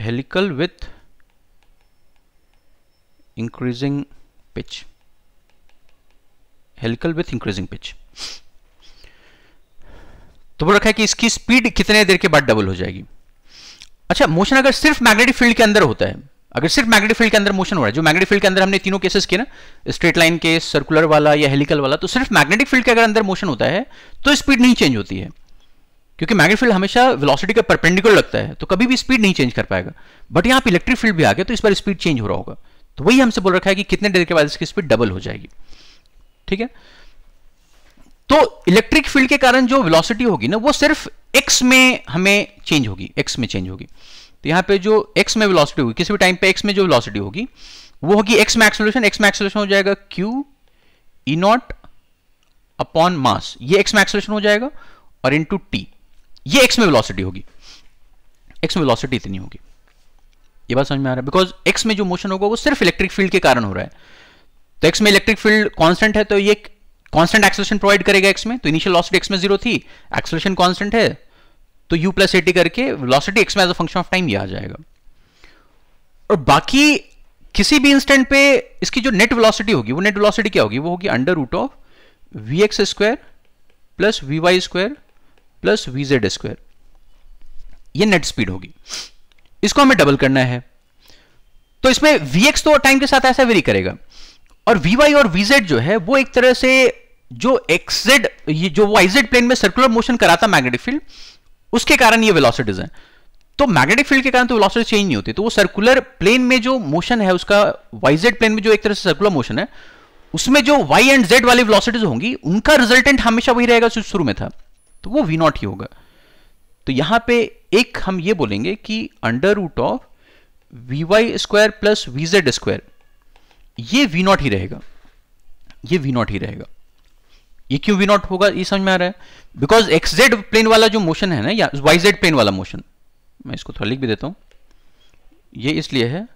helical with increasing pitch helical with increasing pitch तो बोल रखा है कि इसकी स्पीड कितने देर के बाद डबल हो जाएगी अच्छा मोशन अगर सिर्फ मैग्नेटिक फील्ड के अंदर होता है अगर सिर्फ मैग्नेटिक फील्ड के अंदर मोशन हो रहा है जो मैग्नेटिक फील्ड के अंदर हमने तीनों केसेस किए ना स्ट्रेट लाइन के सर्कुलर वाला या हेलिकल वाला तो सिर्फ मैग्नेटिक फील्ड के अगर अंदर मोशन होता है तो स्पीड नहीं चेंज होती है क्योंकि मैग्नेटिक फील्ड हमेशा वेलोसिटी का परपेंडिकुलर लगता है तो कभी भी स्पीड नहीं चेंज कर पाएगा बट यहां पर इलेक्ट्रिक फील्ड भी आ गया तो इस बार स्पीड चेंज हो रहा होगा तो वही हमसे बोल रखा है कि कितने देर के बाद इसकी स्पीड डबल हो जाएगी ठीक है तो इलेक्ट्रिक फील्ड के कारण जो वेलोसिटी होगी ना वो सिर्फ एक्स में हमें चेंज होगी एक्स में चेंज होगी तो यहां पे जो एक्स में वेलोसिटी होगी किसी भी टाइम पे एक्स में जो वेलोसिटी होगी वो होगी एक्स में एक्सोलेशन एक्स में एक्सोलेशन हो जाएगा Q E naught upon mass ये एक्स में एक्सोलेशन हो जाएगा और इंटू टी ये एक्स में वेलोसिटी होगी एक्स में वेलोसिटी इतनी होगी ये बात समझ में आ रहा है बिकॉज एक्स में जो मोशन होगा वो सिर्फ इलेक्ट्रिक फील्ड के कारण हो रहा है तो एक्स में इलेक्ट्रिक फील्ड कॉन्स्टेंट है तो ये कॉन्स्टेंट एक्सलेशन प्रोवाइड करेगा एक्स में तो इनिशियल लॉसिटी एक्स में जीरो थी एक्सलेशन कॉन्स्टेंट है तो यू प्लस एटी करके वेलोसिटी एक्स में as a function of time ये आ जाएगा और बाकी किसी भी इंस्टेंट पे इसकी जो नेट वेलोसिटी होगी वो नेट वेलोसिटी क्या होगी वो होगी under root of V X square plus V Y square plus V Z square ये नेट स्पीड होगी इसको हमें डबल करना है तो इसमें vx तो टाइम के साथ ऐसा वेरी करेगा और vy और vz जो है वो एक तरह से जो xz ये जो yz प्लेन में सर्कुलर मोशन कराता मैग्नेटिक फील्ड उसके कारण ये वेलोसिटीज हैं तो मैग्नेटिक फील्ड के कारण तो वेलोसिटी चेंज नहीं होती तो वो सर्कुलर प्लेन में जो मोशन है उसका yz प्लेन में जो एक तरह से सर्कुलर मोशन है उसमें जो y एंड z वाली वेलोसिटीज होंगी उनका रिजल्टेंट हमेशा वही रहेगा जो शुरू में था तो वो v नॉट ही होगा तो यहां पे एक हम ये बोलेंगे कि under root of V Y square plus V Z square यह वी नॉट ही रहेगा ये वी नॉट ही रहेगा ये क्यों वी नॉट होगा ये समझ में आ रहा है बिकॉज एक्स जेड प्लेन वाला जो मोशन है ना या वाई जेड प्लेन वाला मोशन मैं इसको थोड़ा लिख भी देता हूं ये इसलिए है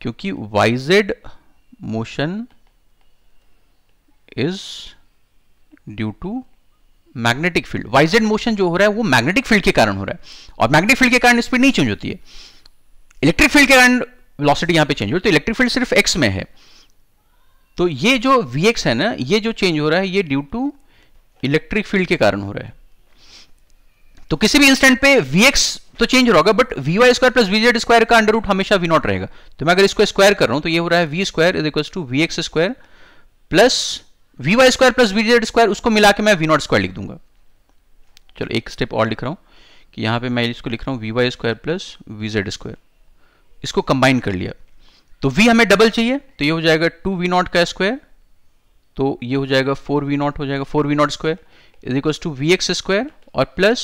क्योंकि Y Z motion is due to magnetic field YZ motion जो हो रहा है वो मैग्नेटिक फील्ड के कारण हो रहा है और मैग्नेटिक फील्ड के कारण स्पीड नहीं चेंज होती है इलेक्ट्रिक फील्ड के कारण वेलोसिटी यहां पे चेंज हो तो इलेक्ट्रिक फील्ड सिर्फ एक्स में है तो ये जो वी एक्स है ना ये जो चेंज हो रहा है ये ड्यू टू इलेक्ट्रिक फील्ड के कारण हो रहा है तो किसी भी इंस्टेंट पे वी एक्स तो चेंज हो रहा होगा but V Y square plus V Z square का अंडर रूट हमेशा वी नॉट रहेगा तो मैं अगर इसको स्क्वायर कर रहा हूं तो ये हो रहा है V square is equal to V X square plus V Y square plus V Z square उसको मिला के मैं वी नॉट स्क्वायर लिख दूंगा चलो एक स्टेप और लिख रहा हूं कि यहां पे मैं इसको लिख रहा हूँ V Y square plus V Z square इसको कंबाइन कर लिया तो वी हमें डबल चाहिए तो ये हो जाएगा टू वी नॉट का स्क्वायर तो ये हो जाएगा फोर वी नॉट हो जाएगा four V naught square is equal to V X square और प्लस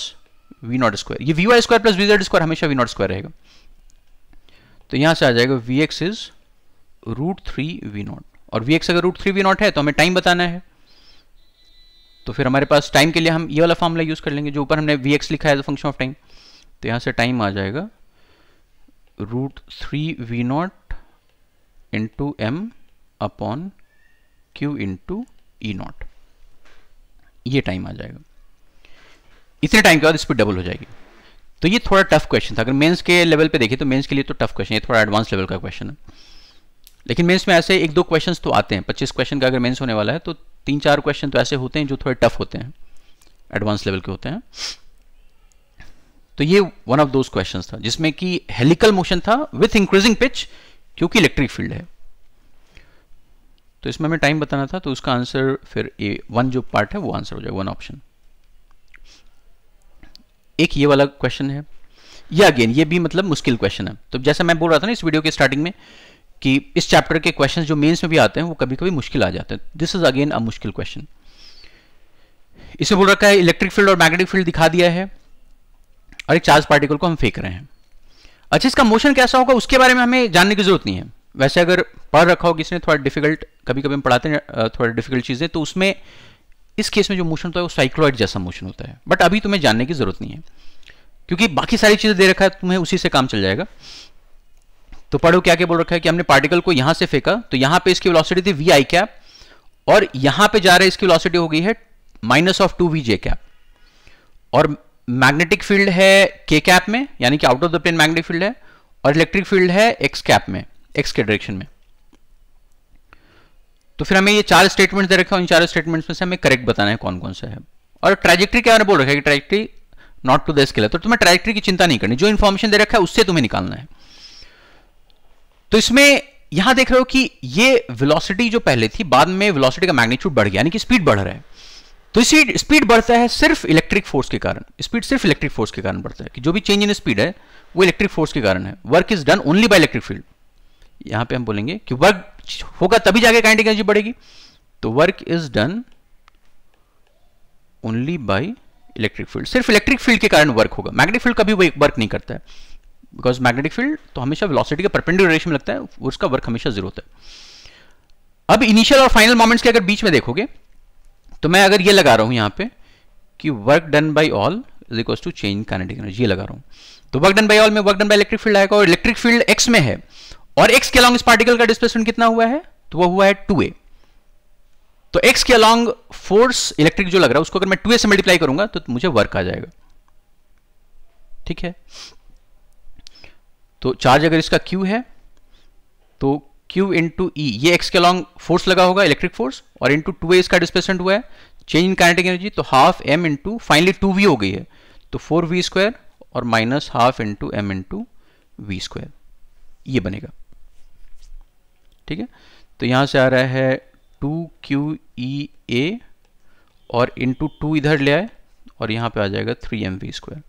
वी नॉट स्क्वायर ये V Y square plus V Z square हमेशा वी नॉट स्क्वायर रहेगा तो यहां से आ जाएगा V X is root three V naught और वी एक्स अगर रूट थ्री वी नॉट है तो हमें टाइम बताना है तो फिर हमारे पास टाइम के लिए हम ये वाला फॉर्मूला यूज़ कर लेंगे जो ऊपर हमने वी एक्स लिखा है फंक्शन ऑफ टाइम तो यहाँ से टाइम आ जाएगा root three V naught into M upon Q into E naught ये टाइम आ जाएगा इतने टाइम के बाद स्पीड डबल हो जाएगी तो ये थोड़ा टफ क्वेश्चन था अगर मेंस के लेवल पे देखिए तो मेंस के लिए तो टफ क्वेश्चन ये थोड़ा एडवांस लेवल का क्वेश्चन है लेकिन मेंस में ऐसे एक दो क्वेश्चंस तो आते हैं पच्चीस क्वेश्चन का अगर मेंस होने वाला है तो तीन चार क्वेश्चन तो ऐसे होते हैं जो थोड़े टफ होते हैं एडवांस लेवल के होते हैं तो ये वन ऑफ दोज क्वेश्चन था जिसमें कि हेलिकल मोशन था विथ इंक्रीजिंग पिच क्योंकि इलेक्ट्रिक फील्ड है तो इसमें हमें टाइम बताना था तो उसका आंसर फिर ए वन जो पार्ट है वो आंसर हो जाएगा वन ऑप्शन एक ये वाला क्वेश्चन है या अगेन ये भी मतलब मुश्किल क्वेश्चन है तो जैसा मैं बोल रहा था ना इस वीडियो के स्टार्टिंग में कि इस चैप्टर के क्वेश्चन जो मेन्स में भी आते हैं वो कभी कभी मुश्किल आ जाते हैं दिस इज अगेन अ मुश्किल क्वेश्चन इसमें बोल रखा है इलेक्ट्रिक फील्ड और मैग्नेटिक फील्ड दिखा दिया है और एक चार्ज पार्टिकल को हम फेंक रहे हैं अच्छा इसका मोशन कैसा होगा उसके बारे में हमें जानने की जरूरत नहीं है वैसे अगर पढ़ रखा हो किसने थोड़ा डिफिकल्ट कभी कभी हम पढ़ाते हैं थोड़ा डिफिकल्ट चीज़ें तो उसमें इस केस में जो मोशन होता है वो साइक्लॉइड जैसा मोशन होता है बट अभी तुम्हें जानने की जरूरत नहीं है क्योंकि बाकी सारी चीज़ें दे रखा है तुम्हें उसी से काम चल जाएगा तो पढ़ो क्या क्या बोल रखा है कि हमने पार्टिकल को यहां से फेंका तो यहां पे इसकी वेलोसिटी थी वी आई कैप और यहां पे जा रहा है इसकी वेलोसिटी हो गई है minus of two v j cap और मैग्नेटिक फील्ड है के कैप में यानी कि out of the plane magnetic field है और इलेक्ट्रिक फील्ड है एक्स कैप में एक्स के डायरेक्शन में तो फिर हमें ये चार स्टेटमेंट दे रखा है उन चार स्टेटमेंट्स में से हमें करेक्ट बताना है कौन कौन सा है और ट्रैजेक्ट्री क्या बोल रखा है कि trajectory not to the scalar तो तुम्हें ट्रैजेक्ट्री की चिंता नहीं करनी जो इन्फॉर्मेशन दे रखा है उससे तुम्हें निकालना है तो इसमें यहां देख रहे हो कि ये वेलोसिटी जो पहले थी बाद में वेलोसिटी का मैग्नीट्यूड बढ़ गया यानी कि स्पीड बढ़ रहा है तो इसी स्पीड बढ़ता है सिर्फ इलेक्ट्रिक फोर्स के कारण स्पीड सिर्फ इलेक्ट्रिक फोर्स के कारण बढ़ता है कि जो भी चेंज इन स्पीड है वो इलेक्ट्रिक फोर्स के कारण है work is done only by electric field यहां पे हम बोलेंगे कि वर्क होगा तभी जाके काइनेटिक एनर्जी बढ़ेगी तो work is done only by electric field सिर्फ इलेक्ट्रिक फील्ड के कारण वर्क होगा मैग्नेटिक फील्ड कभी वर्क नहीं करता है बिकॉज मैग्नेटिक फील्ड तो हमेशा वेलोसिटी के परपेंडिकुलर डायरेक्शन में लगता है उसका वर्क हमेशा जीरो होता है अब इनिशियल और फाइनल मोमेंट्स के अगर बीच में देखोगे तो मैं अगर ये लगा रहा हूं यहां पे कि work done by all is equal to change kinetic energy ये लगा रहा हूं तो वर्क डन बाय ऑल में work done by electric field आएगा और इलेक्ट्रिक फील्ड एक्स में है और एक्स के अलॉन्ग इस पार्टिकल का डिस्प्लेसमेंट कितना हुआ है तो वो हुआ है टू ए तो एक्स के अलॉन्ग फोर्स इलेक्ट्रिक जो लग रहा है उसको अगर मैं टू ए से मल्टीप्लाई करूंगा तो मुझे वर्क आ जाएगा ठीक है तो चार्ज अगर इसका क्यू है तो क्यू इंटू ई ये एक्स के लॉन्ग फोर्स लगा होगा इलेक्ट्रिक फोर्स और इंटू टू ए इसका डिस्प्लेसमेंट हुआ है चेंज इन काइनेटिक एनर्जी तो half m into finally two v हो गई है तो फोर वी स्क्वायर और minus half into M into we square ये बनेगा ठीक है तो यहां से आ रहा है टू क्यू ई ए और इंटू टू इधर ले आए और यहां पे आ जाएगा थ्री एम वी स्क्वायर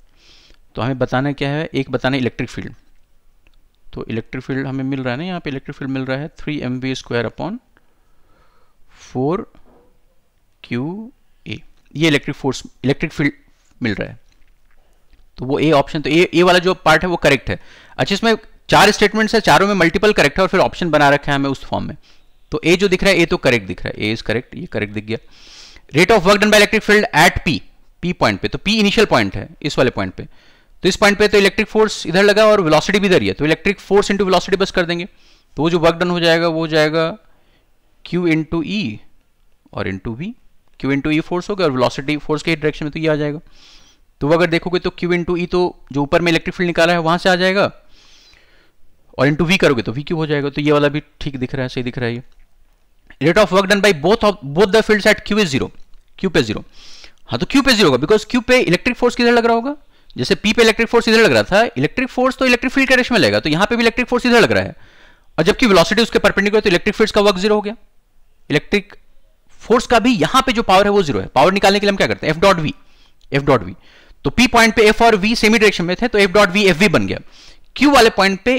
तो हमें बताना क्या है एक बताना इलेक्ट्रिक फील्ड तो इलेक्ट्रिक फील्ड हमें मिल रहा है ना यहाँ पे इलेक्ट्रिक फील्ड मिल रहा है three m we square upon four q a ये इलेक्ट्रिक फोर्स इलेक्ट्रिक फील्ड मिल रहा है तो वो ए ऑप्शन तो ए ए वाला जो पार्ट है वो करेक्ट है अच्छा इसमें चार स्टेटमेंट्स है चारों में मल्टीपल करेक्ट है और फिर ऑप्शन बना रखा है हमें उस फॉर्म में तो ए जो दिख रहा है ए तो करेक्ट दिख रहा है ए इज करेक्ट ये करेक्ट दिख गया rate of work done by electric field at p p point पे तो पी इनिशियल पॉइंट है इस वाले पॉइंट पे तो इस पॉइंट पे तो इलेक्ट्रिक फोर्स इधर लगा और वेलोसिटी भी इधर ही है तो इलेक्ट्रिक फोर्स इंटू वेलोसिटी बस कर देंगे तो वो जो वर्क डन हो जाएगा वो जाएगा क्यू इंटू ई और into v q into e force होगा और वेलोसिटी फोर्स के डायरेक्शन में तो ये आ जाएगा तो वो अगर देखोगे तो क्यू इंटू ई तो जो ऊपर में इलेक्ट्रिक फील्ड निकाला है वहां से आ जाएगा और इंटू वी करोगे तो वी क्यू हो जाएगा तो ये वाला भी ठीक दिख रहा है सही दिख रहा है ये rate of work done by both of both the field at q is zero q पे जीरो हाँ तो क्यू पे जीरो होगा बिकॉज क्यू पे इलेक्ट्रिक फोर्स किधर लग रहा होगा जैसे पी पे इलेक्ट्रिक फोर्स इधर लग रहा था इलेक्ट्रिक फोर्स तो इलेक्ट्रिक फील्ड के डायरेक्शन में लगेगा तो यहाँ पे भी इलेक्ट्रिक फोर्स इधर लग रहा है और जबकि वेलोसिटी उसके परपेंडिकुलर तो इलेक्ट्रिक फील्ड का वर्क जीरो हो गया इलेक्ट्रिक फोर्स का भी यहां पे जो पावर है वो जीरो है पावर निकालने के लिए हम क्या करते हैं f dot v f dot v तो पी पॉइंट पे एफ और वी सेमी डायरेक्शन में थे तो f dot v f v बन गया क्यू वाले पॉइंट पे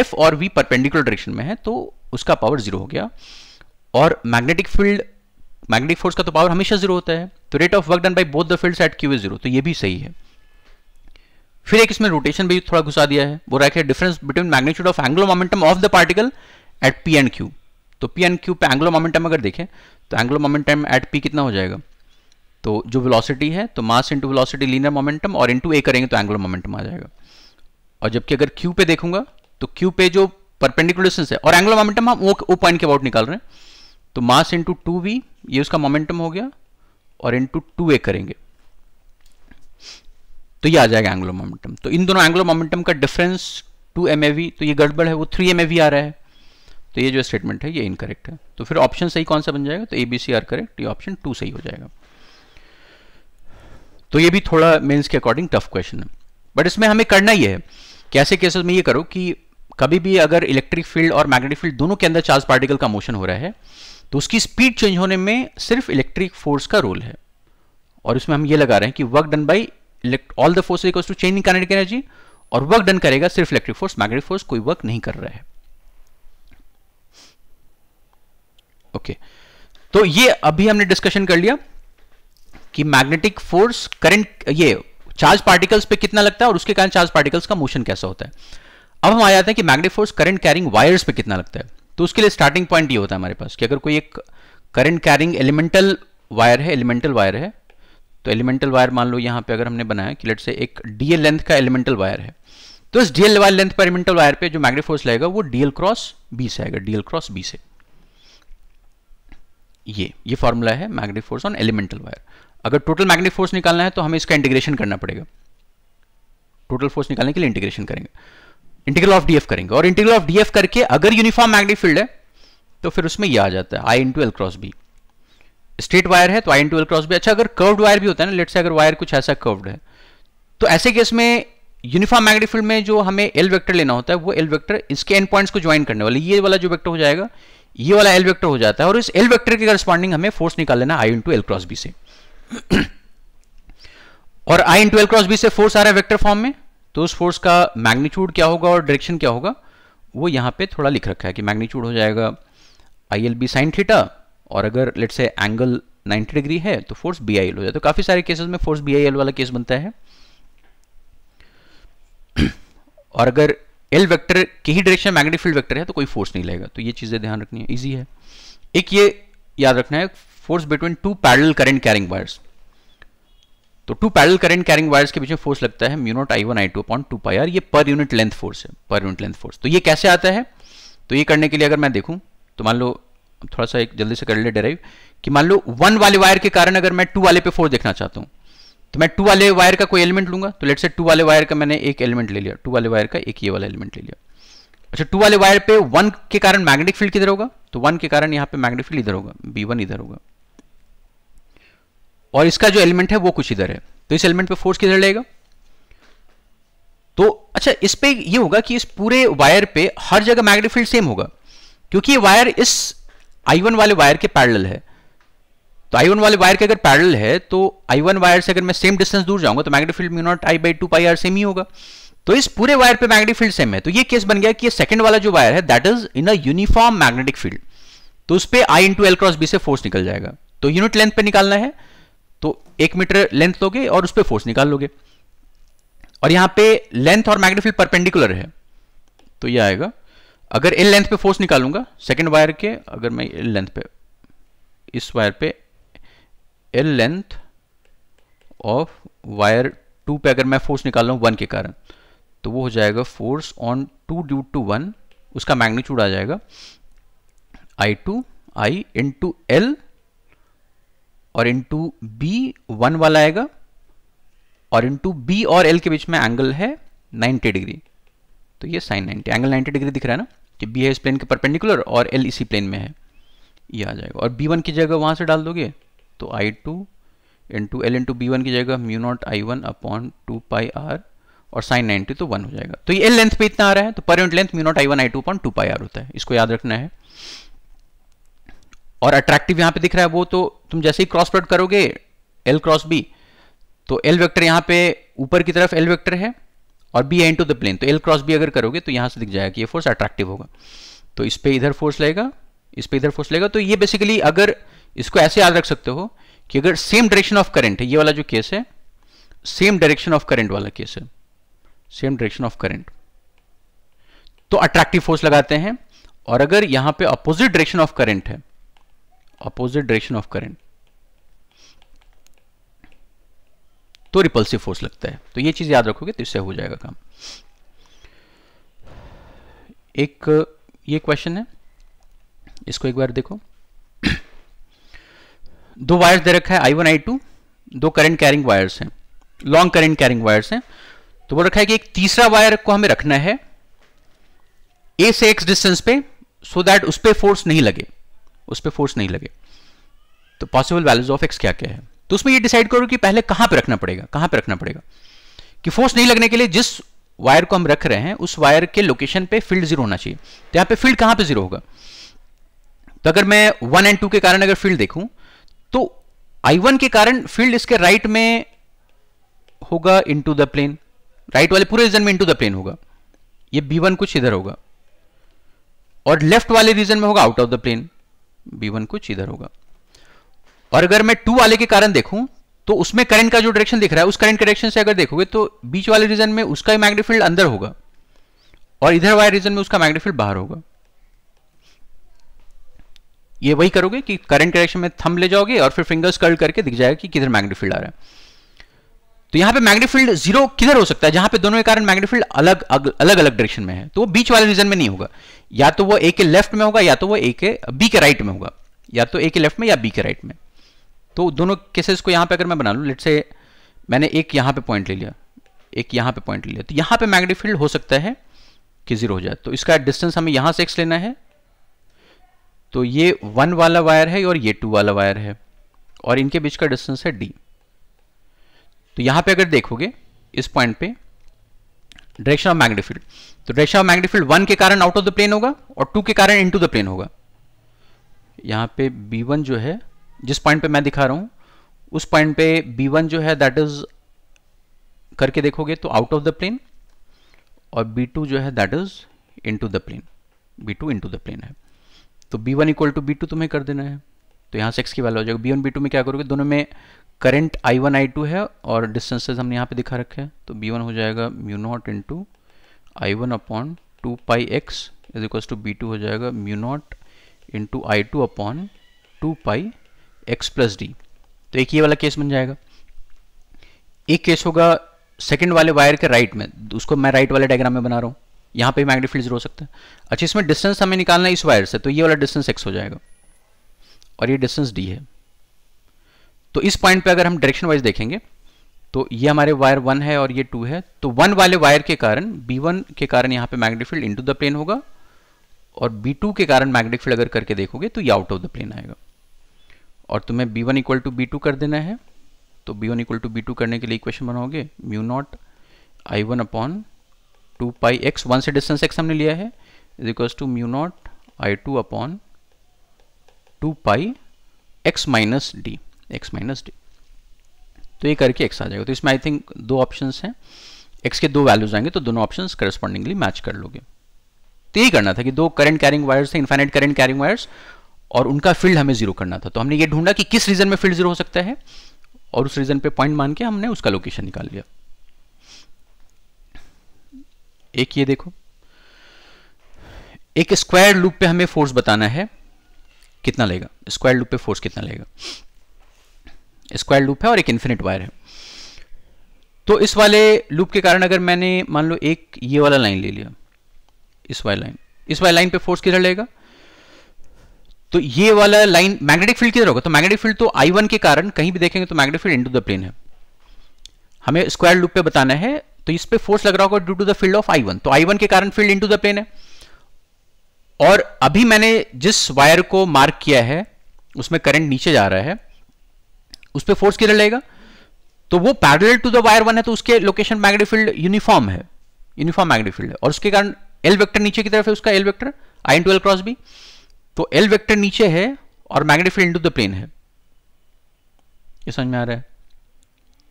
एफ और वी परपेंडिकुलर डायरेक्शन में है तो उसका पावर जीरो हो गया और मैग्नेटिक फील्ड मैग्नेटिक फोर्स का तो पावर हमेशा जीरो होता है तो rate of work done by both the field at q is zero तो ये भी सही है फिर एक इसमें रोटेशन भी थोड़ा घुसा दिया है वो रखे difference between magnitude of angular momentum of the particle at p and q तो पी एंड क्यू पे एंगुलर मोमेंटम अगर देखें तो एंगुलर मोमेंटम एट पी कितना हो जाएगा तो जो वेलोसिटी है तो mass into velocity linear momentum और इंटू ए करेंगे तो एंगुलर मोमेंटम आ जाएगा और जबकि अगर क्यू पे देखूंगा तो क्यू पे जो परपेंडिकुलर डिस्टेंस है और एंगुलर मोमेंटम हम ओ पॉइंट के अबाउट निकाल रहे हैं तो मास इंटू टू वी ये उसका मोमेंटम हो गया और इंटू टू ए करेंगे तो ये आ जाएगा एंगुलर मोमेंटम तो इन दोनों एंगुलर मोमेंटम का डिफरेंस टू एम तो ये गड़बड़ है वो थ्री एम आ रहा है तो ये जो स्टेटमेंट है ये इनकरेक्ट है तो फिर ऑप्शन सही कौन सा बन जाएगा तो ए बी सी आर करेक्ट ये ऑप्शन टू सही हो जाएगा तो ये भी थोड़ा मेंस के अकॉर्डिंग टफ क्वेश्चन है बट इसमें हमें करना ही है कैसे केसेस में ये करो कि कभी भी अगर इलेक्ट्रिक फील्ड और मैग्नेटिक फील्ड दोनों के अंदर चार्ज पार्टिकल का मोशन हो रहा है तो उसकी स्पीड चेंज होने में सिर्फ इलेक्ट्रिक फोर्स का रोल है और इसमें हम ये लगा रहे हैं कि work done by all the force equal to change in kinetic energy और वर्क डन करेगा सिर्फ इलेक्ट्रिक फोर्स मैग्नेटिक फोर्स कोई वर्क नहीं कर रहा है ओके तो ये अभी हमने डिस्कशन कर लिया कि मैग्नेटिक फोर्स करंट ये चार्ज पार्टिकल्स पे कितना लगता है और उसके कारण चार्ज पार्टिकल्स का मोशन कैसा होता है अब हम आ जाते हैं कि magnetic force current carrying wires पे कितना लगता है तो उसके लिए स्टार्टिंग पॉइंट ये होता है हमारे पास कि अगर कोई एक करंट कैरिंग एलिमेंटल वायर है एलिमेंटल वायर है तो एलिमेंटल वायर मान लो यहां पे अगर हमने बनाया कि लेट से एक डीएल लेंथ का एलिमेंटल वायर है तो इस डीएल वायर लेंथ पर एलिमेंटल वायर पे जो मैग्नेट फोर्स लगेगा वो डीएल क्रॉस बी से आएगा डीएल क्रॉस बी से ये ये फॉर्मूला है magnetic force on elemental wire अगर टोटल मैग्नेटिक फोर्स निकालना है तो हमें इसका इंटीग्रेशन करना पड़ेगा टोटल फोर्स निकालने के लिए इंटीग्रेशन करेंगे इंटीग्रल ऑफ डीएफ करेंगे और इंटीग्रल ऑफ डीएफ करके अगर यूनिफॉर्म मैग्नेटिक फील्ड है तो फिर उसमें यह आ जाता है i into L cross b straight wire है तो आई इन ट्वेल्व क्रॉस भी अच्छा अगर कर्व्ड वायर भी होता है ना लेट से अगर वायर कुछ ऐसा कर्व्ड है तो ऐसे केस में यूनिफॉर्म मैग्नेटिक फील्ड में जो हमें एल वेक्टर लेना होता है वो एल वेक्टर इसके एंड पॉइंट्स को ज्वाइन करने वाले ये वाला जो वेक्टर हो जाएगा ये वाला एल वेक्टर हो जाता है और इस एल वेक्टर के करस्पॉन्डिंग हमें फोर्स निकाल लेना i into L cross B से और i into L cross B से फोर्स आ रहा है वेक्टर फॉर्म में तो उस फोर्स का मैग्नीट्यूड क्या होगा और डायरेक्शन क्या होगा वो यहां पे थोड़ा लिख रखा है कि मैग्नीट्यूड हो जाएगा i l b sine theta और अगर लेट से एंगल 90 डिग्री है तो फोर्स बी आई एल हो जाए तो काफ़ी सारे केसेस में फोर्स बी आई एल वाला केस बनता है और अगर एल वेक्टर के ही डायरेक्शन मैग्नेटिक फील्ड वेक्टर है तो कोई फोर्स नहीं लगेगा तो ये चीज़ें ध्यान रखनी है इजी है एक ये याद रखना है force between two parallel current carrying wires तो two parallel current carrying wires के बीच में फोर्स लगता है mu naught I one I two upon two pi are ये पर यूनिट लेंथ फोर्स है पर यूनिट लेंथ फोर्स तो ये कैसे आता है तो ये करने के लिए अगर मैं देखूं तो मान लो थोड़ा सा एक जल्दी से कर ले डेराइव कि मान लो वन वाले वायर के कारण अगर मैं टू वाले पे फोर देखना चाहता हूं तो मैं टू वाले वायर का कोई एलिमेंट लूंगा तो लेट से टू वाले वायर का मैंने एक एलिमेंट ले लिया टू वाले वायर का एक ये वाला एलिमेंट ले लिया अच्छा टू वाले वायर पे वन के कारण मैग्नेटिक फील्ड किधर होगा तो वन के कारण यहां पे मैग्नेटिक फील्ड इधर होगा बी वन इधर होगा और इसका जो एलिमेंट है वो कुछ इधर है तो इस एलिमेंट पे फोर्स किधर लेगा तो अच्छा इस पे ये होगा कि इस पूरे वायर पे हर जगह मैग्नेटिक फील्ड सेम होगा क्योंकि ये वायर इस आई वन वाले वायर के पैरल है तो आई वन वाले वायर के अगर पैरल है तो आई वन वायर से अगर मैं सेम डिस्टेंस दूर जाऊंगा तो magnetic field mu naught I by two pi r same ही होगा तो इस पूरे वायर पे मैग्नेटिक फील्ड सेम है तो ये केस बन गया कि ये सेकंड वाला जो वायर है that is in a uniform magnetic field तो उस पर i into L cross B से फोर्स निकल जाएगा तो यूनिट लेंथ पे निकालना है तो एक मीटर लेंथ लोगे और उस पर फोर्स निकाल लोगे और यहां पे लेंथ और मैग्नेटिक फील्ड परपेंडिकुलर है तो ये आएगा अगर एल लेंथ पे फोर्स निकालूंगा सेकेंड वायर के अगर मैं एल लेंथ पे इस वायर पे l length of wire two पे अगर मैं फोर्स निकाल रहा वन के कारण तो वो हो जाएगा force on two due to one उसका मैग्नीट्यूड आ जाएगा आई two i into l और इंटू बी वन वाला आएगा और इंटू बी और एल के बीच में एंगल है 90 डिग्री तो ये sine ninety angle ninety degree दिख रहा है ना कि बी है इस प्लेन के परपेंडिकुलर और एल इसी प्लेन में है ये आ जाएगा और बी वन की जगह वहाँ से डाल दोगे तो i two into l into b one की जगह mu naught I one upon two pi are और साइन नाइन्टी तो वन हो जाएगा तो ये एल लेंथ पे इतना आ रहा है तो per unit length mu naught I one I two upon two pi are होता है इसको याद रखना है और अट्रैक्टिव यहाँ पे दिख रहा है वो तो तुम जैसे ही क्रॉस प्रोडक्ट करोगे एल क्रॉस बी तो एल वेक्टर यहाँ पे ऊपर की तरफ एल वेक्टर है और b into the plane तो एल क्रॉस बी अगर करोगे तो यहां से दिख जाएगा कि ये फोर्स अट्रैक्टिव होगा तो इस पर इधर फोर्स लेगा इस पर इधर फोर्स लेगा तो ये बेसिकली अगर इसको ऐसे याद रख सकते हो कि अगर सेम डायरेक्शन ऑफ करंट है ये वाला जो केस है सेम डायरेक्शन ऑफ करंट वाला केस है सेम डायरेक्शन ऑफ करंट तो अट्रैक्टिव फोर्स लगाते हैं और अगर यहां पे अपोजिट डायरेक्शन ऑफ करंट है अपोजिट डायरेक्शन ऑफ करंट तो रिपल्सिव फोर्स लगता है तो ये चीज़ याद रखोगे तो इससे हो जाएगा काम एक ये क्वेश्चन है इसको एक बार देखो दो वायर्स दे रखा है आई वन आई टू दो करंट कैरिंग वायर्स हैं लॉन्ग करंट कैरिंग वायर्स हैं तो वो रखा है कि एक तीसरा वायर को हमें रखना है ए से एक्स डिस्टेंस पे सो दैट उस पर फोर्स नहीं लगे उस पर फोर्स नहीं लगे तो पॉसिबल वैल्यूज ऑफ एक्स क्या क्या है तो उसमें ये डिसाइड करो कि पहले कहां पर रखना पड़ेगा कहां पर रखना पड़ेगा कि फोर्स नहीं लगने के लिए जिस वायर को हम रख रहे हैं उस वायर के लोकेशन पे फील्ड जीरो होना चाहिए तो यहां पे फील्ड कहां पे जीरो होगा तो अगर मैं वन एंड टू के कारण अगर फील्ड देखूं तो आई वन के कारण फील्ड इसके राइट में होगा इनटू द प्लेन राइट वाले पूरे रीजन में इनटू द प्लेन होगा ये बी वन कुछ इधर होगा और लेफ्ट वाले रीजन में होगा out of the plane b one कुछ इधर होगा और अगर मैं टू वाले के कारण देखूं तो उसमें करंट का जो डायरेक्शन दिख रहा है उस करंट के डायरेक्शन से अगर देखोगे तो बीच वाले रीजन में उसका ही मैग्नेटिक अंदर होगा और इधर वाले रीजन में उसका मैग्नेटिक बाहर होगा ये वही करोगे कि करंट डायरेक्शन में थम ले जाओगे और फिर फिंगर्स कर्ल करके दिख जाएगा कि किधर मैग्नेटिक आ रहा है तो यहां पर मैग्नेटिक जीरो किधर हो सकता है जहां पर दोनों के कारण मैग्नेटिक अलग अलग अलग, अलग डायरेक्शन में है तो वो बीच वाले रीजन में नहीं होगा या तो वो ए के लेफ्ट में होगा या तो वो ए के बी के राइट में होगा या तो ए के लेफ्ट में या बी के राइट में तो दोनों केसेस को यहां पे अगर मैं बना लू लेट से मैंने एक यहां पे पॉइंट ले लिया एक यहां पे पॉइंट ले लिया तो यहां पे मैग्नेटिक फील्ड हो सकता है कि जीरो हो जाए तो इसका डिस्टेंस हमें यहां से एक्स लेना है तो ये वन वाला वायर है और ये टू वाला वायर है और इनके बीच का डिस्टेंस है डी तो यहां पर अगर देखोगे इस पॉइंट पे डायरेक्शन ऑफ मैग्नेटिक फील्ड तो direction of magnetic field one के कारण आउट ऑफ द प्लेन होगा और टू के कारण इनटू द प्लेन होगा यहां पे बी वन जो है जिस पॉइंट पे मैं दिखा रहा हूं उस पॉइंट पे B1 जो है दैट इज करके देखोगे तो आउट ऑफ द प्लेन और B2 जो है that is into the plane B2 into the plane है तो B1 one equal to B तुम्हें कर देना है तो यहां सेक्स की वैल्यू हो जाएगा बी वन बी टू में क्या करोगे दोनों में current i one I two है और डिस्टेंसेज हमने यहाँ पे दिखा रखे हैं तो बी वन हो जाएगा mu naught into i one upon two pi x is equal to b two हो जाएगा mu naught into i two upon two pi x plus d तो एक ये वाला केस बन जाएगा एक केस होगा सेकेंड वाले वायर के राइट में उसको मैं राइट वाले डायग्राम में बना रहा हूं यहां पे मैग्नेट फील्ड हो सकता है अच्छा इसमें डिस्टेंस हमें निकालना है इस वायर से तो ये वाला डिस्टेंस एक्स हो जाएगा और ये डिस्टेंस डी है तो इस पॉइंट पे अगर हम डायरेक्शन वाइज देखेंगे तो ये हमारे वायर वन है और ये टू है तो वन वाले वायर के कारण बी वन के कारण यहां पे magnetic field into the plane होगा और बी टू के कारण मैग्नेटिक फील्ड अगर करके देखोगे तो ये आउट ऑफ द प्लेन आएगा और तुम्हें b one equal to b two कर देना है तो b one equal to b two करने के लिए इक्वेशन बनाओगे म्यू नॉट आई one upon two pi x one से डिस्टेंस एक्स हमने लिया है is equals to mu naught i two upon two pi x minus d x minus d तो ये करके एक्स आ जाएगा तो इसमें आई थिंक दो ऑप्शन हैं एक्स के दो वैल्यूज आएंगे तो दोनों ऑप्शन करस्पॉन्डिंगली मैच कर लोगे तो यही करना था कि दो करंट कैरिंग वायर्स थे इन्फाइनाइट करंट कैरिंग वायर्स और उनका फील्ड हमें जीरो करना था तो हमने ये ढूंढा कि किस रीजन में फील्ड जीरो हो सकता है और उस रीजन पे पॉइंट मान के हमने उसका लोकेशन निकाल लिया एक ये देखो एक स्क्वायर लूप पे हमें फोर्स बताना है कितना लेगा स्क्वायर लूप पे फोर्स कितना लेगा स्क्वायर लूप है और एक इन्फिनिट वायर है तो इस वाले लूप के कारण अगर मैंने मान लो एक ये वाला लाइन ले लिया इस वाली लाइन इस वाली लाइन पे फोर्स किधर लेगा तो ये वाला लाइन मैग्नेटिक फील्ड किधर होगा तो मैग्नेटिक फील्ड तो आई वन के कारण कहीं भी देखेंगे तो magnetic field into the plane है हमें स्क्वायर लूप पे बताना है तो इस पर फोर्स लग रहा होगा due to the field of i one तो आई वन के कारण फील्ड इनटू द प्लेन है और अभी मैंने जिस वायर को मार्क किया है उसमें करंट नीचे जा रहा है उस पर फोर्स किधर लगेगा तो वो parallel to the wire one है तो उसके लोकेशन मैग्नेटिक फील्ड यूनिफॉर्म है यूनिफॉर्म मैग्नेटिक फील्ड है और उसके कारण एल वेक्टर नीचे की तरफ है उसका L vector I two L cross B तो एल वेक्टर नीचे है और magnetic field into the plane है ये समझ में आ रहा है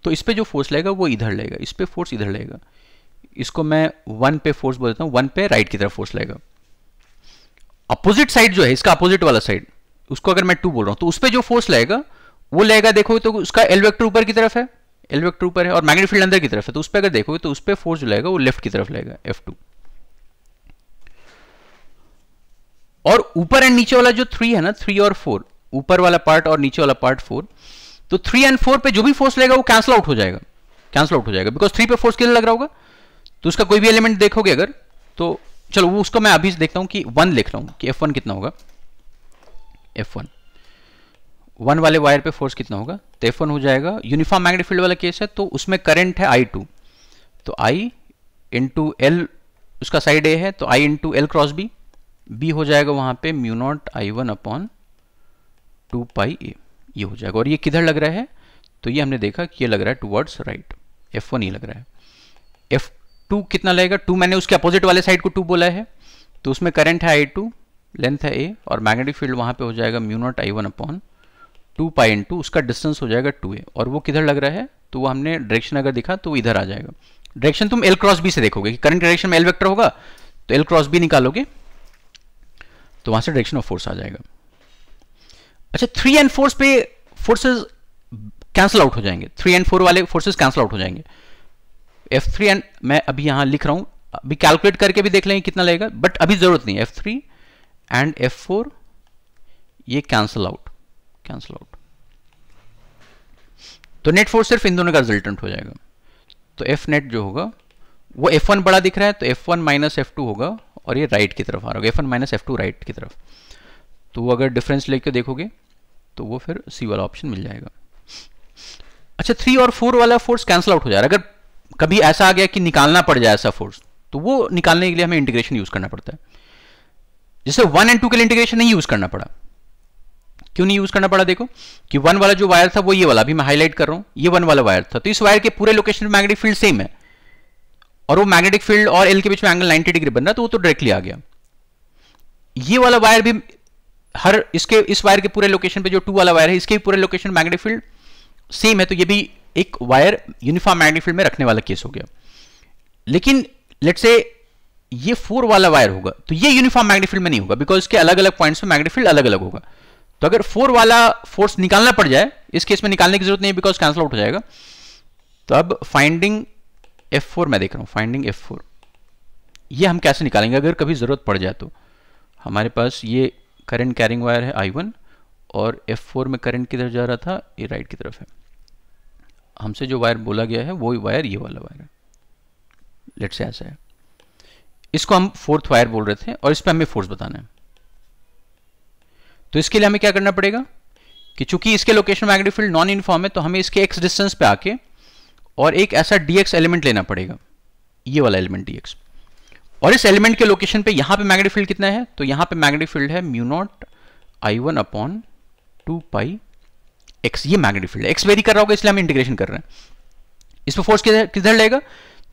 तो इस पर जो फोर्स लगेगा वो इधर लगेगा इस पर फोर्स इधर लगेगा इसको मैं वन पे फोर्स बोल देता हूँ वन पे राइट की तरफ फोर्स लगेगा अपोजिट साइड जो है इसका अपोजिट वाला साइड उसको अगर मैं टू बोल रहा हूँ तो उस पर जो फोर्स लगेगा वो लगेगा देखोगे तो उसका एल वेक्टर ऊपर की तरफ है एल वेक्टर ऊपर है और मैग्नेटिक फील्ड अंदर की तरफ है तो उस पर अगर देखोगे तो उस पर फोर्स जो लगेगा वो लेफ्ट की तरफ लगेगा एफ टू और ऊपर एंड नीचे वाला जो थ्री है ना थ्री और फोर ऊपर वाला पार्ट और नीचे वाला पार्ट फोर तो थ्री एंड फोर पे जो भी फोर्स लगेगा वो कैंसिल आउट हो जाएगा कैंसल आउट हो जाएगा बिकॉज थ्री पे फोर्स कितना लग रहा होगा तो उसका कोई भी एलिमेंट देखोगे अगर तो चलो वो उसको मैं अभी देखता हूं कि वन लिख रहा हूं कि एफ वन कितना होगा एफ वन वन वाले वायर पे फोर्स कितना होगा तो एफ वन हो जाएगा यूनिफॉर्म मैग्नेटिक फील्ड वाला केस है तो उसमें करंट है आई टू तो आई इंटू एल उसका साइड ए है तो I into L cross B B हो जाएगा वहां पे mu naught I one upon two pi A ये हो जाएगा और ये किधर लग रहा है तो ये हमने देखा कि ये लग रहा है टूवर्ड्स राइट एफ वन ही लग रहा है एफ टू कितना लगेगा टू मैंने उसके अपोजिट वाले साइड को टू बोला है तो उसमें करंट है आई टू लेंथ है ए और मैग्नेटिक फील्ड वहां पे हो जाएगा म्यू नॉट आई one upon two pi into उसका डिस्टेंस हो जाएगा टू ए और वो किधर लग रहा है तो वो हमने डायरेक्शन अगर देखा तो इधर आ जाएगा डायरेक्शन तुम एल क्रॉस बी से देखोगे कि करंट डायरेक्शन में एल वेक्टर होगा तो एल क्रॉस बी निकालोगे तो वहां से डायरेक्शन ऑफ फोर्स आ जाएगा अच्छा थ्री एंड फोर्स पे फोर्सेज कैंसल आउट हो जाएंगे थ्री एंड फोर वाले फोर्सेज कैंसल आउट हो जाएंगे एफ थ्री एंड मैं अभी यहां लिख रहा हूं अभी कैलकुलेट करके भी देख लेंगे कितना लगेगा बट अभी ज़रूरत नहीं F three and F four ये कैंसल आउट कैंसल आउट तो नेट फोर्स सिर्फ इन दोनों का रिजल्टेंट हो जाएगा तो एफ नेट जो होगा वो एफ वन बड़ा दिख रहा है तो F one minus F two होगा और ये राइट की तरफ आ रहा होगा F minus F two right की तरफ तो अगर डिफरेंस लेके देखोगे तो वो फिर सी वाला ऑप्शन मिल जाएगा अच्छा थ्री और फोर वाला फोर्स कैंसिल आउट हो जा रहा है अगर कभी ऐसा आ गया कि निकालना पड़ जाए ऐसा फोर्स तो वो निकालने के लिए हमें इंटीग्रेशन यूज करना पड़ता है जैसे वन एंड टू के लिए इंटीग्रेशन नहीं यूज करना पड़ा क्यों नहीं यूज करना पड़ा देखो कि वन वाला जो वायर था वो ये वाला अभी मैं हाईलाइट कर रहा हूं ये वन वाला वायर था तो इस वायर के पूरे लोकेशन मैग्नेटिक फील्ड सेम है और वो मैग्नेटिक फील्ड और एल के बीच में एंगल 90 डिग्री बन रहा तो वो तो डायरेक्टली आ गया ये वाला वायर भी हर इसके इस वायर के पूरे लोकेशन पे जो टू वाला वायर है इसके भी पूरे लोकेशन मैग्नेटिक फील्ड सेम है तो ये भी एक वायर यूनिफॉर्म मैग्नेटिक फील्ड में रखने वाला केस हो गया लेकिन लेट से ये फोर वाला वायर होगा तो ये यूनिफॉर्म मैग्नेटिक फील्ड में नहीं होगा बिकॉज इसके अलग अलग पॉइंट्स में मैग्नेटिक फील्ड अलग अलग होगा तो अगर फोर वाला फोर्स निकालना पड़ जाए इस केस में निकालने की जरूरत नहीं है बिकॉज कैंसिल आउट हो जाएगा तो अब फाइंडिंग एफ फोर मैं देख रहा हूँ फाइंडिंग एफ फोर ये हम कैसे निकालेंगे अगर कभी ज़रूरत पड़ जाए तो हमारे पास ये करंट कैरिंग वायर है आई वन और एफ फोर में करंट किधर जा रहा था ये राइट की तरफ है हमसे जो वायर बोला गया है वो वायर ये वाला वायर है लेट से ऐसा है इसको हम फोर्थ वायर बोल रहे थे और इस पर हमें फोर्स बताना है तो इसके लिए हमें क्या करना पड़ेगा कि चूंकि इसके location magnetic field non uniform है तो हमें इसके एक्स डिस्टेंस पे आके और एक ऐसा dx एलिमेंट लेना पड़ेगा ये वाला एलिमेंट dx और इस एलिमेंट के लोकेशन पे यहां पे मैग्नेटिक फील्ड कितना है तो यहां पे मैग्नेटिक फील्ड है म्यू नॉट आई one upon two pi X ये मैग्नेटिक फील्ड है एक्स वेरी कर रहा होगा इसलिए हम इंटीग्रेशन कर रहे हैं इस पर फोर्स किधर लेगा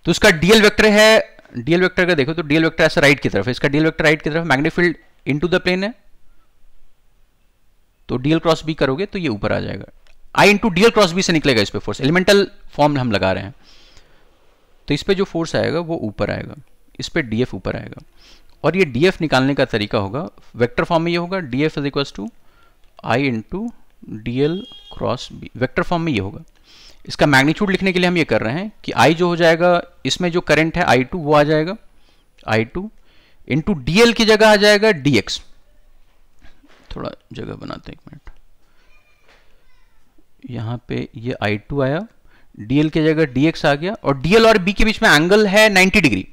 तो इसका डीएल वेक्टर है डीएल वेक्टर का देखो तो डीएल वेक्टर ऐसा राइट की तरफ है इसका डीएल वेक्टर राइट की तरफ magnetic field into the plane है तो डीएल क्रॉस बी करोगे तो ये ऊपर आ जाएगा I into DL cross B से निकलेगा इस पर फोर्स एलिमेंटल फॉर्म हम लगा रहे हैं तो इस पर जो फोर्स आएगा वो ऊपर आएगा इस पर डीएफ ऊपर आएगा और ये डी निकालने का तरीका होगा वेक्टर फॉर्म में ये होगा D F is equal to I into D L cross B vector form में ये होगा इसका मैग्नीट्यूड लिखने के लिए हम ये कर रहे हैं कि आई जो हो जाएगा इसमें जो करंट है आई टू वो आ जाएगा आई टू इंटू डी एल की जगह आ जाएगा डी एक्स थोड़ा जगह बनाते हैं एक मिनट यहाँ पे ये आई टू आया डीएल के जगह DX आ गया और डीएल और बी के बीच में एंगल है 90 डिग्री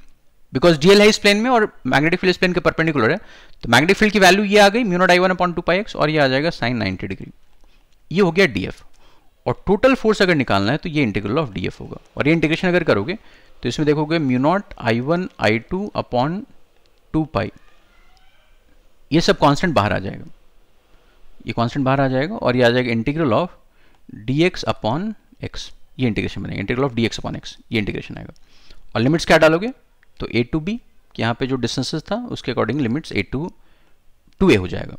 बिकॉज डीएल है इस प्लेन में और मैग्नेटिक फील्ड इस प्लेन के परपेंडिकुलर है तो मैग्नेटिक फील्ड की वैल्यू ये आ गई म्यूनोट आई one upon two pi X और ये आ जाएगा साइन 90 डिग्री ये हो गया डीएफ और टोटल फोर्स अगर निकालना है तो ये इंटीग्रल ऑफ एफ होगा और ये इंटीग्रेशन अगर करोगे तो इसमें देखोगे म्यूनोट आई वन आई टू अपॉन टू पाई ये सब कॉन्स्टेंट बाहर आ जाएगा ये कॉन्स्टेंट बाहर आ जाएगा और ये आ जाएगा integral of D X upon X ये इंटीग्रेशन बनेगा integral of D X upon X ये इंटीग्रेशन आएगा और लिमिट्स क्या डालोगे तो ए टू बी यहाँ पे जो डिस्टेंसेस था उसके according limits A to two A हो जाएगा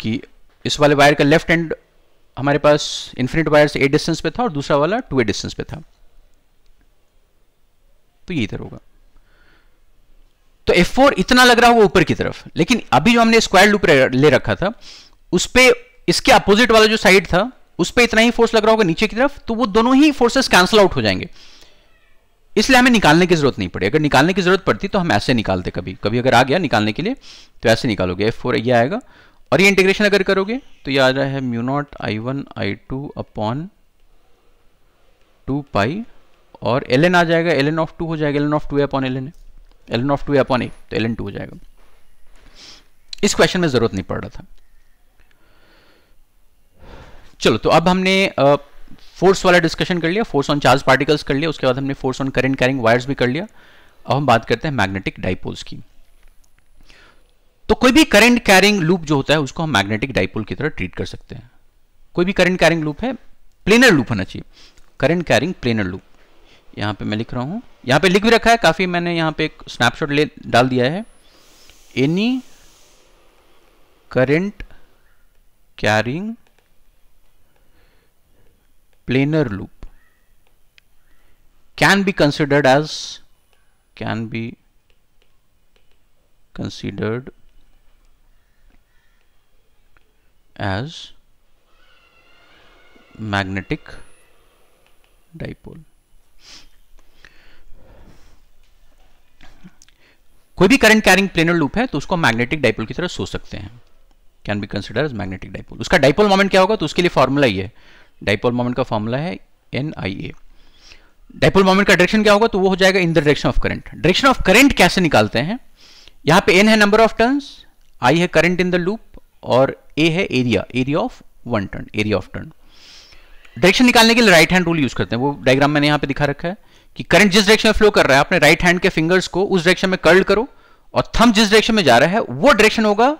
कि इस वाले वायर का लेफ्ट एंड हमारे पास इन्फिनिट वायर से ए डिस्टेंस पे था और दूसरा वाला टू ए डिस्टेंस पे था तो ये इधर होगा तो F4 इतना लग रहा होगा ऊपर की तरफ लेकिन अभी जो हमने स्क्वायर लूप ले रखा था उस पर इसके अपोजिट वाला जो साइड था उस पर इतना ही फोर्स लग रहा होगा नीचे की तरफ तो वो दोनों ही फोर्सेस कैंसिल आउट हो जाएंगे इसलिए हमें निकालने की जरूरत नहीं पड़ी अगर निकालने की जरूरत पड़ती तो हम ऐसे निकालते कभी कभी अगर आ गया निकालने के लिए तो ऐसे निकालोगे एफ फोर ये आएगा और ये इंटीग्रेशन अगर करोगे तो ये आ रहा है म्यू नॉट आई वन आई टू अपॉन टू पाई और एल एन आ जाएगा एल एन ऑफ टू हो जाएगा L N of two A upon L N L N of two A upon A तो एल एन टू हो जाएगा इस question में जरूरत नहीं पड़ रहा था चलो तो अब हमने फोर्स वाला डिस्कशन कर लिया फोर्स ऑन चार्ज पार्टिकल्स कर लिया उसके बाद हमने force on current carrying wires भी कर लिया अब हम बात करते हैं मैग्नेटिक डाइपोल्स की तो कोई भी करंट कैरिंग लूप जो होता है उसको हम मैग्नेटिक डाइपोल की तरह ट्रीट कर सकते हैं कोई भी करंट कैरिंग लूप है प्लेनर लूप होना चाहिए करंट कैरिंग प्लेनर लूप यहां पे मैं लिख रहा हूं यहां पे लिख भी रखा है काफ़ी मैंने यहां पे एक स्नैपशॉट ले डाल दिया है any current carrying planar loop can be considered as can be considered as magnetic dipole कोई भी करंट कैरिंग प्लेनर लूप है तो उसको मैग्नेटिक डाइपोल की तरह सोच सकते हैं can be consider as magnetic dipole उसका डाइपोल मोमेंट क्या होगा तो उसके लिए फॉर्मूला ही है डाइपोल मोमेंट का फॉर्मूला है N I A dipole moment का डायरेक्शन क्या होगा तो वो हो जाएगा in the direction of current direction of current कैसे निकालते हैं यहां पे एन है नंबर ऑफ टर्न्स आई है करंट इन द लूप और ए है area area of one turn area of turn direction निकालने के लिए राइट हैंड रूल यूज करते हैं वो डायग्राम मैंने यहां पर दिखा रखा है कि करंट जिस डायरेक्शन में फ्लो कर रहा है अपने राइट हैंड के फिंगर्स को उस डायरेक्शन में कर्ल करो और थम जिस डायरेक्शन में जा रहा है वो डायरेक्शन होगा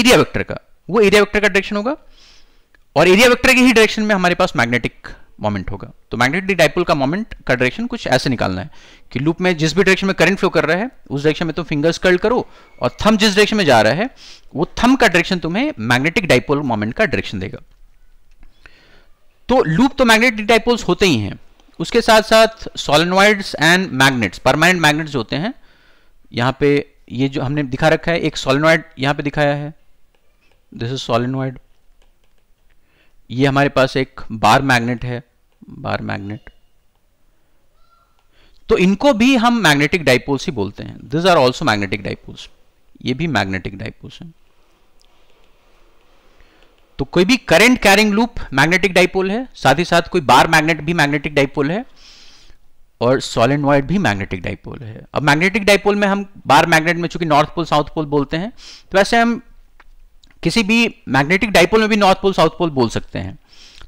एरिया वेक्टर का वो एरिया वेक्टर का डायरेक्शन होगा और एरिया वेक्टर की ही डायरेक्शन में हमारे पास मैग्नेटिक मोमेंट होगा तो मैग्नेटिक डाइपोल का मोमेंट का डायरेक्शन कुछ ऐसे निकालना है कि लूप में जिस भी डायरेक्शन में करंट फ्लो कर रहा है उस डायरेक्शन में तुम फिंगर्स कर्ल करो और थम जिस डायरेक्शन में जा रहा है वो थम का डायरेक्शन तुम्हें मैग्नेटिक डाइपोल मोमेंट का डायरेक्शन देगा तो लूप तो मैग्नेटिक डाइपोल्स होते ही हैं उसके साथ साथ solenoids and magnets permanent magnets होते हैं यहां पे ये जो हमने दिखा रखा है एक सोलनवाइड यहां पे दिखाया है दिस इज सोलनवाइड ये हमारे पास एक बार मैग्नेट है बार मैग्नेट तो इनको भी हम मैग्नेटिक डाइपोल्स ही बोलते हैं this are also magnetic dipoles ये भी मैग्नेटिक डाइपोल्स हैं तो कोई भी current carrying loop magnetic dipole है साथ ही साथ कोई बार मैग्नेट भी मैग्नेटिक डाइपोल है और सॉलिनॉइड भी मैग्नेटिक डाइपोल है अब मैग्नेटिक डाइपोल में हम बार मैग्नेट में चूंकि नॉर्थ पोल साउथ पोल बोलते हैं तो वैसे हम किसी भी मैग्नेटिक डाइपोल में भी नॉर्थ पोल साउथ पोल बोल सकते हैं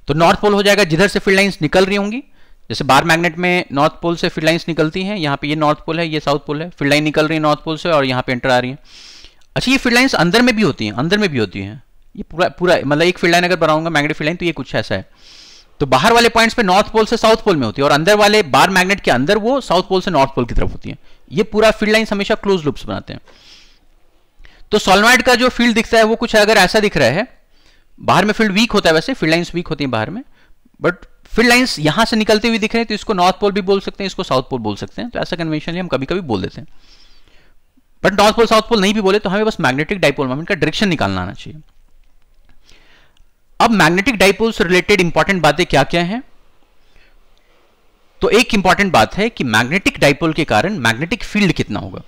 तो नॉर्थ पोल हो जाएगा जिधर से फील्ड लाइंस निकल रही होंगी जैसे बार मैग्नेट में नॉर्थ पोल से फील्ड लाइंस निकलती हैं यहाँ पे ये नॉर्थ पोल है ये साउथ पोल है फील्ड लाइन निकल रही है नॉर्थ पोल से और यहाँ पे एंटर आ रही है अच्छा ये फील्ड लाइंस अंदर में भी होती हैं अंदर में भी होती हैं ये पूरा पूरा मतलब एक फील्ड लाइन अगर बनाऊंगा मैग्नेट फील्ड लाइन तो ये कुछ ऐसा है तो बाहर वाले पॉइंट्स पे नॉर्थ पोल से साउथ पोल में होती है और अंदर वाले बार मैग्नेट के अंदर वो साउथ पोल से नॉर्थ पोल की तरफ होती है ये पूरा फील्ड लाइन हमेशा क्लोज लुप्स बनाते हैं तो सोलनॉइड का जो फील्ड दिखता है वो कुछ अगर ऐसा दिख रहा है बाहर में फील्ड वीक होता है वैसे फील्ड लाइन्स वीक होती है बाहर में बट फील्ड लाइन्स यहां से निकलते हुए दिख रहे हैं तो इसको नॉर्थ पोल भी बोल सकते हैं इसको साउथ पोल बोल सकते हैं तो ऐसा कन्वेंशन हम कभी कभी बोल देते हैं but north pole south pole नहीं भी बोले तो हमें बस मैग्नेटिक डाइपोल मोमेंट का डायरेक्शन निकालना आना चाहिए अब मैग्नेटिक डाइपोल से रिलेटेड इंपॉर्टेंट बातें क्या क्या हैं तो एक इंपॉर्टेंट बात है कि मैग्नेटिक डाइपोल के कारण मैग्नेटिक फील्ड कितना होगा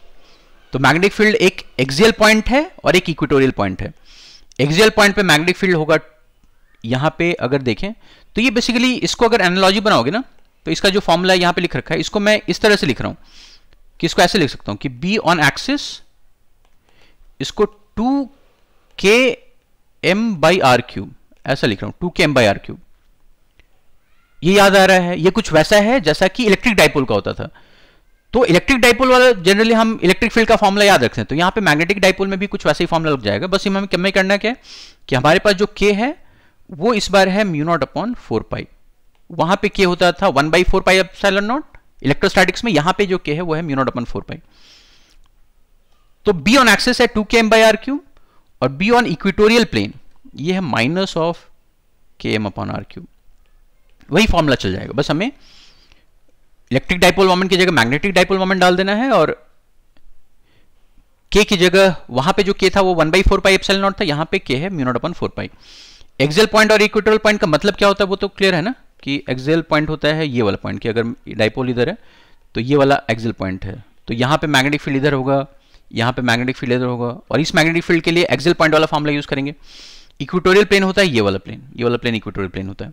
तो मैग्नेटिक फील्ड एक एक्सियल पॉइंट है और एक इक्वेटोरियल पॉइंट है एक्सियल पॉइंट पे मैग्नेटिक फील्ड होगा यहां पे अगर देखें तो ये बेसिकली इसको अगर एनोलॉजी बनाओगे ना तो इसका जो फॉर्मूला यहां पे लिख रखा है इसको मैं इस तरह से लिख रहा हूं कि इसको ऐसे लिख सकता हूं कि बी ऑन एक्सिस इसको two K M by R cube ऐसा लिख रहा हूं to K M by R cube ये याद आ रहा है ये कुछ वैसा है जैसा कि इलेक्ट्रिक डाइपोल का होता था तो इलेक्ट्रिक डाइपोल वाला जनरली हम इलेक्ट्रिक फील्ड का फॉर्मुला याद रखते हैं तो यहां पे मैग्नेटिक डाइपोल में भी कुछ वैसे ही फॉर्मुला लग जाएगा बस हमें क्या करना क्या कि हमारे पास जो के है वो इस बार है mu naught upon four pi वहां पे के होता था one by four pi epsilon naught electrostatics में यहां पे जो के है वो है mu naught upon four pi तो बी ऑन एक्सेस है two K M by R cube और बी ऑन इक्विटोरियल प्लेन ये है minus of K M upon R cube वही फॉर्मूला चल जाएगा बस हमें इलेक्ट्रिक डाइपोल मोमेंट की जगह मैग्नेटिक डाइपोल मोमेंट डाल देना है और के की जगह वहां पे जो के था वो one by four pi epsilon naught था यहां पे के है mu naught upon four pi axial point और इक्वेटोरल पॉइंट का मतलब क्या होता है वो तो क्लियर है ना कि एक्सेल पॉइंट होता है ये वाला पॉइंट कि अगर डाइपोल इधर है तो ये वाला एक्सेल पॉइंट है तो यहां पे मैग्नेटिक फील्ड इधर होगा यहां पे मैग्नेटिक फील्ड इधर होगा और इस मैग्नेटिक फील्ड के लिए एक्सेल पॉइंट वाला फॉर्मला यूज करेंगे इक्वेटोरियल प्लेन होता है ये वाला प्लेन ये वाला प्लेन इक्वेटोरियल प्लेन होता है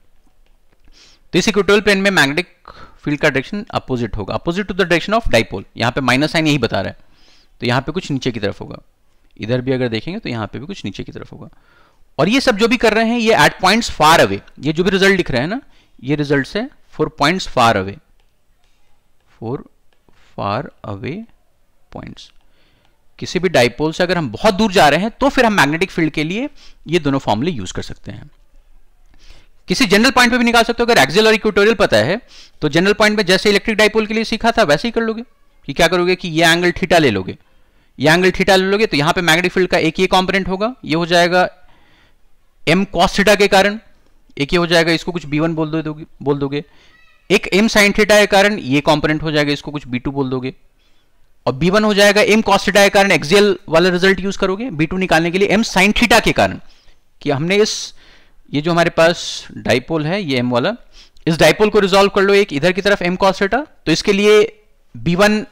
तो इस इक्वेटोरियल प्लेन में मैग्नेटिक फील्ड का डायरेक्शन अपोजिट होगा opposite to the direction of dipole यहाँ पे माइनस साइन यही बता रहा है तो यहाँ पे कुछ नीचे की तरफ होगा इधर भी अगर देखेंगे तो यहाँ पे भी कुछ नीचे की तरफ होगा और ये सब जो भी कर रहे हैं ये एट पॉइंट्स फार अवे ये जो भी रिजल्ट लिख रहे हैं ना ये रिजल्ट है for points far away for far away points किसी भी डाइपोल से अगर हम बहुत दूर जा रहे हैं तो फिर हम मैग्नेटिक फील्ड के लिए ये दोनों फॉर्मूले यूज कर सकते हैं किसी जनरल पॉइंट पे भी निकाल सकते हो अगर एक्सियल और इक्वेटोरियल पता है तो जनरल पॉइंट पे जैसे इलेक्ट्रिक डाइपोल के लिए सीखा था वैसे ही कर लोगे कि क्या करोगे कि ये एंगल ठीटा ले लोगे ये एंगल ठीटा ले लोगे तो यहां पे मैग्नेटिक फील्ड का एक ये कॉम्पोनेंट होगा ये हो जाएगा एम कॉस थीटा के कारण एक ये हो जाएगा इसको कुछ बी वन बोल दो बोल दोगे एक एम साइन थीटा के कारण ये कॉम्पोनेंट हो जाएगा इसको कुछ बी टू बोल दोगे और बी वन हो जाएगा एम कॉस थीटा के कारण एक्सियल वाला रिजल्ट यूज करोगे बी टू निकालने के लिए एम साइन थीटा के कारण कि हमने इस ये जो हमारे पास डाइपोल है ये एम वाला इस डाइपोल को रिजोल्व कर लो एक इधर की तरफ एम कॉसा तो इसके लिए बी वन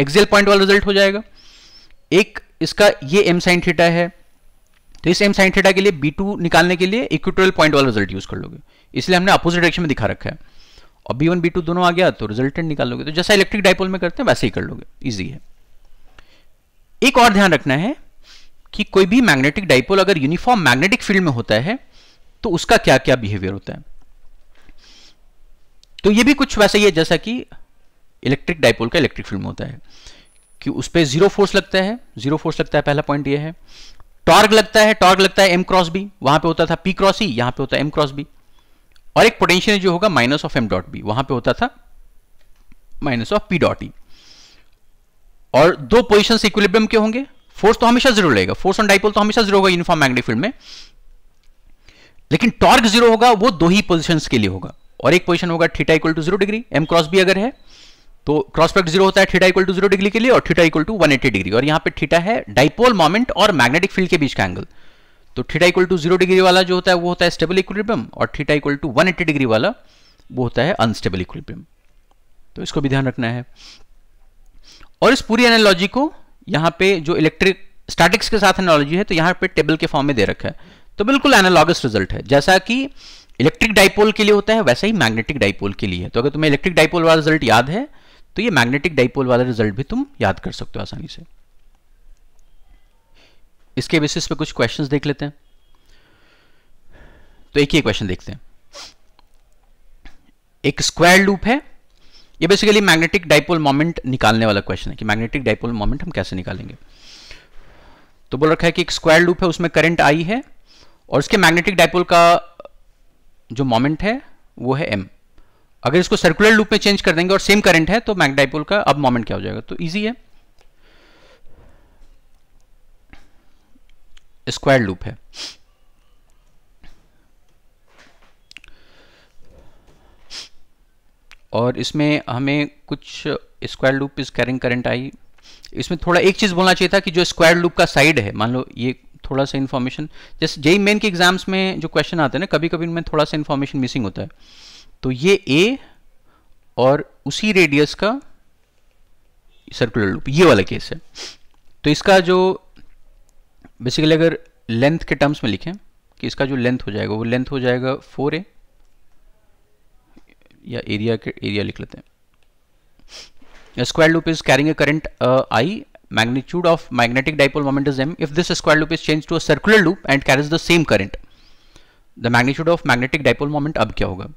एक्सियल पॉइंट वाला रिजल्ट हो जाएगा एक इसका ये एम साइन थीटा है तो इस एम साइन थीटा के लिए बी टू निकालने के लिए इक्विटोरियल पॉइंट वाला रिजल्ट यूज कर लोगे इसलिए हमने अपोजिट डायरेक्शन में दिखा रखा है और बी वन बी टू दोनों आ गया तो रिजल्टेंट निकाल लोगे तो जैसा इलेक्ट्रिक डाइपोल में करते हैं वैसे ही कर लोगे ईजी है एक और ध्यान रखना है कि कोई भी मैग्नेटिक डाइपोल अगर यूनिफॉर्म मैग्नेटिक फील्ड में होता है तो उसका क्या क्या बिहेवियर होता है तो ये भी कुछ वैसा ही है जैसा कि इलेक्ट्रिक डायपोल का इलेक्ट्रिक फिल्म होता है कि उस पर जीरो फोर्स लगता है जीरो फोर्स लगता है पहला पॉइंट ये है टॉर्क लगता है टॉर्क लगता है एम क्रॉस बी वहां पे होता था पी क्रॉस ई यहां पे होता है एम क्रॉस बी और एक पोटेंशियल जो होगा minus of M dot B वहां पे होता था minus of P dot E और दो पोजिशन इक्विलिब्रियम के होंगे फोर्स तो हमेशा जीरो रहेगा फोर्स ऑन डाइपोल तो हमेशा जीरो होगा यूनिफॉर्म मैग्नेटिक फील्ड में लेकिन टॉर्क जीरो होगा वो दो ही पोजिशन के लिए होगा और एक पोजिशन होगा theta equal to zero degree M cross B अगर है तो क्रॉस प्रोडक्ट जीरो होता है theta equal to zero degree के लिए और थीटा इक्वल टू 180 डिग्री और यहां पे थीटा है डाइपोल मोमेंट और मैग्नेटिक फील्ड के बीच का एंगल तो theta equal to zero degree वाला जो होता है वो होता है स्टेबल इक्विलिब्रियम और थीटा इक्वल टू 180 डिग्री वाला वो होता है अनस्टेबल इक्विलिब्रियम तो इसको भी ध्यान रखना है और इस पूरी एनालॉजी को यहां पे जो इलेक्ट्रिक स्टैटिक्स के साथ एनालॉजी है तो यहां पे टेबल के फॉर्म में दे रखा है तो बिल्कुल एनालॉगस रिजल्ट है जैसा कि इलेक्ट्रिक डाइपोल के लिए होता है वैसा ही मैग्नेटिक डाइपोल के लिए तो अगर तुम्हें इलेक्ट्रिक डाइपोल वाला रिजल्ट याद है तो ये मैग्नेटिक डाइपोल वाला रिजल्ट भी तुम याद कर सकते हो आसानी से इसके बेसिस पे कुछ क्वेश्चंस देख लेते हैं तो एक ही क्वेश्चन देखते हैं एक स्क्वायर लूप है ये बेसिकली मैग्नेटिक डाइपोल मोमेंट निकालने वाला क्वेश्चन है कि मैग्नेटिक डाइपोल मोमेंट हम कैसे निकालेंगे तो बोल रखा है कि एक स्क्वायर लूप है उसमें करंट आई है और इसके मैग्नेटिक डायपोल का जो मोमेंट है वो है एम अगर इसको सर्कुलर लूप में चेंज कर देंगे और सेम करंट है तो मैगडाइपोल का अब मोमेंट क्या हो जाएगा तो इजी है स्क्वायर लूप है और इसमें हमें कुछ square loop is carrying current I इसमें थोड़ा एक चीज़ बोलना चाहिए था कि जो स्क्वायर लूप का साइड है मान लो ये थोड़ा सा इन्फॉर्मेशन जैसे जेई मेन e e के एग्जाम्स में जो क्वेश्चन आते हैं ना कभी कभी उनमें थोड़ा सा इन्फॉर्मेशन मिसिंग होता है तो ये ए और उसी रेडियस का सर्कुलर लूप ये वाला केस है तो इसका जो बेसिकली अगर लेंथ के टर्म्स में लिखें कि इसका जो लेंथ हो जाएगा वो लेंथ हो जाएगा फोर ए या एरिया के एरिया लिख लेते हैं square loop is carrying a current I magnitude of magnetic dipole moment is m if this square loop is changed to a circular loop and carries the same current the magnitude of magnetic dipole moment अब क्या होगा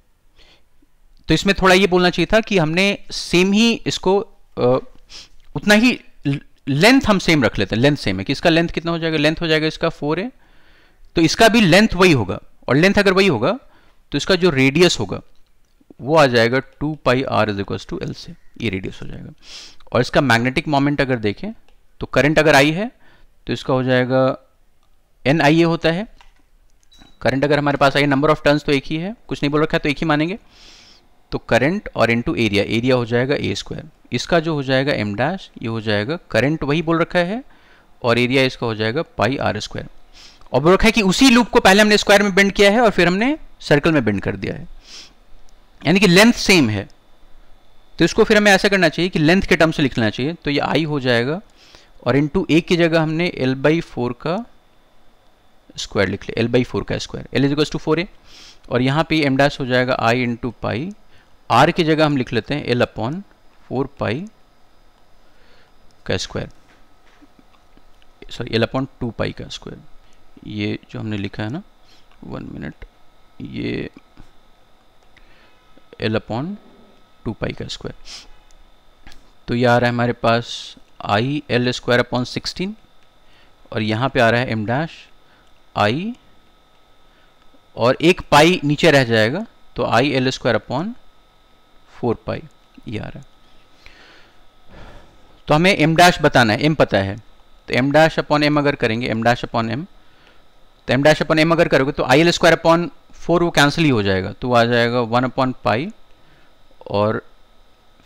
तो इसमें थोड़ा ये बोलना चाहिए था कि हमने सेम ही इसको आ, उतना ही लेंथ हम सेम रख लेते हैं लेंथ सेम है कि इसका लेंथ कितना हो जाएगा लेंथ हो जाएगा इसका फोर है तो इसका भी लेंथ वही होगा और लेंथ अगर वही होगा तो इसका जो रेडियस होगा वो आ जाएगा two pi R is equal to L से ये रेडियस हो जाएगा और इसका मैग्नेटिक मोमेंट अगर देखें तो करंट अगर आई है तो इसका हो जाएगा एन आई ए होता है करंट अगर हमारे पास आई नंबर ऑफ टर्न्स तो एक ही है कुछ नहीं बोल रखा है तो एक ही मानेंगे तो करंट और इनटू एरिया एरिया हो जाएगा ए स्क्वायर इसका जो हो जाएगा एम डैश ये हो जाएगा करंट वही बोल रखा है और एरिया इसका हो जाएगा पाई आर स्क्वायर और बोल रखा है कि उसी लूप को पहले हमने स्क्वायर में बेंड किया है और फिर हमने सर्कल में बेंड कर दिया है यानी कि लेंथ सेम है तो इसको फिर हमें ऐसा करना चाहिए कि लेंथ के टर्म से लिखना चाहिए तो ये आई हो जाएगा और इंटू ए की जगह हमने एल बाई फोर का स्क्वायर लिख लिया एल बाई फोर का square L is to four A और यहाँ पे एम डैश हो जाएगा आई इंटू पाई आर की जगह हम लिख लेते हैं एल अपॉन फोर पाई का square sorry L upon two pi का स्क्वायर ये जो हमने लिखा है ना वन मिनट ये एल अपॉन टू पाई का स्क्वायर तो ये आ रहा है हमारे पास I L square upon sixteen और यहाँ पे आ रहा है एम डैश आई और एक पाई नीचे रह जाएगा तो I L square upon four pi ये आ रहा है तो हमें एम डैश बताना है एम पता है तो एम डैश अपॉन एम अगर करेंगे एम डैश अपॉन एम तो एम डैश अपॉन एम अगर करोगे तो I L square upon four वो कैंसिल ही हो जाएगा तो आ जाएगा वन अपॉन पाई और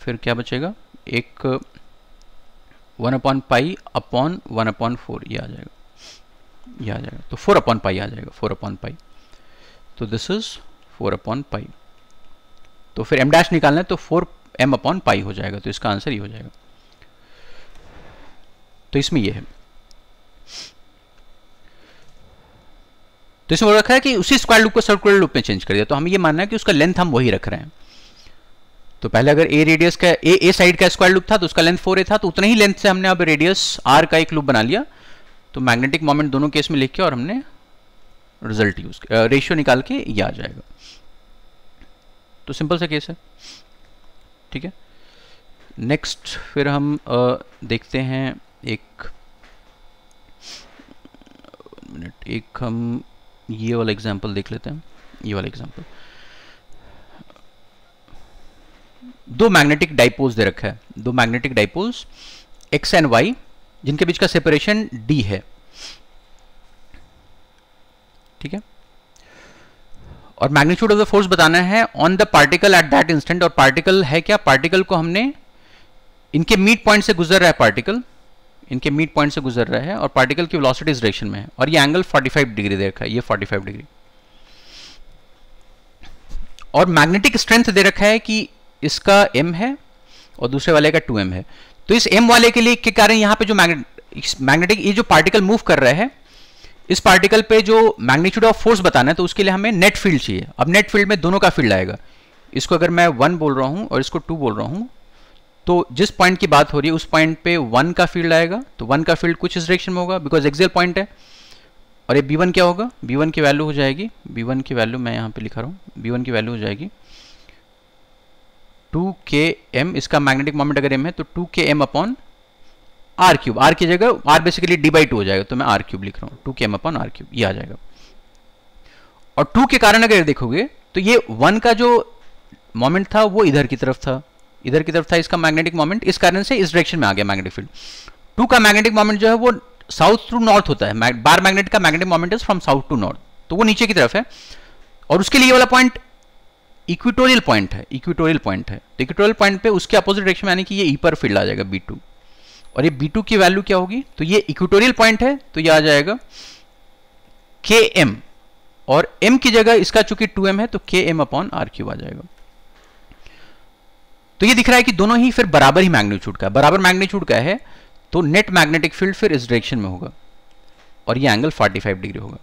फिर क्या बचेगा एक one upon pi upon one upon four ये आ जाएगा ये आ जाएगा तो फोर अपॉन पाई आ जाएगा फोर अपॉन पाई तो this is four upon pi तो फिर एम डैश निकालना है तो फोर एम अपॉन पाई हो जाएगा तो इसका आंसर ये हो जाएगा तो इसमें ये है तो इसमें रखा है कि उसी स्क्वायर लूप को सर्कुलर लूप में चेंज कर दिया तो हमें ये मानना है कि उसका लेंथ हम वही रख रहे हैं तो पहले अगर ए रेडियस का ए ए साइड का स्क्वायर लुप था तो उसका लेंथ फोर ए था तो उतना ही लेंथ से हमने अब रेडियस आर का एक लूप बना लिया तो मैग्नेटिक मोमेंट दोनों केस में लिख के और हमने रिजल्ट यूज रेशियो निकाल के ये आ जाएगा तो सिंपल सा केस है ठीक है नेक्स्ट फिर हम आ, देखते हैं एक मिनट एक हम ये वाला एग्जांपल देख लेते हैं ये वाला एग्जांपल दो मैग्नेटिक डाइपोल्स दे रखा है दो magnetic dipoles X and Y जिनके बीच का सेपरेशन डी है ठीक है और मैग्नीट्यूड ऑफ द फोर्स बताना है on the particle at that instant और पार्टिकल है क्या पार्टिकल को हमने इनके मीट पॉइंट से गुजर रहा है पार्टिकल इनके मीट पॉइंट से गुजर रहा है और पार्टिकल की वेलोसिटी डायरेक्शन में है और ये एंगल 45 डिग्री दे रखा है ये 45 डिग्री और मैग्नेटिक स्ट्रेंथ दे रखा है कि इसका एम है और दूसरे वाले का टू एम है तो इस एम वाले के लिए के कारण यहाँ पे जो मैग्नेटिक ये जो पार्टिकल मूव कर रहे हैं इस पार्टिकल पे जो मैग्नीट्यूड ऑफ फोर्स बताना है तो उसके लिए हमें नेट फील्ड चाहिए अब नेट फील्ड में दोनों का फील्ड आएगा इसको अगर मैं वन बोल रहा हूँ और इसको टू बोल रहा हूँ तो जिस पॉइंट की बात हो रही है उस पॉइंट पे वन का फील्ड आएगा तो वन का फील्ड कुछ इस डायरेक्शन में होगा बिकॉज एक्जेल पॉइंट है और ये बी वन क्या होगा बी वन की वैल्यू हो जाएगी बी वन की वैल्यू मैं यहाँ पर लिखा रहा हूँ बी वन की वैल्यू हो जाएगी टू के एम इसका मैग्नेटिक मोमेंट अगर एम है तो two K M upon R cube R की जगह R basically D by two हो जाएगा तो मैं आर क्यूब लिख रहा हूं to K M upon R cube ये आ जाएगा और टू के कारण अगर देखोगे तो ये वन का जो मोमेंट था वो इधर की तरफ था इधर की तरफ था इसका मैग्नेटिक मोमेंट इस कारण से इस डायरेक्शन में आ गया मैग्नेटिक फील्ड टू का मैग्नेटिक मोमेंट जो है वो साउथ टू नॉर्थ होता है बार मैग्नेट का magnetic moment is from south to north तो वो नीचे की तरफ है और उसके लिए वाला पॉइंट इक्विटोरियल पॉइंट है इक्विटोरियल पॉइंट है तो इक्विटोरियल पॉइंट पे उसके अपोजिट डायरेक्शन में यानी कि ये ई e पर फील्ड आ जाएगा बी टू और ये बी टू की वैल्यू क्या होगी तो ये इक्विटोरियल पॉइंट है तो ये आ जाएगा के एम और एम की जगह इसका चूंकि टू एम है तो K M upon R cube आ जाएगा तो ये दिख रहा है कि दोनों ही फिर बराबर ही मैग्नीट्यूड का है बराबर मैग्नीट्यूड का है तो नेट मैग्नेटिक फील्ड फिर इस डायरेक्शन में होगा और ये एंगल 45 डिग्री होगा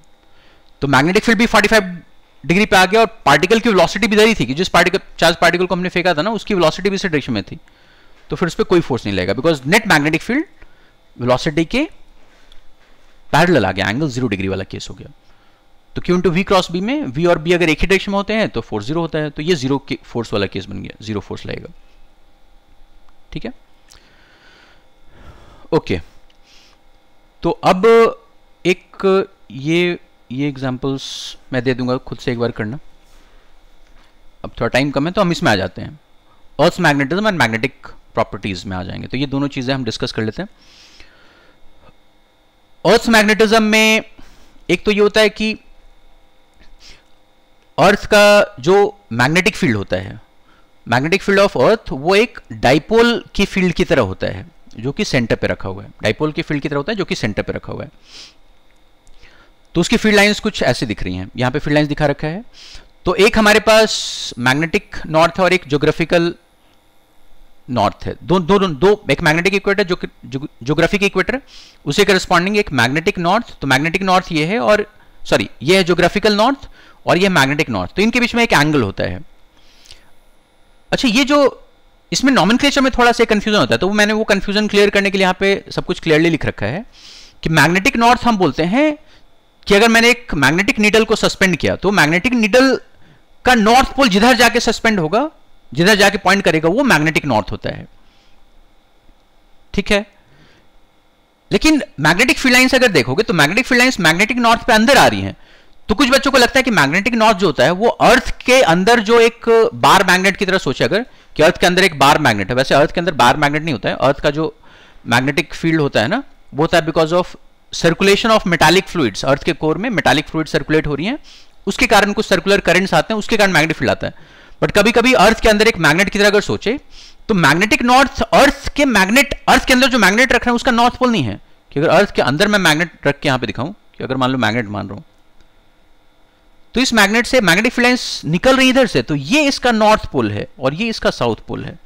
तो मैग्नेटिक फील्ड भी 45 डिग्री पे आ गया और पार्टिकल की वेलोसिटी भी इधर ही थी कि जिस पार्टिकल चार्ज पार्टिकल को हमने फेंका था ना उसकी वेलोसिटी भी इसी डायरेक्शन में थी तो फिर उस पर कोई फोर्स नहीं लगेगा because net magnetic field velocity के पैरल आ गया एंगल जीरो डिग्री वाला केस हो गया तो Q into V cross B में वी और बी अगर एक ही डायरेक्शन में होते हैं तो फोर्स जीरो होता है तो ये जीरो के फोर्स वाला केस बन गया जीरो फोर्स लगेगा ठीक है ओके okay. तो अब एक ये ये एग्जाम्पल्स मैं दे दूंगा खुद से एक बार करना अब थोड़ा टाइम कम है तो हम इसमें आ जाते हैं earth magnetism and magnetic properties में आ जाएंगे तो ये दोनों चीज़ें हम डिस्कस कर लेते हैं अर्थ मैग्नेटिज्म में एक तो ये होता है कि अर्थ का जो मैग्नेटिक फील्ड होता है मैग्नेटिक फील्ड ऑफ अर्थ वो एक डाइपोल की फील्ड की तरह होता है जो कि सेंटर पे रखा हुआ है डाइपोल की फील्ड की तरह होता है जो कि सेंटर पे रखा हुआ है तो उसकी फील्ड लाइंस कुछ ऐसे दिख रही हैं यहाँ पे फील्ड लाइंस दिखा रखा है तो एक हमारे पास मैग्नेटिक नॉर्थ है और एक ज्योग्राफिकल नॉर्थ है दो दो दो, दो एक मैग्नेटिक इक्वेटर जो, जो इक्वेटर उसे करस्पॉन्डिंग एक मैग्नेटिक नॉर्थ तो मैग्नेटिक नॉर्थ ये है और सॉरी ये है ज्योग्राफिकल नॉर्थ और ये मैग्नेटिक नॉर्थ तो इनके बीच में एक एंगल होता है अच्छा ये जो इसमें नॉमन में थोड़ा सा कंफ्यूजन होता है तो मैंने वो कंफ्यूजन क्लियर करने के लिए यहाँ पे सब कुछ क्लियरली लिख रखा है कि मैग्नेटिक नॉर्थ हम बोलते हैं कि अगर मैंने एक मैग्नेटिक नीडल को सस्पेंड किया तो मैग्नेटिक नीडल का नॉर्थ पोल जिधर जाके सस्पेंड होगा जिधर जाके पॉइंट करेगा वो मैग्नेटिक नॉर्थ होता है ठीक है लेकिन मैग्नेटिक फील्ड लाइंस अगर देखोगे तो magnetic field lines magnetic north पे अंदर आ रही हैं तो कुछ बच्चों को लगता है कि मैग्नेटिक नॉर्थ जो होता है वो अर्थ के अंदर जो एक बार मैग्नेट की तरह सोचे अगर कि अर्थ के अंदर एक बार मैग्नेट है वैसे अर्थ के अंदर बार मैग्नेट नहीं होता है अर्थ का जो मैग्नेटिक फील्ड होता है ना वो होता है because of circulation of metallic fluids earth के कोर में मेटालिक फ्लूड सर्कुलेट हो रही हैं उसके कारण कुछ सर्कुलर करंट्स आते हैं उसके कारण मैग्नेट फील्ड आता है बट कभी कभी अर्थ के अंदर एक मैग्नेट की तरह अगर सोचे तो मैग्नेटिक नॉर्थ अर्थ के मैग्नेट अर्थ के अंदर जो मैग्नेट रख रहे हैं उसका नॉर्थ पोल नहीं है कि अगर अर्थ के अंदर मैं मैग्नेट रख के यहां पे दिखाऊं कि अगर मान लो मैग्नेट मान रहा हूं तो इस मैग्नेट से मैग्नेटिक फ्लेंस निकल रही इधर से तो ये इसका नॉर्थ पोल है और ये इसका साउथ पोल है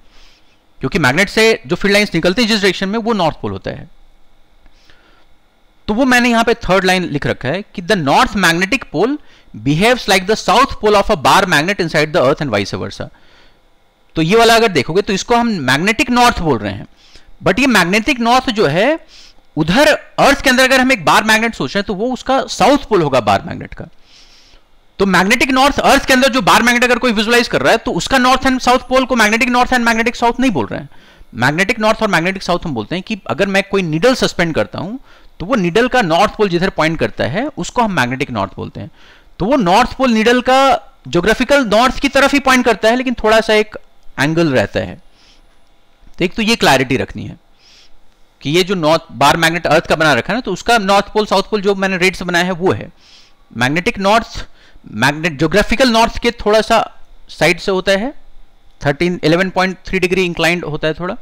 क्योंकि मैग्नेट से जो फील्ड लाइन्स निकलती है जिस डायरेक्शन में वो नॉर्थ पोल होता है तो वो मैंने यहां पे थर्ड लाइन लिख रखा है कि the north magnetic pole behaves like the south pole of a bar magnet inside the earth and vice versa तो ये वाला अगर देखोगे तो इसको हम मैग्नेटिक नॉर्थ बोल रहे हैं बट ये मैग्नेटिक नॉर्थ जो है उधर अर्थ के अंदर अगर हम एक बार मैग्नेट सोच रहे हैं तो वो उसका साउथ पोल होगा बार मैग्नेट का तो मैग्नेटिक नॉर्थ अर्थ के अंदर जो बार मैग्नेट अगर कोई विजुलाइज कर रहा है तो उसका नॉर्थ एंड साउथ पोल को magnetic north and magnetic south नहीं बोल रहे हैं मैग्नेटिक नॉर्थ और मैग्नेटिक साउथ हम बोलते हैं कि अगर मैं कोई नीडल सस्पेंड करता हूं तो वो निडल का नॉर्थ पोल जिधर पॉइंट करता है उसको हम मैग्नेटिक नॉर्थ बोलते हैं तो वो नॉर्थ पोल निडल का जोग्राफिकल नॉर्थ की तरफ ही पॉइंट करता है लेकिन थोड़ा सा एक एंगल रहता है तो एक तो ये क्लैरिटी रखनी है कि ये जो नॉर्थ बार मैग्नेट अर्थ का बना रखा है ना तो उसका नॉर्थ पोल साउथ पोल जो मैंने रेड से बनाया है वो है magnetic north magnet geographical north के थोड़ा सा साइड से होता है thirteen eleven point three degree inclined होता है थोड़ा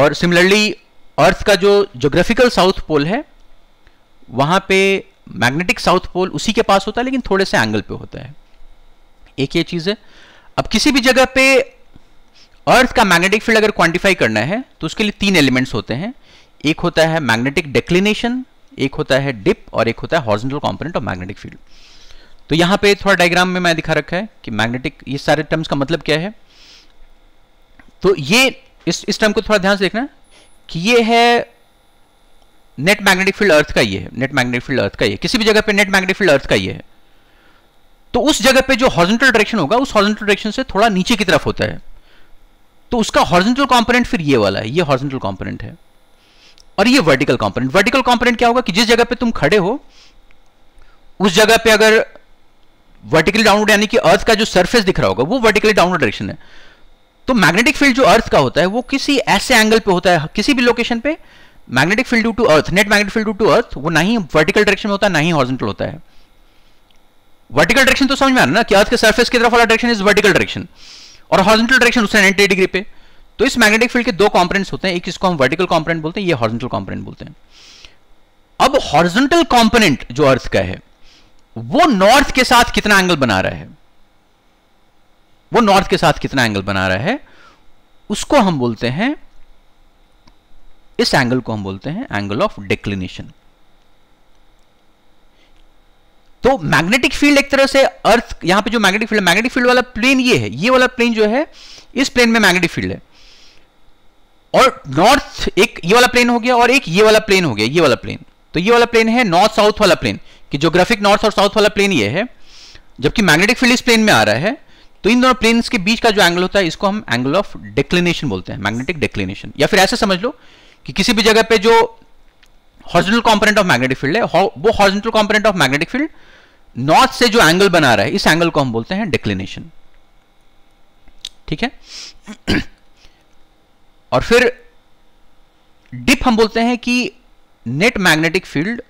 और सिमिलरली अर्थ का जो जोग्राफिकल साउथ पोल है वहां पे मैग्नेटिक साउथ पोल उसी के पास होता है लेकिन थोड़े से एंगल पे होता है एक ये चीज़ है अब किसी भी जगह पे अर्थ का मैग्नेटिक फील्ड अगर क्वांटिफाई करना है तो उसके लिए तीन एलिमेंट्स होते हैं एक होता है मैग्नेटिक डेक्लिनेशन एक होता है डिप और एक होता है horizontal component of magnetic field तो यहां पे थोड़ा डायग्राम में मैं दिखा रखा है कि मैग्नेटिक ये सारे टर्म्स का मतलब क्या है तो ये इस इस टर्म को थोड़ा ध्यान से देखना कि ये है नेट मैग्नेटिक फील्ड अर्थ का ये है नेट मैग्नेटिक फील्ड अर्थ का ये किसी भी जगह पे नेट मैग्नेटिक फील्ड अर्थ का ये है तो उस जगह पे जो हॉर्जेंटल डायरेक्शन होगा उस हॉर्जेंटल डायरेक्शन से थोड़ा नीचे की तरफ होता है तो उसका हॉर्जेंटल कॉम्पोनेंट फिर ये वाला है ये हॉर्जेंटल कॉम्पोनेंट है और ये वर्टिकल कॉम्पोनेंट वर्टिकल कॉम्पोनेंट क्या होगा कि जिस जगह पे तुम खड़े हो उस जगह पे अगर वर्टिकली डाउनवर्ड यानी कि अर्थ का जो सरफेस दिख रहा होगा वो वर्टिकली डाउनवर्ड डायरेक्शन है तो मैग्नेटिक फील्ड जो अर्थ का होता है वो किसी ऐसे एंगल पे होता है किसी भी लोकेशन पे magnetic field to earth net magnetic field to earth वो ना ही वर्टिकल डायरेक्शन में होता है ना ही हॉर्जेंटल होता है वर्टिकल डायरेक्शन तो समझ में आ रहा ना कि अर्थ के सर्फेस की तरफ वाला डायरेक्शन इज वर्टिकल डायरेक्शन और हॉर्जेंटल डायरेक्शन उससे नाइन्टी डिग्री पे तो इस मैग्नेटिक फील्ड के दो कॉम्पोनेट होते हैं एक इसको हम वर्टिकल कॉम्पोनेंट बोलते हैं ये हॉर्जेंटल कॉम्पोनेंट बोलते हैं अब हॉर्जेंटल कॉम्पोनेंट जो अर्थ का है वो नॉर्थ के साथ कितना एंगल बना रहा है वो नॉर्थ के साथ कितना एंगल बना रहा है उसको हम बोलते हैं इस एंगल को हम बोलते हैं एंगल ऑफ डिक्लिनेशन तो मैग्नेटिक फील्ड एक तरह से अर्थ यहां पे जो मैग्नेटिक फील्ड मैग्नेटिक फील्ड वाला प्लेन ये है ये वाला प्लेन जो है इस प्लेन में मैग्नेटिक फील्ड है और नॉर्थ एक ये वाला प्लेन हो गया और एक ये वाला प्लेन हो गया ये वाला प्लेन तो ये वाला प्लेन है नॉर्थ साउथ वाला प्लेन कि जोग्राफिक नॉर्थ और साउथ वाला प्लेन ये है जबकि मैग्नेटिक फील्ड इस प्लेन में आ रहा है तो इन दोनों प्लेन्स के बीच का जो एंगल होता है इसको हम एंगल ऑफ डिक्लिनेशन बोलते हैं मैग्नेटिक डिक्लिनेशन या फिर ऐसे समझ लो कि किसी भी जगह पे जो horizontal component of magnetic field है वो horizontal component of magnetic field north से जो एंगल बना रहा है इस एंगल को हम बोलते हैं डिक्लिनेशन ठीक है और फिर डिप हम बोलते हैं कि नेट मैग्नेटिक फील्ड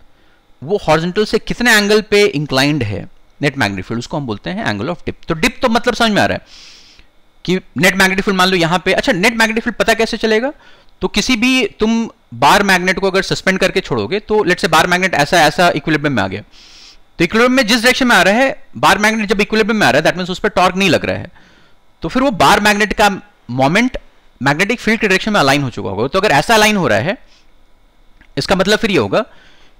वो हॉर्जेंटल से कितने एंगल पे इंक्लाइंड है नेट मैग्नेटिक उसको हम बोलते हैं एंगल ऑफ डिप तो डिप तो मतलब समझ में आ रहा है कि नेट मैग्नेटिक फील्ड मान लो यहां पे अच्छा नेट मैग्नेटिक फील्ड पता कैसे चलेगा तो किसी भी तुम बार मैग्नेट को अगर सस्पेंड करके छोड़ोगे तो लेट से बार मैग्नेट ऐसा ऐसा इक्विलिब्रियम में आ गया तो इक्विलिब्रियम में जिस डायरेक्शन में आ रहा है बार मैग्नेट जब इक्विलिब्रियम में आ रहा है दैट मीन्स उस पर टॉर्क नहीं लग रहा है तो फिर वो बार मैग्नेट का मोमेंट मैग्नेटिक फील्ड के डायरेक्शन में अलाइन हो चुका होगा तो अगर ऐसा अलाइन हो रहा है इसका मतलब फिर ये होगा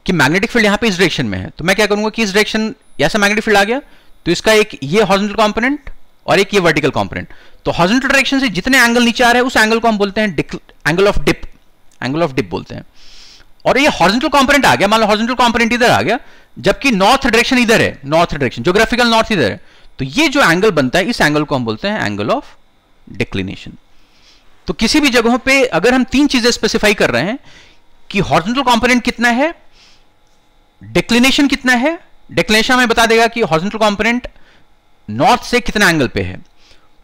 कि मैग्नेटिक फील्ड यहां पे इस डायरेक्शन में है तो मैं क्या करूंगा कि इस डायरेक्शन ऐसा मैग्नेटिक फील्ड आ गया तो इसका एक ये हॉर्जेंटल कॉम्पोनेंट और एक ये वर्टिकल कॉम्पोनेंट तो हॉर्जेंटल डायरेक्शन से जितने एंगल नीचे आ रहे हैं उस एंगल को हम बोलते हैं angle of dip angle of dip बोलते हैं और ये हॉर्जेंटल कॉम्पोनेंट आ गया मान लो हॉर्जेंटल कॉम्पोनेंट इधर आ गया जबकि नॉर्थ डायरेक्शन इधर है नॉर्थ डायरेक्शन ज्योग्राफिकल नॉर्थ इधर है तो ये जो एंगल बनता है इस एंगल को हम बोलते हैं एंगल ऑफ डिक्लिनेशन तो किसी भी जगहों पे अगर हम तीन चीजें स्पेसिफाई कर रहे हैं कि हॉर्जेंटल कॉम्पोनेंट कितना है डिक्लिनेशन कितना है डिक्लिनेशन हमें बता देगा कि हॉर्जेंटल कॉम्पोनेंट नॉर्थ से कितना एंगल पे है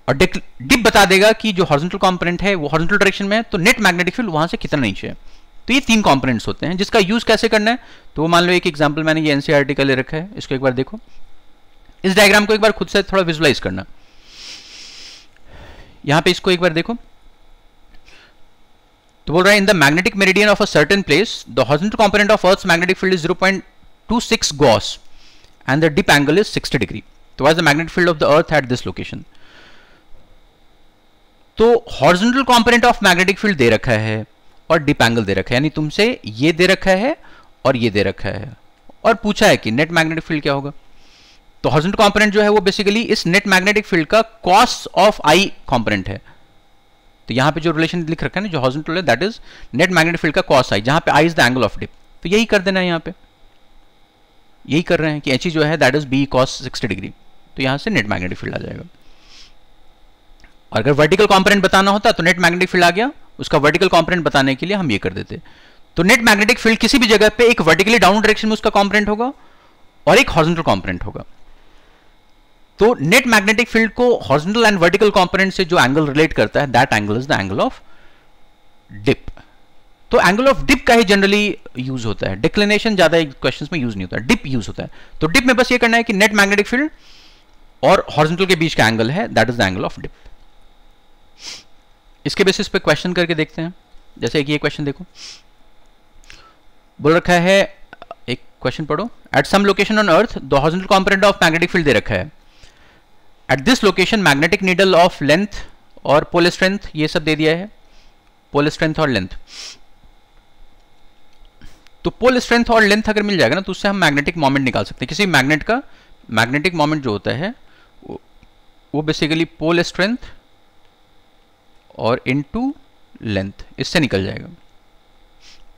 और डिप बता देगा कि जो हॉर्जेंटल कॉम्पोनेंट है वो हॉर्जेंटल डायरेक्शन में है तो नेट मैग्नेटिक फील्ड वहां से कितना नीचे है तो ये तीन कॉम्पोनेंट्स होते हैं जिसका यूज कैसे करना है तो मान लो एक एग्जाम्पल मैंने ये एनसीआर का e ले रखा है इसको एक बार देखो इस डायग्राम को एक बार खुद से थोड़ा विजुलाइज करना यहां पे इसको एक बार देखो तो बोल रहा है in the magnetic meridian of a certain place the horizontal component of earth magnetic field is zero point two six gauss and the dip angle is sixty degree तो what the magnetic field of the earth at this location तो horizontal component of magnetic field दे रखा है और dip angle दे रखा है यानी तुमसे ये दे रखा है और ये दे रखा है और पूछा है कि नेट मैग्नेटिक फील्ड क्या होगा तो हॉर्जेंटल कॉम्पोनेंट जो है वो बेसिकली इस नेट मैग्नेटिक फील्ड का कॉस ऑफ आई कॉम्पोनेंट है तो यहाँ पे जो रिलेशन लिख रखा है ना जो हॉजेंटल है that is net magnetic field का कॉस आई जहाँ पे I is the angle of dip तो यही कर देना है यहाँ पे यही कर रहे हैं कि एच e जो है that is B cos sixty degree तो यहाँ से नेट मैग्नेटिक फील्ड आ जाएगा और अगर वर्टिकल कॉम्पोनेंट बताना होता तो नेट मैग्नेटिक फील्ड आ गया उसका वर्टिकल कॉम्पोनेंट बताने के लिए हम ये कर देते तो नेट मैग्नेटिक फील्ड किसी भी जगह पे एक वर्टिकली डाउन डायरेक्शन में उसका कॉम्पोनेंट होगा और एक हॉर्जेंटल कॉम्पोनेंट होगा तो नेट मैग्नेटिक फील्ड को हॉर्जेंटल एंड वर्टिकल कॉम्पोनेट से जो एंगल रिलेट करता है that angle is the angle of dip तो एंगल ऑफ डिप का ही जनरली यूज होता है डिक्लिनेशन ज्यादा क्वेश्चन में यूज नहीं होता है डिप यूज होता है तो डिप में बस ये करना है कि नेट मैग्नेटिक फील्ड और हॉर्जेंटल के बीच का एंगल है that is the angle of dip इसके बेसिस पे क्वेश्चन करके देखते हैं जैसे एक ये क्वेश्चन देखो बोल रखा है एक क्वेश्चन पढ़ो at some location on earth the horizontal component of magnetic field दे रखा है at this location magnetic needle of length और पोल स्ट्रेंथ ये सब दे दिया है पोल स्ट्रेंथ और लेंथ तो पोल स्ट्रेंथ और लेंथ अगर मिल जाएगा ना तो उससे हम मैग्नेटिक मोमेंट निकाल सकते हैं किसी मैग्नेट का मैग्नेटिक मोमेंट जो होता है वो बेसिकली पोल स्ट्रेंथ और इनटू लेंथ इससे निकल जाएगा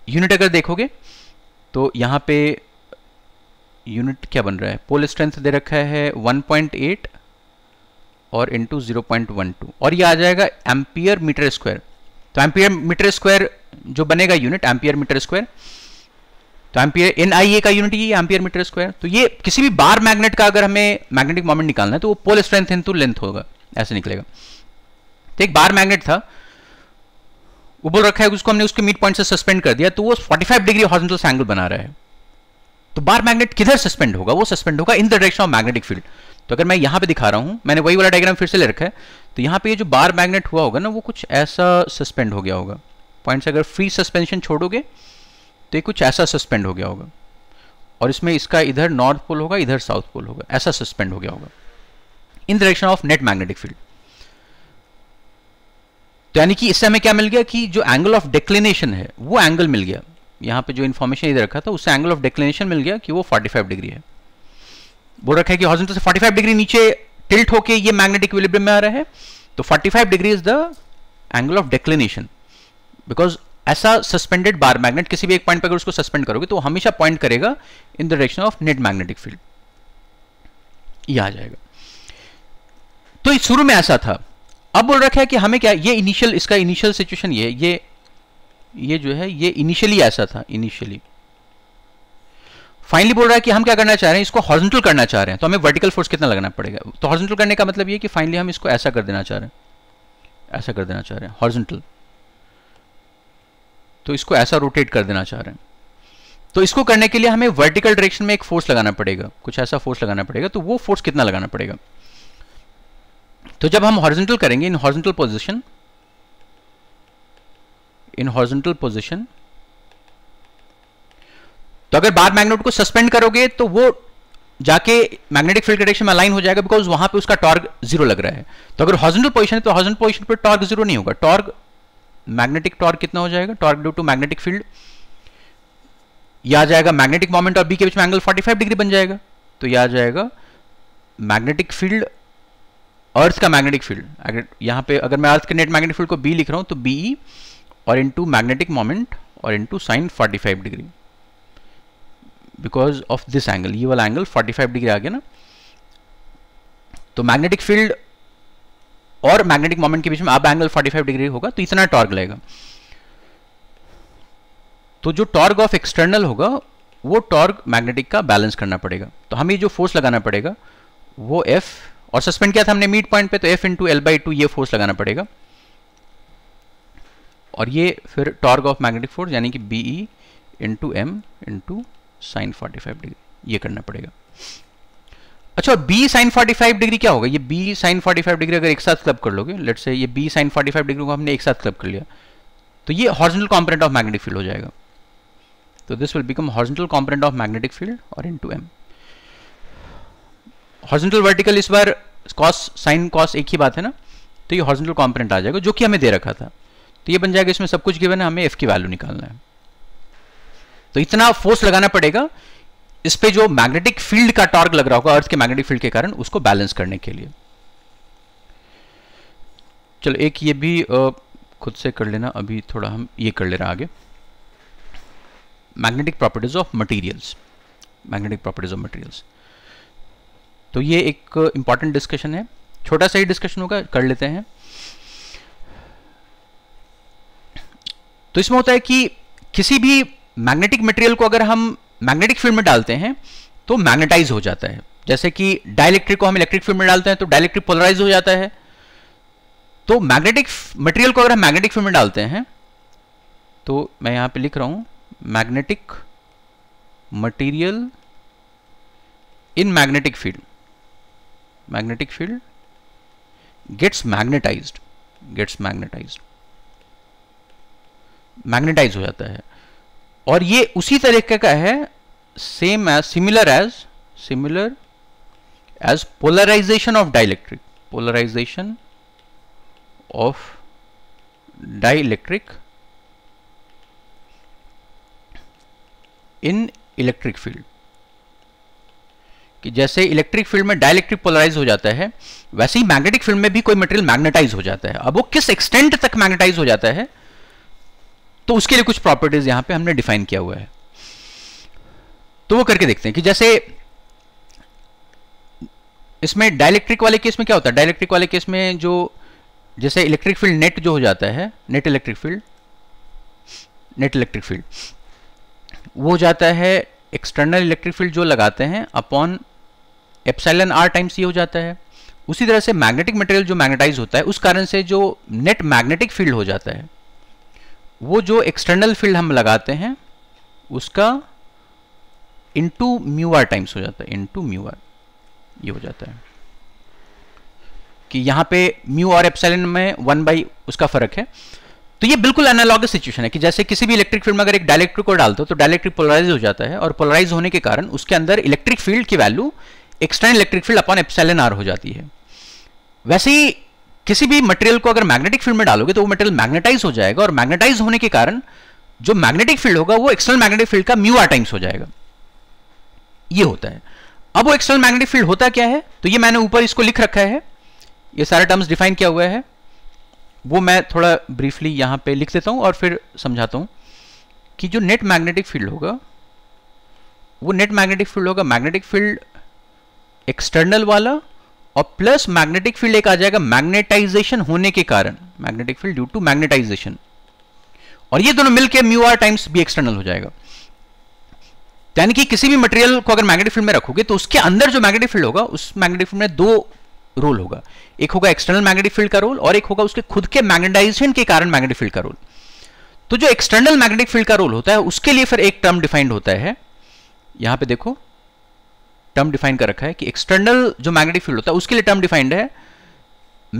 यूनिट अगर देखोगे तो यहां पे यूनिट क्या बन रहा है पोल स्ट्रेंथ दे रखा है 1.8 और into zero point one two और ये आ जाएगा एम्पियर मीटर स्क्वायर तो एम्पियर मीटर स्क्वायर जो बनेगा यूनिट एम्पियर मीटर स्क्वायर तो एम्पियर एन आई ए का यूनिट ये एम्पियर मीटर स्क्वायर तो ये किसी भी बार मैग्नेट का अगर हमें मैग्नेटिक मोमेंट निकालना है तो वो पोल स्ट्रेंथ इंटू लेंथ होगा ऐसे निकलेगा तो एक बार मैग्नेट था वो बोल रखा है उसको हमने उसके मिड पॉइंट से सस्पेंड कर दिया तो वो 45 डिग्री हॉर्जेंटल एंगल बना रहा है तो बार मैग्नेट किधर सस्पेंड होगा वो सस्पेंड होगा in the direction of magnetic field तो अगर मैं यहां पे दिखा रहा हूं मैंने वही वाला डायग्राम फिर से ले रखा है तो यहां पे ये जो बार मैग्नेट हुआ होगा ना वो कुछ ऐसा सस्पेंड हो गया होगा पॉइंट अगर फ्री सस्पेंशन छोड़ोगे तो ये कुछ ऐसा सस्पेंड हो गया होगा और इसमें इसका इधर नॉर्थ पोल होगा इधर साउथ पोल होगा ऐसा सस्पेंड हो गया होगा in direction of net magnetic field तो यानी कि इससे हमें क्या मिल गया कि जो एंगल ऑफ डेक्लेनेशन है वो एंगल मिल गया यहां पे जो इन्फॉर्मेशन इधर रखा था उससे एंगल ऑफ डेक्लेनेशन मिल गया कि वो 45 डिग्री है बोल रखा है कि हॉर्जेंटल से 45 डिग्री नीचे टिल्ट होके ये मैग्नेटिक इक्विलिब्रियम में आ रहा है तो 45 degree is the angle of declination because ऐसा सस्पेंडेड बार मैग्नेट किसी भी एक पॉइंट पर अगर उसको सस्पेंड करोगे तो हमेशा पॉइंट करेगा in the direction of net magnetic field ये आ जाएगा तो शुरू में ऐसा था अब बोल रखा है कि हमें क्या ये इनिशियल इसका इनिशियल सिचुएशन ये ये ये जो है ये इनिशियली ऐसा था इनिशियली फाइनली बोल रहा है कि हम क्या करना चाह रहे हैं इसको हॉर्जेंटल करना चाह रहे हैं तो हमें वर्टिकल फोर्स कितना लगना पड़ेगा तो हॉर्जेंटल करने का मतलब ये कि फाइनली हम इसको ऐसा कर देना चाह रहे हैं ऐसा कर देना चाह रहे हैं हॉर्जेंटल तो इसको ऐसा रोटेट कर देना चाह रहे हैं तो इसको करने के लिए हमें वर्टिकल डायरेक्शन में एक फोर्स लगाना पड़ेगा कुछ ऐसा फोर्स लगाना पड़ेगा तो वो फोर्स कितना लगाना पड़ेगा तो जब हम हॉर्जेंटल करेंगे in horizontal position in horizontal position तो अगर बार मैग्नेट को सस्पेंड करोगे तो वो जाके मैग्नेटिक फील्ड डायरेक्शन में अलाइन हो जाएगा बिकॉज वहां पे उसका टॉर्क जीरो लग रहा है तो अगर हॉर्जेंटल पोजिशन है तो हॉर्जेंटल पोजिशन पर टॉर्क जीरो नहीं होगा टॉर्क मैग्नेटिक टॉर्क कितना हो जाएगा torque due to magnetic field यह आ जाएगा मैग्नेटिक मोमेंट और बी के बीच में एंगल 45 डिग्री बन जाएगा तो यह आ जाएगा मैग्नेटिक फील्ड अर्थ का मैग्नेटिक फील्ड अगर यहां पे अगर मैं अर्थ के नेट मैग्नेटिक फील्ड को बी लिख रहा हूं तो बी और इंटू मैग्नेटिक मोमेंट और into sine 45 degree because of this angle ये वाला एंगल 45 डिग्री आ गया ना तो मैग्नेटिक फील्ड और मैग्नेटिक मोमेंट के बीच में अब एंगल 45 डिग्री होगा तो इतना टॉर्क लगेगा तो जो टॉर्क ऑफ एक्सटर्नल होगा वो टॉर्क मैग्नेटिक का बैलेंस करना पड़ेगा तो हमें जो फोर्स लगाना पड़ेगा वो एफ और सस्पेंड किया था हमने मिड पॉइंट पे तो F into L by two ये फोर्स लगाना पड़ेगा और ये फिर टॉर्क ऑफ मैग्नेटिक फोर्स यानी कि B E into M into sine 45 degree ये करना पड़ेगा अच्छा और बी साइन 45 डिग्री क्या होगा ये बी साइन 45 डिग्री अगर एक साथ क्लब कर लोगे लेट से ये बी साइन 45 डिग्री को हमने एक साथ क्लब कर लिया तो ये horizontal component of magnetic field हो जाएगा तो this will become horizontal component of magnetic field और into M horizontal vertical इस बार कॉस साइन कॉस एक ही बात है ना तो ये हॉर्जेंटल कॉम्पोनेंट आ जाएगा जो कि हमें दे रखा था तो ये बन जाएगा इसमें सब कुछ गिवन है हमें एफ की वैल्यू निकालना है तो इतना फोर्स लगाना पड़ेगा इस पे जो मैग्नेटिक फील्ड का टॉर्क लग रहा होगा अर्थ के मैग्नेटिक फील्ड के कारण उसको बैलेंस करने के लिए चलो एक ये भी खुद से कर लेना अभी थोड़ा हम ये कर ले रहे हैं आगे magnetic properties of materials magnetic properties of materials तो ये एक इंपॉर्टेंट डिस्कशन है छोटा सा ही डिस्कशन होगा कर लेते हैं तो इसमें होता है कि किसी भी मैग्नेटिक मटेरियल को अगर हम मैग्नेटिक फील्ड में डालते हैं तो मैग्नेटाइज हो जाता है जैसे कि डायलेक्ट्रिक को हम इलेक्ट्रिक फील्ड में डालते हैं तो डायलेक्ट्रिक पोलराइज हो जाता है तो मैग्नेटिक मटेरियल को अगर हम मैग्नेटिक फील्ड में डालते हैं तो मैं यहां पे लिख रहा हूं magnetic material in magnetic field magnetic field gets magnetized gets magnetized magnetize हो जाता है और ये उसी तरीके का है same as similar as similar as polarization of dielectric polarization of dielectric in electric field कि जैसे इलेक्ट्रिक फील्ड में डायलेक्ट्रिक पोलराइज हो जाता है वैसे ही मैग्नेटिक फील्ड में भी कोई मटेरियल मैग्नेटाइज हो जाता है अब वो किस एक्सटेंट तक मैग्नेटाइज हो जाता है तो उसके लिए कुछ प्रॉपर्टीज यहां पे हमने डिफाइन किया हुआ है तो वो करके देखते हैं कि जैसे इसमें डायलेक्ट्रिक वाले केस में क्या होता है डायलेक्ट्रिक वाले केस में जो जैसे इलेक्ट्रिक फील्ड नेट जो हो जाता है net electric field net electric field वो हो जाता है एक्सटर्नल इलेक्ट्रिक फील्ड जो लगाते हैं upon epsilon R time C हो जाता है उसी तरह से मैग्नेटिक मटेरियल जो मैग्नेटाइज होता है उस कारण से जो नेट मैग्नेटिक फील्ड हो जाता है वो जो एक्सटर्नल फील्ड हम लगाते हैं उसका इनटू म्यू आर टाइम्स हो जाता है इनटू म्यू आर ये हो जाता है कि यहां पे म्यू और एप्सिलन में वन बाई उसका फर्क है तो ये बिल्कुल एनालॉग सिचुएशन है कि जैसे किसी भी इलेक्ट्रिक फील्ड में अगर एक डायलेक्ट्रिक को डालते हो तो डायलेक्ट्रिक पोलराइज हो जाता है और पोलराइज होने के कारण उसके अंदर इलेक्ट्रिक फील्ड की value external electric field upon epsilon R हो जाती है वैसे ही किसी भी मटेरियल को अगर मैग्नेटिक फील्ड में डालोगे तो वो मटेरियल मैग्नेटाइज हो जाएगा और मैग्नेटाइज होने के कारण जो मैग्नेटिक फील्ड होगा वो एक्सटर्नल मैग्नेटिक फील्ड का म्यू आर टाइम्स हो जाएगा ये होता है अब वो एक्सटर्नल मैग्नेटिक फील्ड होता क्या है तो ये मैंने ऊपर इसको लिख रखा है ये सारे टर्म्स डिफाइन किया हुआ है वो मैं थोड़ा ब्रीफली यहां पे लिख देता हूं और फिर समझाता हूं कि जो नेट मैग्नेटिक फील्ड होगा वो नेट मैग्नेटिक फील्ड होगा मैग्नेटिक फील्ड एक्सटर्नल वाला और प्लस मैग्नेटिक फील्ड एक आ जाएगा मैग्नेटाइजेशन होने के कारण magnetic field due to magnetization और ये दोनों मिलकर म्यू आर टाइम्स भी एक्सटर्नल हो जाएगा यानी कि किसी भी मटेरियल को अगर मैग्नेटिक फील्ड में रखोगे तो उसके अंदर जो मैग्नेटिक फील्ड होगा उस मैग्नेटिक फील्ड में दो रोल होगा एक होगा एक्सटर्नल मैग्नेटिक फील्ड का रोल और एक होगा उसके खुद के मैग्नेटाइजेशन के कारण मैग्नेटिक फील्ड का रोल तो जो एक्सटर्नल मैग्नेटिक फील्ड का रोल होता है उसके लिए फिर एक टर्म डिफाइंड होता है यहां पे देखो टर्म डिफाइन कर रखा है कि एक्सटर्नल जो मैग्नेटिक फील्ड होता है उसके लिए टर्म डिफाइंड है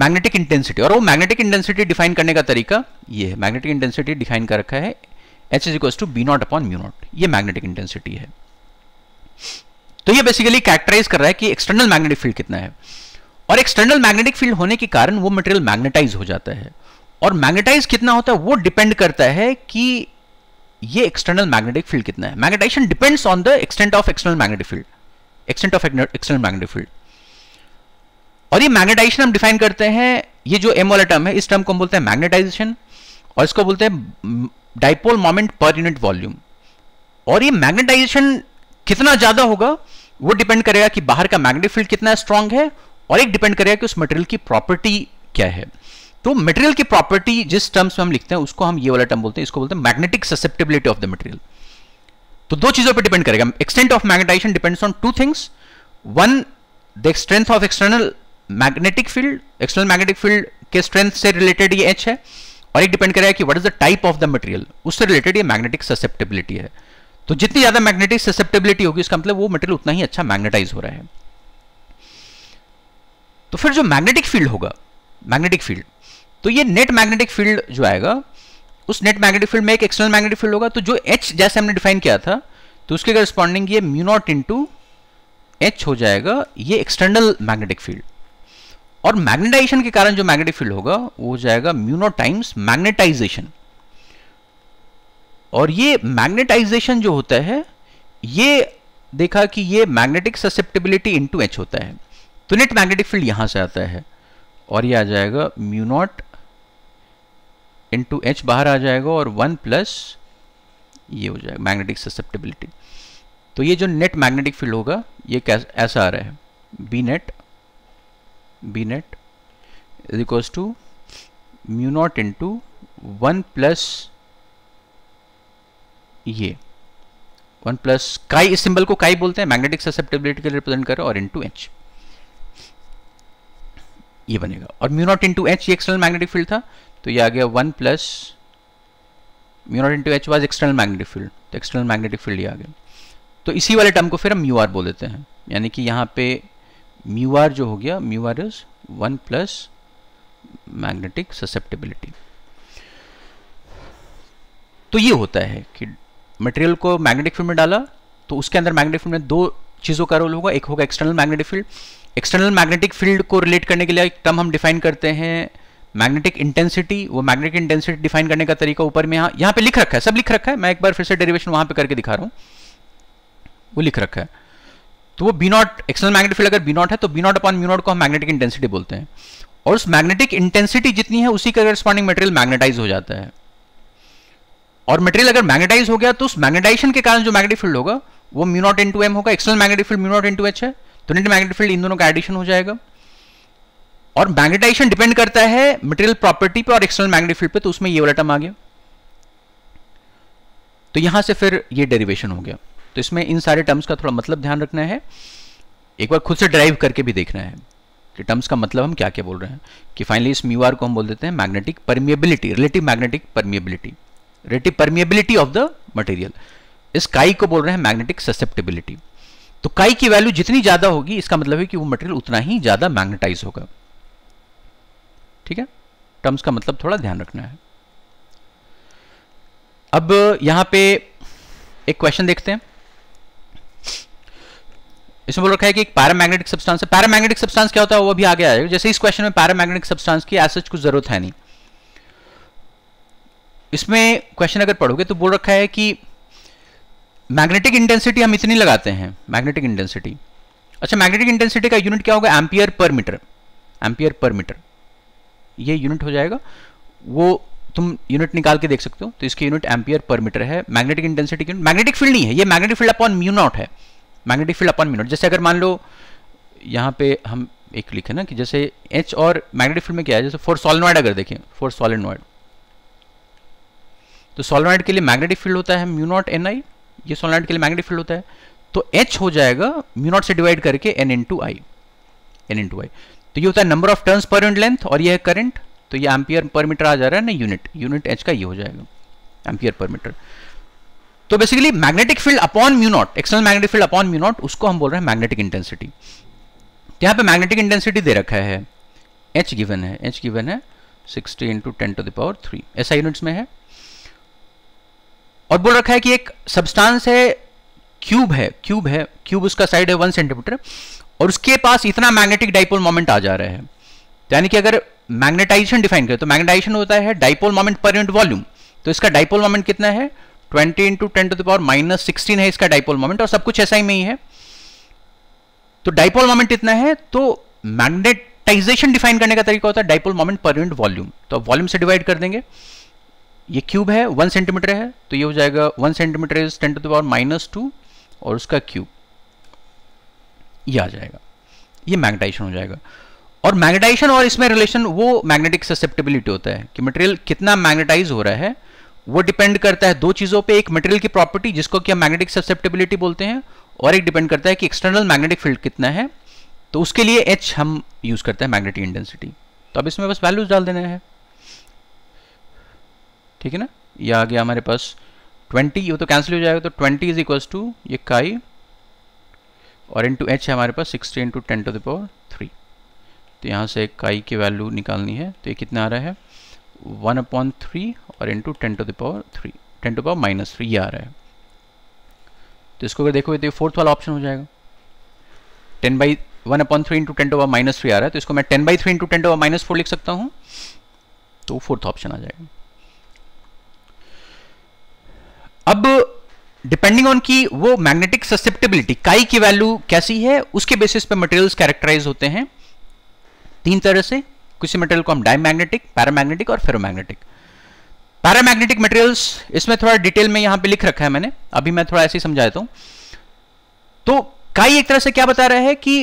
मैग्नेटिक इंटेंसिटी और वो मैग्नेटिक इंटेंसिटी डिफाइन करने का तरीका ये है मैग्नेटिक इंटेंसिटी डिफाइन कर रखा है H is equals to B naught upon mu naught ये मैग्नेटिक इंटेंसिटी है तो ये बेसिकली कैरेक्टराइज कर रहा है कि एक्सटर्नल मैग्नेटिक फील्ड कितना है और एक्सटर्नल मैग्नेटिक फील्ड होने के कारण वो मटेरियल मैग्नेटाइज हो जाता है और मैग्नेटाइज कितना होता है वो डिपेंड करता है कि ये एक्सटर्नल मैग्नेटिक फील्ड कितना है magnetisation depends on the extent of external magnetic field extent of external magnetic field और ये मैग्नेटाइजेशन हम डिफाइन करते हैं ये जो एम वाला टर्म है इस टर्म को हम बोलते हैं मैग्नेटाइजेशन और इसको बोलते हैं dipole moment per unit volume और ये मैग्नेटाइजेशन कितना ज्यादा होगा वो डिपेंड करेगा कि बाहर का मैग्नेटिक फील्ड कितना स्ट्रांग है और एक डिपेंड करेगा कि उस मटेरियल की प्रॉपर्टी क्या है तो मटेरियल की प्रॉपर्टी जिस टर्म्स में हम लिखते हैं उसको हम ये वाला टर्म बोलते हैं इसको बोलते हैं magnetic susceptibility of the material तो दो चीजों पे डिपेंड करेगा extent of magnetisation depends on two things one the strength of external magnetic field external magnetic field के स्ट्रेंथ से रिलेटेड ये एच है और एक डिपेंड करेगा कि what is the type of the material उससे रिलेटेड ये मैग्नेटिक ससेप्टेबिलिटी है तो जितनी ज्यादा मैग्नेटिक ससेप्टेबिलिटी होगी इसका मतलब वो मटेरियल उतना ही अच्छा मैग्नेटाइज हो रहा है तो फिर जो मैग्नेटिक फील्ड होगा मैग्नेटिक फील्ड तो ये नेट मैग्नेटिक फील्ड जो आएगा उस नेट मैग्नेटिक फील्ड में एक एक्सटर्नल मैग्नेटिक फील्ड होगा तो जो एच जैसे हमने डिफाइन किया था तो उसके करस्पॉन्डिंग ये म्यू नॉट इंटू एच हो जाएगा ये एक्सटर्नल मैग्नेटिक फील्ड और मैग्नेटाइजेशन के कारण जो मैग्नेटिक फील्ड होगा वो हो जाएगा म्यूनो टाइम्स मैग्नेटाइजेशन और ये मैग्नेटाइजेशन जो होता है ये देखा कि ये मैग्नेटिक ससेप्टेबिलिटी इनटू एच होता है तो नेट मैग्नेटिक फील्ड यहां से आता है और ये आ जाएगा म्यूनॉट इंटू एच बाहर आ जाएगा और वन प्लस ये हो जाएगा मैग्नेटिक ससेप्टेबिलिटी तो ये जो नेट मैग्नेटिक फील्ड होगा ये ऐसा आ रहा है B net B net is equals to mu naught into one plus ये वन प्लस काई इस सिंबल को काई बोलते हैं मैग्नेटिक ससेप्टेबिलिटी के लिए रिप्रेजेंट करें और इंटू एच ये बनेगा और म्यू नॉट इंटू एच ये एक्सटर्नल मैग्नेटिक फील्ड था तो ये आ गया one plus mu naught into H was external magnetic field तो एक्सटर्नल मैग्नेटिक फील्ड ये आ गया तो इसी वाले टर्म को फिर हम म्यू आर बोल देते हैं यानी कि यहाँ पे म्यू आर जो हो गया mu R is one plus magnetic susceptibility तो ये होता है कि मटेरियल को मैग्नेटिक फील्ड में डाला तो उसके अंदर मैग्नेटिक फील्ड में दो चीज़ों का रोल होगा एक होगा external magnetic field external magnetic field को रिलेट करने के लिए एक टर्म हम डिफाइन करते हैं मैग्नेटिक इंटेंसिटी वो मैग्नेटिक इंटेंसिटी डिफाइन करने का तरीका ऊपर में यहां यहां पे लिख रखा है सब लिख रखा है मैं एक बार फिर से डेरिवेशन वहां पे करके दिखा रहा हूं वो लिख रखा है तो वो B naught external magnet field अगर बी नॉट है तो B naught upon mu naught को हम मैग्नेटिक इंटेंसिटी बोलते हैं और उस मैग्नेटिक इंटेंसिटी जितनी है उसी का करस्पॉन्डिंग मटेरियल मैग्नेटाइज हो जाता है और मटेरियल अगर मैग्नेटाइज हो गया तो उस मैग्नेटाइजेशन के कारण जो मैग्नेटिक फील्ड होगा वो म्यू नॉट इंटू एम होगा external magnetic field mu naught into H है तो नेट मैग्नेटिक फील्ड इन दोनों का एडिशन हो जाएगा और मैग्नेटाइजेशन डिपेंड करता है मटेरियल प्रॉपर्टी पे और एक्सटर्नल मैग्नेटिक फील्ड पे तो उसमें ये वाला टर्म आ गया तो यहां से फिर ये डेरिवेशन हो गया तो इसमें इन सारे टर्म्स का थोड़ा मतलब ध्यान रखना है एक बार खुद से ड्राइव करके भी देखना है कि टर्म्स का मतलब हम क्या क्या बोल रहे हैं कि फाइनली इस म्यू आर को हम बोल देते हैं magnetic permeability relative magnetic permeability relative permeability of the material इस काई को बोल रहे हैं मैग्नेटिक ससेप्टेबिलिटी तो काई की वैल्यू जितनी ज़्यादा होगी इसका मतलब है कि वो मटेरियल उतना ही ज़्यादा मैग्नेटाइज होगा ठीक है टर्म्स का मतलब थोड़ा ध्यान रखना है अब यहां पे एक क्वेश्चन देखते हैं इसमें बोल रखा है कि एक पैरामैग्नेटिक सब्सटेंस है पैरामैग्नेटिक सब्सटेंस क्या होता है वो भी आगे आएगा जैसे इस क्वेश्चन में पैरामैग्नेटिक सब्सटेंस की ऐसा कुछ जरूरत है नहीं इसमें क्वेश्चन अगर पढ़ोगे तो बोल रखा है कि मैग्नेटिक इंटेंसिटी हम इतनी लगाते हैं मैग्नेटिक इंटेंसिटी अच्छा मैग्नेटिक इंटेंसिटी का यूनिट क्या होगा ampere per metre ampere per metre ये यूनिट हो जाएगा वो तुम यूनिट निकाल के देख सकते हो तो इसकी यूनिट एम्पियर पर मीटर है मैग्नेटिक इंटेंसिटी की मैग्नेटिक फील्ड नहीं है ये magnetic field upon mu naught है magnetic field upon mu naught जैसे अगर मान लो यहाँ पे हम एक लिखे ना कि जैसे एच और मैग्नेटिक फील्ड में क्या है जैसे फॉर सॉलिनॉइड अगर देखें फॉर सॉलिनॉइड तो सॉलिनॉइड के लिए मैग्नेटिक फील्ड होता है म्यू नॉट एन आई ये सॉलिनॉइड के लिए मैग्नेटिक फील्ड होता है तो एच हो जाएगा म्यू नॉट से डिवाइड करके N into I N into I तो ये होता है number of turns per unit length और ये है करंट तो ये एम्पियर पर मीटर आ जा रहा है ना यूनिट यूनिट एच का ये हो जाएगा एम्पियर पर मीटर तो basically magnetic field upon mu naught external magnetic field upon mu naught उसको हम बोल रहे हैं मैग्नेटिक इंटेंसिटी तो यहां पे मैग्नेटिक इंटेंसिटी दे रखा है एच गिवन है एच गिवन है sixty into ten to the power three ऐसा यूनिट्स में है और बोल रखा है कि एक सब्सटेंस है क्यूब है क्यूब है क्यूब उसका साइड है वन सेंटीमीटर और उसके पास इतना मैग्नेटिक डाइपोल मोमेंट आ जा रहा है यानी कि अगर मैग्नेटाइजेशन डिफाइन करें तो मैग्नेटाइजेशन होता है dipole moment per unit volume तो इसका डाइपोल मोमेंट कितना है 20 into ten to the power minus sixteen है इसका डाइपोल मोमेंट और सब कुछ ऐसा ही में ही है तो डाइपोल मोमेंट इतना है तो मैग्नेटाइजेशन डिफाइन करने का तरीका होता है dipole moment per unit volume तो वॉल्यूम से डिवाइड कर देंगे ये क्यूब है वन सेंटीमीटर है तो ये हो जाएगा one centimetre is ten to the power minus two और उसका क्यूब ये आ जाएगा ये मैग्नेटाइजेशन हो जाएगा और मैग्नेटाइजेशन और इसमें रिलेशन वो मैग्नेटिक ससेप्टेबिलिटी होता है कि मटेरियल कितना मैग्नेटाइज हो रहा है वो डिपेंड करता है दो चीज़ों पे एक मटेरियल की प्रॉपर्टी जिसको कि हम मैग्नेटिक ससेप्टेबिलिटी बोलते हैं और एक डिपेंड करता है कि एक्सटर्नल मैग्नेटिक फील्ड कितना है तो उसके लिए एच हम यूज़ करते हैं मैग्नेटिक इंटेंसिटी तो अब इसमें बस वैल्यूज डाल देना है ठीक है ना ये आ गया हमारे पास ट्वेंटी वो तो कैंसिल हो जाएगा तो ट्वेंटी इज इक्वल टू ये काई और इंटू एच है हमारे पास sixty into ten to the power three तो यहाँ से काई की वैल्यू निकालनी है तो ये कितना आ रहा है वन अपॉन थ्री और into ten to the power three ten to power minus three ये आ रहा है तो इसको अगर देखोगे तो ये फोर्थ वाला ऑप्शन हो जाएगा ten by one upon three into ten to power minus three आ रहा है तो इसको मैं ten by three into ten to power minus four लिख सकता हूँ तो फोर्थ ऑप्शन आ जाएगा अब डिपेंडिंग ऑन की वो मैग्नेटिक ससेप्टेबिलिटी काई की वैल्यू कैसी है उसके बेसिस पे मटेरियल्स कैरेक्टराइज होते हैं तीन तरह से किसी मटेरियल को हम डायमैग्नेटिक पैरामैग्नेटिक और फेरोमैग्नेटिक पैरामैग्नेटिक मटेरियल्स इसमें थोड़ा डिटेल में यहां पे लिख रखा है मैंने अभी मैं थोड़ा ऐसे ही समझा देता हूं तो काई एक तरह से क्या बता रहा है कि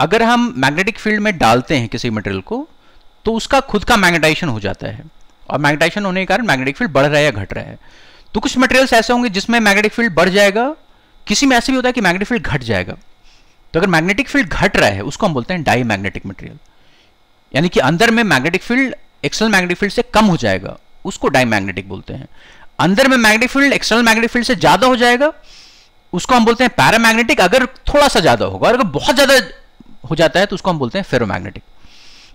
अगर हम मैग्नेटिक फील्ड में डालते हैं किसी मटेरियल को तो उसका खुद का मैग्नेटाइजेशन हो जाता है और मैग्नेटाइजेशन होने के कारण मैग्नेटिक फील्ड बढ़ रहा है या घट रहा है तो कुछ मटेरियल्स ऐसे होंगे जिसमें मैग्नेटिक फील्ड बढ़ जाएगा किसी में ऐसे भी होता है कि मैग्नेटिक फील्ड घट जाएगा तो अगर मैग्नेटिक फील्ड घट रहा है उसको हम बोलते हैं डाई मैग्नेटिक मटेरियल यानी कि अंदर में magnetic field external magnetic field से कम हो जाएगा उसको डाई मैग्नेटिक बोलते हैं अंदर में magnetic field external magnetic field से ज्यादा हो जाएगा उसको हम बोलते हैं पैरामैग्नेटिक अगर थोड़ा सा ज्यादा होगा और अगर बहुत ज्यादा हो जाता है तो उसको हम बोलते हैं फेरोमैग्नेटिक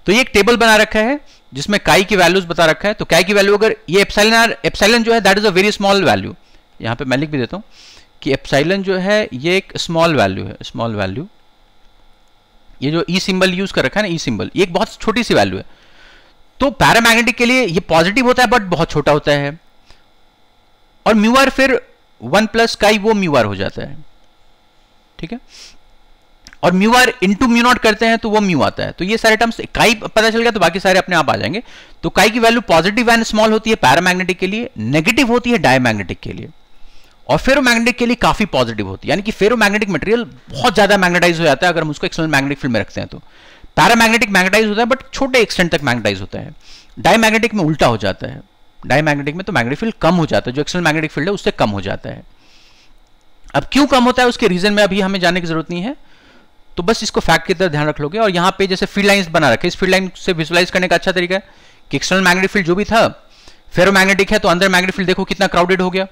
तो ये एक टेबल बना रखा है जिसमें काई की वैल्यूज बता रखा है तो काई की वैल्यू अगर ये एप्साइलन आर एप्साइलन जो है that is a very small value यहां पे मैं लिख भी देता हूं कि एप्साइलन जो है ये एक स्मॉल वैल्यू है स्मॉल वैल्यू ये जो ई सिंबल यूज कर रखा है ना ई e सिंबल ये एक बहुत छोटी सी वैल्यू है तो पैरामैग्नेटिक के लिए ये पॉजिटिव होता है बट बहुत छोटा होता है और म्यूआर फिर वन प्लस काई वो म्यूआर हो जाता है ठीक है और mu R into mu naught करते हैं तो वो म्यू आता है तो ये सारे टर्म्स काई पता चल गया तो बाकी सारे अपने आप आ जाएंगे तो काई की वैल्यू पॉजिटिव एंड स्मॉल होती है पैरामैग्नेटिक के लिए नेगेटिव होती है डायमैग्नेटिक के लिए और फेरोमैग्नेटिक के लिए काफी पॉजिटिव होती है यानी कि फेरो मैग्नेटिक मटेरियल बहुत ज्यादा मैग्नेटाइज हो जाता है अगर हम उसको एक्सटर्नल मैग्नेटिक फील्ड में रखते हैं तो पैरामैग्नेटिक मैग्नेटाइज होता है बट छोटे एक्सटेंट तक मैग्नेटाइज होता है डायमैग्नेटिक में उल्टा हो जाता है डायमैग्नेटिक में तो मैग्नेटिक फील्ड कम हो जाता है जो एक्सटर्नल मैग्नेटिक फील्ड है उससे कम हो जाता है अब क्यों कम होता है उसके रीजन में अभी हमें जाने की जरूरत नहीं है तो बस इसको फैक्ट की तरह ध्यान रख लोगे और यहाँ पे जैसे फील्ड लाइन्स बना रखे इस फील्ड लाइन से विजुलाइज करने का अच्छा तरीका है कि एक्सटर्नल मैग्नेटिक फील्ड जो भी था फेरोमैग्नेटिक है तो अंदर मैग्नेटिक फील्ड देखो कितना क्राउडेड हो गया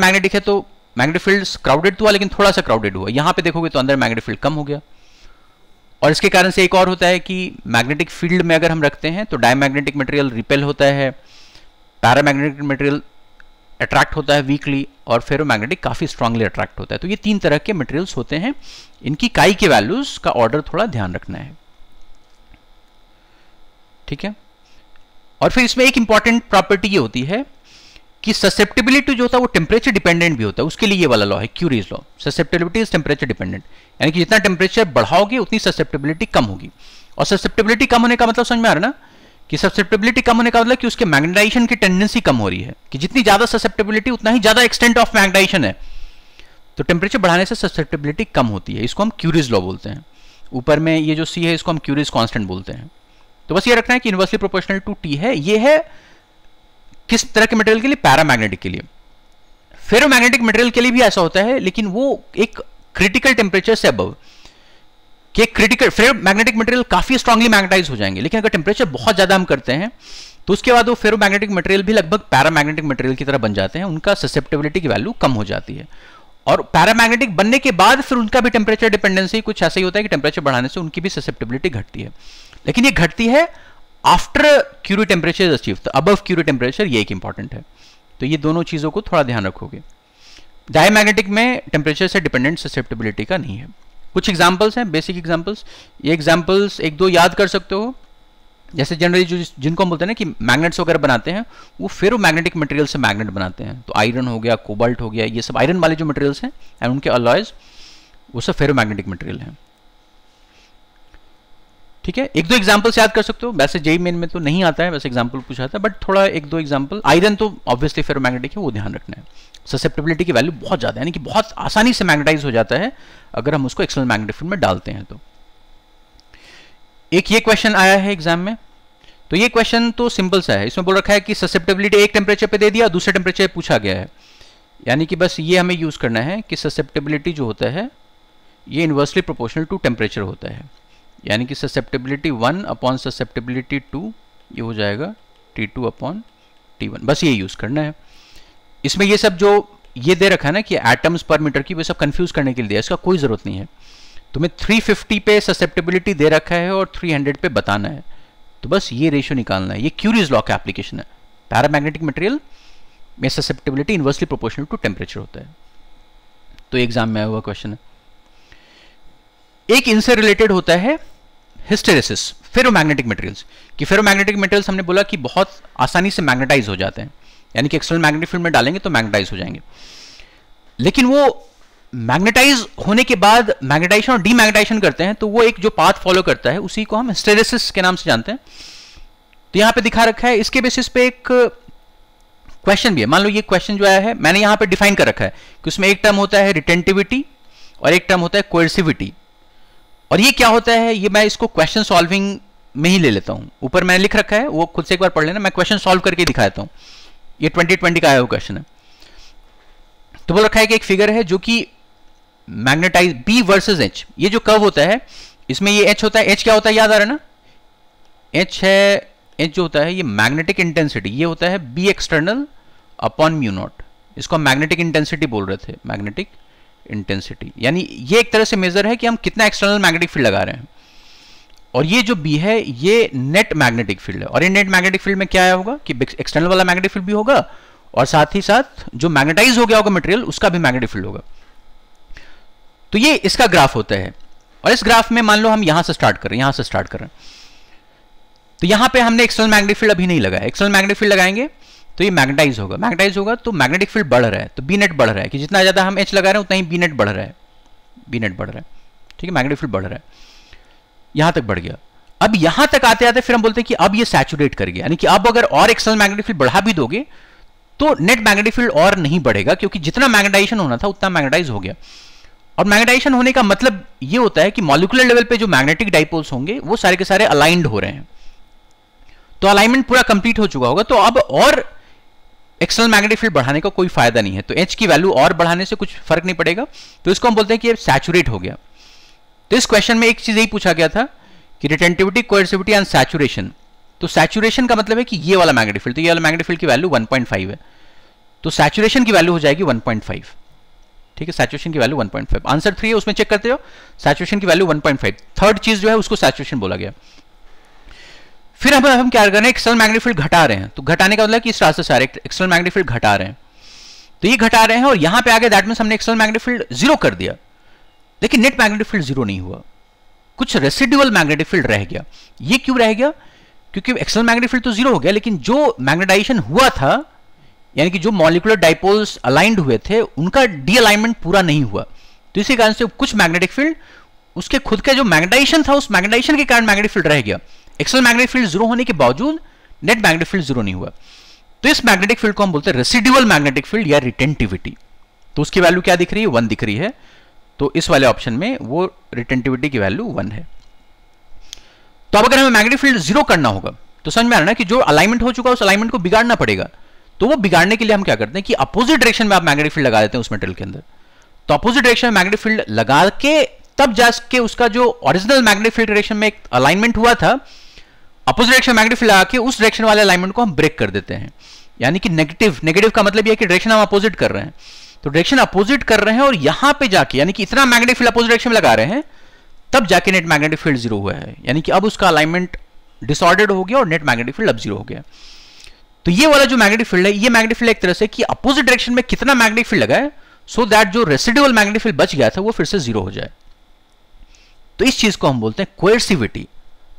मैग्नेटिक है तो मैग्नेटिक फील्ड क्राउडेड हुआ लेकिन थोड़ा सा क्राउडेड हुआ यहाँ पे देखोगे तो अंदर मैग्नेटिक फील्ड कम हो गया और इसके कारण से एक और होता है कि मैग्नेटिक फील्ड में अगर हम रखते हैं तो डायमैग्नेटिक मटेरियल रिपेल होता है पैरामैग्नेटिक मटेरियल अट्रैक्ट होता है वीकली और फेरोमैग्नेटिक काफ़ी स्ट्रांगली अट्रैक्ट होता है तो ये तीन तरह के मटेरियल्स होते हैं इनकी काई के वैल्यूज़ का ऑर्डर थोड़ा ध्यान रखना है ठीक है और फिर इसमें एक इंपॉर्टेंट प्रॉपर्टी ये होती है कि ससेप्टेबिलिटी जो होता है वो टेम्परेचर डिपेंडेंट भी होता है उसके लिए ये वाला लॉ है Curie's law susceptibility is temperature dependent यानी कि जितना टेम्परेचर बढ़ाओगे उतनी ससेप्टेबिलिटी कम होगी और ससेप्टेबिलिटी कम होने का मतलब समझ में आ रहा है ना कि ससेप्टेबिलिटी कम होने का मतलब कि उसके मैग्नेटाइजेशन की टेंडेंसी कम हो रही है कि जितनी ज्यादा ससेप्टेबिलिटी उतना ही ज्यादा एक्सटेंट ऑफ मैग्नेटाइजेशन है तो टेम्परेचर बढ़ाने से ससेप्टेबिलिटी कम होती है इसको हम क्यूरिज लॉ बोलते हैं ऊपर में ये जो सी है इसको हम क्यूरिज कॉन्स्टेंट बोलते हैं तो बस ये रखना है कि इन्वर्सली प्रोपोर्शनल टू टी है ये है किस तरह के मटेरियल के लिए पैरा मैग्नेटिक के लिए फेरोमैग्नेटिक मटेरियल के लिए भी ऐसा होता है लेकिन वो एक क्रिटिकल टेम्परेचर से अबव कि क्रिटिकल फेर मैग्नेटिक मटेरियल काफी स्ट्रांगली मैग्नेटाइज हो जाएंगे लेकिन अगर टेम्परेचर बहुत ज्यादा हम करते हैं तो उसके बाद वो फेरो मैग्नेटिक मटेरियल भी लगभग पैरामैग्नेटिक मटेरियल की तरह बन जाते हैं उनका ससेप्टेबिलिटी की वैल्यू कम हो जाती है और पैरामैग्नेटिक बनने के बाद फिर उनका भी टेम्परेचर डिपेंडेंसी कुछ ऐसा ही होता है कि टेम्परेचर बढ़ाने से उनकी भी ससेप्टेबिलिटी घटती है लेकिन ये घटती है आफ्टर क्यूरी टेम्परेचर अचीव तो अबव क्यूरी टेम्परेचर ये एक इंपॉर्टेंट है तो ये दोनों चीज़ों को थोड़ा ध्यान रखोगे डायमैग्नेटिक में टेम्परेचर से डिपेंडेंट ससेप्टेबिलिटी का नहीं है कुछ एग्जाम्पल्स हैं बेसिक एग्जाम्पल्स ये एग्जाम्पल्स एक दो याद कर सकते हो जैसे जनरली जो जिनको हम बोलते हैं ना कि मैग्नेट्स वगैरह बनाते हैं वो वो मैग्नेटिक मटेरियल से मैग्नेट बनाते हैं तो आयरन हो गया कोबाल्ट हो गया ये सब आयरन वाले जो मटेरियल्स हैं एंड उनके अलॉयज वो सब फेरो मैग्नेटिक मटेरियल हैं ठीक है एक दो एग्जाम्पल्स याद कर सकते हो वैसे जेई मेन में तो नहीं आता है वैसे एग्जाम्पल पूछा था बट थोड़ा एक दो एग्जाम्पल आयरन तो ऑब्वियसली फेरो मैग्नेटिक है वो ध्यान रखना है ससेप्टेबिलिटी की वैल्यू बहुत ज़्यादा है यानी कि बहुत आसानी से मैग्नेटाइज हो जाता है अगर हम उसको एक्सटर्नल मैग्नेटिक फील्ड में डालते हैं तो एक ये क्वेश्चन आया है एग्जाम में तो ये क्वेश्चन तो सिंपल सा है इसमें बोल रखा है कि ससेप्टेबिलिटी एक टेम्परेचर पर दे दिया दूसरे टेम्परेचर पूछा गया है यानी कि बस ये हमें यूज़ करना है कि ससेप्टेबिलिटी जो होता है ये इन्वर्सली प्रोपोर्शनल टू टेम्परेचर होता है यानी कि susceptibility one upon susceptibility two ये हो जाएगा T two upon T one बस ये यूज़ करना है इसमें ये सब जो ये दे रखा है ना कि एटम्स पर मीटर की वो सब कंफ्यूज करने के लिए दिया इसका कोई ज़रूरत नहीं है तुम्हें 350 पे ससेप्टेबिलिटी दे रखा है और 300 पे बताना है तो बस ये रेशियो निकालना है ये क्यूरीज लॉ का एप्लीकेशन है पैरामैग्नेटिक मटेरियल में susceptibility inversely proportional to temperature होता है तो एग्जाम में आया हुआ क्वेश्चन है एक इनसे रिलेटेड होता है हिस्टेरेसिस फेरोमैग्नेटिक मटेरियल्स कि फेरोमैग्नेटिक मटेरियल्स हमने बोला कि बहुत आसानी से मैग्नेटाइज हो जाते हैं यानी कि एक्सटर्नल मैग्नेटिक फील्ड में डालेंगे तो मैग्नेटाइज हो जाएंगे लेकिन वो मैग्नेटाइज होने के बाद मैग्नेटाइजेशन और डीमैग्नेटाइजेशन करते हैं तो वो एक जो पाथ फॉलो करता है उसी को हम हिस्टेरेसिस के नाम से जानते हैं तो यहां पे दिखा रखा है इसके बेसिस पे एक क्वेश्चन भी है मान लो ये क्वेश्चन जो आया है मैंने यहां पे डिफाइन कर रखा है कि उसमें एक टर्म होता है रिटेंटिविटी और एक टर्म होता है कोर्सिविटी और ये क्या होता है ये मैं इसको क्वेश्चन सॉल्विंग में ही ले लेता हूं ऊपर मैंने लिख रखा है वो खुद से एक बार पढ़ लेना मैं क्वेश्चन सॉल्व करके दिखा देता ये 2020 का आया हुआ क्वेश्चन है तो बोल रखा है कि एक फिगर है जो कि मैग्नेटाइज बी वर्सेज एच ये जो कर्व होता है इसमें ये एच होता है एच क्या होता है याद आ रहा है ना एच है एच जो होता है ये मैग्नेटिक इंटेंसिटी ये होता है B external upon mu naught इसको हम मैग्नेटिक इंटेंसिटी बोल रहे थे मैग्नेटिक इंटेंसिटी यानी ये एक तरह से मेजर है कि हम कितना एक्सटर्नल मैग्नेटिक फील्ड लगा रहे हैं और ये जो बी है ये नेट मैग्नेटिक फील्ड है और ये नेट मैग्नेटिक फील्ड में क्या होगा कि एक्सटर्नल वाला मैग्नेटिक फील्ड भी होगा और साथ ही साथ जो मैग्नेटाइज हो गया होगा मटेरियल उसका भी मैग्नेटिक फील्ड होगा तो ये इसका ग्राफ होता है और इस ग्राफ में मान लो हम यहां से स्टार्ट कर रहे हैं यहां से स्टार्ट कर रहे हैं तो यहां पे हमने एक्सटर्नल मैग्नेटिक फील्ड अभी नहीं लगाया एक्सटर्नल मैग्नेटिक फील्ड लगाएंगे तो ये मैग्नेटाइज होगा मैग्नेटाइज होगा तो मैग्नेटिक फील्ड बढ़ रहा है तो बी नेट बढ़ रहा है कि जितना ज्यादा हम एच लगा रहे हैं उतना ही बी नेट बढ़ रहा है बी नेट बढ़ रहा है ठीक है मैग्नेटिक फील्ड बढ़ रहा है यहां तक बढ़ गया अब यहां तक आते आते फिर हम बोलते हैं कि अब ये सैचुरेट कर गया यानी कि अब अगर और एक्सटर्नल मैग्नेटिक फील्ड बढ़ा भी दोगे तो नेट मैग्नेटिक फील्ड और नहीं बढ़ेगा क्योंकि जितना मैग्नेटाइजेशन होना था उतना मैग्नेटाइज हो गया और मैग्नेटाइजेशन होने का मतलब ये होता है कि मॉलिकुलर लेवल पे जो मैग्नेटिक डाइपोल्स होंगे वो सारे के सारे अलाइंड हो रहे हैं तो अलाइनमेंट पूरा कंप्लीट हो चुका होगा तो अब और एक्सटर्नल मैग्नेटिक फील्ड बढ़ाने का को कोई फायदा नहीं है तो एच की वैल्यू और बढ़ाने से कुछ फर्क नहीं पड़ेगा तो इसको हम बोलते हैं कि सैचुरेट हो गया तो इस क्वेश्चन में एक चीज यही पूछा गया था कि रिटेंटिविटी कोर्सिविटी एंड सैचुरेशन तो सैचुरेशन का मतलब है कि ये वाला मैग्नेटिक फील्ड तो ये वाला मैग्नेटिक फील्ड की वैल्यू 1.5 है तो सैचुरेशन की वैल्यू हो जाएगी 1.5 ठीक है सैचुरेशन की वैल्यू 1.5 आंसर थ्री है उसमें चेक करते हो सैचुरेशन की वैल्यू 1.5 थर्ड चीज जो है उसको सैचुरेशन बोला गया फिर हम हम क्या कर रहे हैं एक्सटर्नल मैग्नेटिक फील्ड घटा रहे हैं तो घटाने का मतलब कि इस रास्ते से एक्सटर्नल मैग्नेटिक फील्ड घटा रहे हैं तो ये घटा रहे हैं और यहां पर आगे दैट मीन हमने एक्सटर्नल मैग्नेटिक फील्ड जीरो कर दिया लेकिन नेट मैग्नेटिक फील्ड जीरो नहीं हुआ कुछ रेसिडुअल मैग्नेटिक फील्ड रह गया ये क्यों रह गया क्योंकि एक्सटर्नल मैग्नेटिक फील्ड तो जीरो हो गया लेकिन जो मैग्नेटाइजेशन हुआ था यानी कि जो मॉलिकुलर डाइपोल्स अलाइंड हुए थे उनका डी अलाइनमेंट पूरा नहीं हुआ तो इसी कारण से कुछ मैग्नेटिक फील्ड उसके खुद का जो मैग्नेटाइजेशन था उस मैग्नेटाइजेशन के कारण मैग्नेटिक फील्ड रह गया एक्सटर्नल मैग्नेटिक फील्ड जीरो होने के बावजूद नेट मैग्नेटिक फील्ड जीरो नहीं हुआ तो इस मैग्नेटिक फील्ड को हम बोलते हैं रेसिडुअल मैग्नेटिक फील्ड या रिटेंटिविटी तो उसकी वैल्यू क्या दिख रही है वन दिख रही है तो इस वाले ऑप्शन में वो रिटेंटिविटी की वैल्यू वन है तो अब अगर हमें मैग्नेटिक फील्ड जीरो करना होगा तो समझ में आ रहा ना कि जो अलाइनमेंट हो चुका है उस अलाइनमेंट को बिगाड़ना पड़ेगा तो वो बिगाड़ने के लिए हम क्या करते हैं कि अपोजिट डायरेक्शन में आप मैग्नेटिक फील्ड लगा देते हैं उस मेटेरियल के अंदर तो अपोजिट डायरेक्शन में मैग्नेटिक फील्ड लगा के तब जाके उसका जो ओरिजिनल मैग्नेटिक फील्ड डायरेक्शन में एक अलाइनमेंट हुआ था अपोजिट डायरेक्शन मैग्नेटिक फील्ड लगा के उस डायरेक्शन वाले अलाइनमेंट को हम ब्रेक कर देते हैं यानी कि नेगेटिव नेगेटिव का मतलब यह है कि डायरेक्शन हम अपोजिट कर रहे हैं तो डायरेक्शन अपोजिट कर रहे हैं और यहां पे जाके यानी कि इतना मैग्नेटिक फील्ड अपोजिट डायरेक्शन लगा रहे हैं तब जाके नेट मैग्नेटिक फील्ड जीरो हुआ है यानी कि अब उसका अलाइनमेंट डिसऑर्डर्ड हो गया और नेट मैग्नेटिक फील्ड अब जीरो हो गया तो ये वाला जो मैग्नेटिक फील्ड है ये मैग्नेटिक फील्ड एक तरह से कि अपोजिट डायरेक्शन में कितना मैग्नेटिक फील्ड लगा है सो so दैट जो रेसिडुअल मैग्नेटिक फील्ड बच गया था वो फिर से जीरो हो जाए तो इस चीज को हम बोलते हैं कोर्सिविटी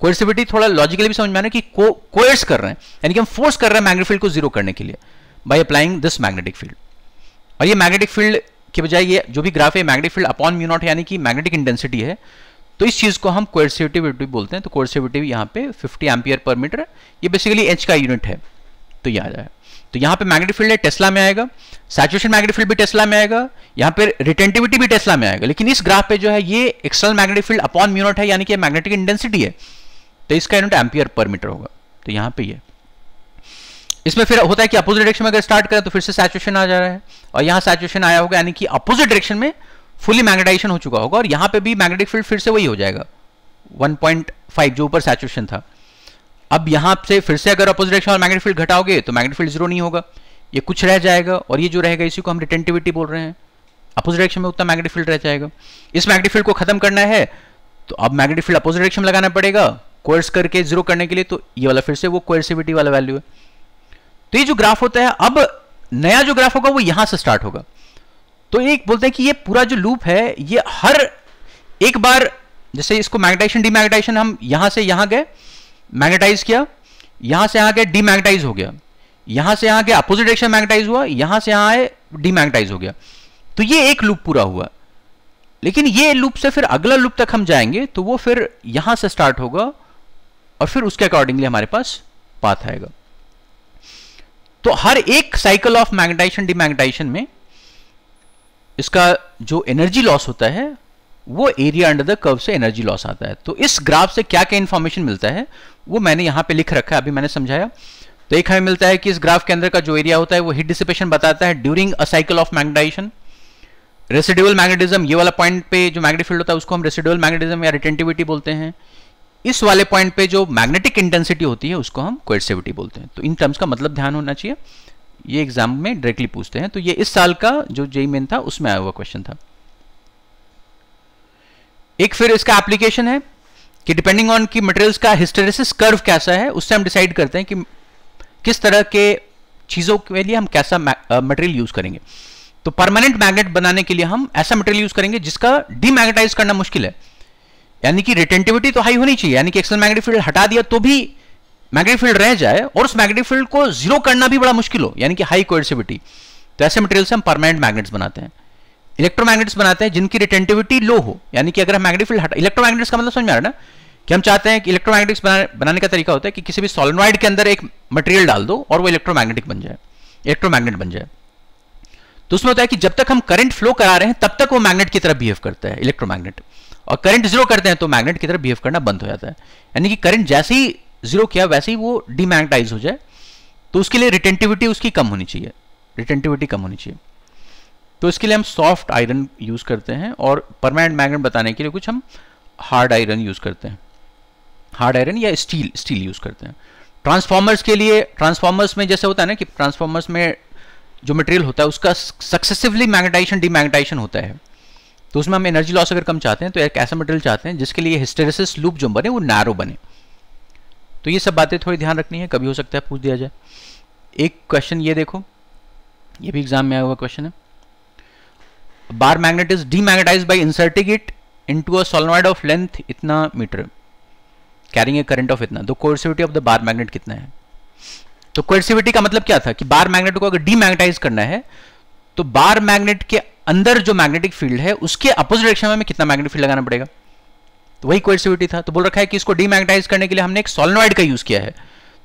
कोर्सिविटी थोड़ा लॉजिकली भी समझ में आना कि कोर्स कर रहे हैं यानी कि हम फोर्स कर रहे हैं मैग्नेटिक फील्ड को जीरो करने के लिए by applying this magnetic field और ये मैग्नेटिक फील्ड के बजाय ये जो भी ग्राफ है magnetic field upon mu naught यानी कि मैग्नेटिक इंटेंसिटी है तो इस चीज़ को हम कोर्सिविटिविटी बोलते हैं तो कोर्सिविटिविटी यहाँ पे 50 एम्पियर पर मीटर ये बेसिकली एच का यूनिट है तो ये आ जाए तो यहाँ पे मैग्नेटिक फील्ड है टेस्ला में आएगा सैचुएशन मैग्नेटिक फील्ड भी टेस्ला में आएगा यहाँ पे रिटेंटिविटी भी टेस्ला में आएगा लेकिन इस ग्राफ पे जो है ये external magnetic field upon mu naught है यानी कि मैग्नेटिक इंटेंसिटी है तो इसका यूनिट एम्पियर पर मीटर होगा तो यहाँ पे ये यह. इसमें फिर होता है कि अपोजिट डायरेक्शन में अगर स्टार्ट करें तो फिर से सैचुएशन आ जा रहा है और यहाँ सैचुएशन आया होगा यानी कि अपोजिट डायरेक्शन में फुली मैग्नेटाइजेशन हो चुका होगा और यहाँ पे भी मैग्नेटिक फील्ड फिर से वही हो जाएगा 1.5 जो ऊपर सैचुएशन था अब यहाँ से फिर से अगर अपोजिट डायरेक्शन और मैग्नेटिक फील्ड घटाओगे तो मैग्नेटिक फील्ड जीरो नहीं होगा ये कुछ रह जाएगा और ये जो रहेगा इसी को हम रिटेंटिविटी बोल रहे हैं अपोजिट डायरेक्शन में उतना मैग्नेटिक फील्ड रह जाएगा इस मैग्नेटिक फील्ड को खत्म करना है तो अब मैग्नेटिक फील्ड अपोजिट डायरेक्शन लगाना पड़ेगा कोर्स करके जीरो करने के लिए तो ये वाला फिर से वो कोर्सिविटी वाला वैल्यू है तो ये जो ग्राफ होता है अब नया जो ग्राफ होगा वो यहां से स्टार्ट होगा तो एक बोलते हैं कि ये पूरा जो लूप है ये हर एक बार जैसे इसको मैग्नेटाइजेशन डीमैग्नेटाइजेशन हम यहां से यहां गए मैग्नेटाइज किया यहां से यहां गए डीमैग्नेटाइज हो गया यहां से यहां गया अपोजिट डायरेक्शन मैग्नेटाइज हुआ यहां से यहां आए डीमैग्नेटाइज हो गया तो ये एक लूप पूरा हुआ लेकिन ये लूप से फिर अगला लूप तक हम जाएंगे तो वो फिर यहां से स्टार्ट होगा और फिर उसके अकॉर्डिंगली हमारे पास पाथ आएगा तो हर एक साइकिल ऑफ मैग्नेटाइजेशन डिमैग्नेटाइजेशन में इसका जो एनर्जी लॉस होता है वो एरिया अंडर द कर्व से एनर्जी लॉस आता है तो इस ग्राफ से क्या क्या इंफॉर्मेशन मिलता है वो मैंने यहां पे लिख रखा है अभी मैंने समझाया तो एक हमें मिलता है कि इस ग्राफ के अंदर का जो एरिया होता है वो हिट डिसिपेशन बताता है during a cycle of magnetisation residual magnetism ये वाला पॉइंट पे जो मैग्नेटिक फील्ड होता है उसको हम रेसिडुअल मैग्नेटिज्म या रिटेंटिविटी बोलते हैं इस वाले पॉइंट पे जो मैग्नेटिक इंटेंसिटी होती है उसको हम क्वेसिविटी बोलते हैं तो इन टर्म्स का मतलब ध्यान होना चाहिए ये एग्जाम में डायरेक्टली पूछते हैं तो ये इस साल का जो जेई मेन था उसमें आया हुआ क्वेश्चन था एक फिर इसका एप्लीकेशन है कि डिपेंडिंग ऑन की मटेरियल्स का हिस्टेरेसिस कर्व कैसा है उससे हम डिसाइड करते हैं कि किस तरह के चीज़ों के लिए हम कैसा मटेरियल यूज़ करेंगे तो परमानेंट मैग्नेट बनाने के लिए हम ऐसा मटेरियल यूज़ करेंगे जिसका डीमैग्नेटाइज करना मुश्किल है यानी कि रिटेंटिविटी तो हाई होनी चाहिए यानी कि एक्सटर्नल मैग्नेटिक फील्ड हटा दिया तो भी मैग्नेटिक फील्ड रह जाए और उस मैग्नेटिक फील्ड को जीरो करना भी बड़ा मुश्किल हो यानी कि हाई कोएसिविटी तो ऐसे मटेरियल से हम परमानेंट मैग्नेट्स बनाते हैं इलेक्ट्रोमैग्नेट्स बनाते हैं जिनकी रिटेंटिविटी लो हो यानी कि अगर हम मैग्नेटिक फील्ड हटा इलेक्ट्रोमैग्नेट्स का मतलब समझ में आ रहा है ना कि हम चाहते हैं कि इलेक्ट्रोमैग्नेटिक्स बना, बनाने का तरीका होता है कि किसी भी सॉलिनॉइड के अंदर एक मटेरियल डाल दो और वो इलेक्ट्रोमैग्नेटिक बन जाए इलेक्ट्रोमैग्नेट बन जाए तो उसमें होता है कि जब तक हम करंट फ्लो करा रहे हैं तब तक वो मैग्नेट की तरफ बिहेव करता है इलेक्ट्रोमैग्नेट और करंट जीरो करते हैं तो मैग्नेट की तरफ बिहेव करना बंद हो जाता है यानी कि करंट जैसे ही जीरो किया वैसे ही वो डिमैग्नेटाइज हो जाए तो उसके लिए रिटेंटिविटी उसकी कम होनी चाहिए रिटेंटिविटी कम होनी चाहिए तो इसके लिए हम सॉफ्ट आयरन यूज करते हैं और परमानेंट मैग्नेट बताने के लिए कुछ हम हार्ड आयरन यूज करते हैं हार्ड आयरन या स्टील स्टील यूज करते हैं ट्रांसफार्मर्स के लिए ट्रांसफार्मर्स में जैसे होता है ना कि ट्रांसफॉर्मर्स में जो मटेरियल होता है उसका सक्सेसिवली मैग्नेटाइजेशन डीमैग्नेटाइजेशन होता है तो उसमें हम एनर्जी लॉस अगर कम चाहते हैं तो एक ऐसा मटेरियल चाहते हैं जिसके लिए हिस्टेरिस लूप जो बने वो नैरो बने तो ये सब बातें थोड़ी ध्यान रखनी है कभी हो सकता है पूछ दिया जाए एक क्वेश्चन ये देखो ये भी एग्जाम में आया हुआ क्वेश्चन है bar magnet is demagnetise by inserting it into solenoid of length इतना metre carrying a current of इतना तो coercivity of the bar magnet कितना है तो कोर्सिविटी का मतलब क्या था कि बार मैग्नेट को अगर डीमैग्नेटाइज करना है तो बार मैग्नेट के अंदर जो मैग्नेटिक फील्ड है उसके अपोजिट डायरेक्शन में हमें कितना मैग्नेटिक फील्ड लगाना पड़ेगा तो वही कोएक्सिविटी था तो बोल रखा है कि इसको डीमैग्नेटाइज करने के लिए हमने एक सोलनॉइड का यूज किया है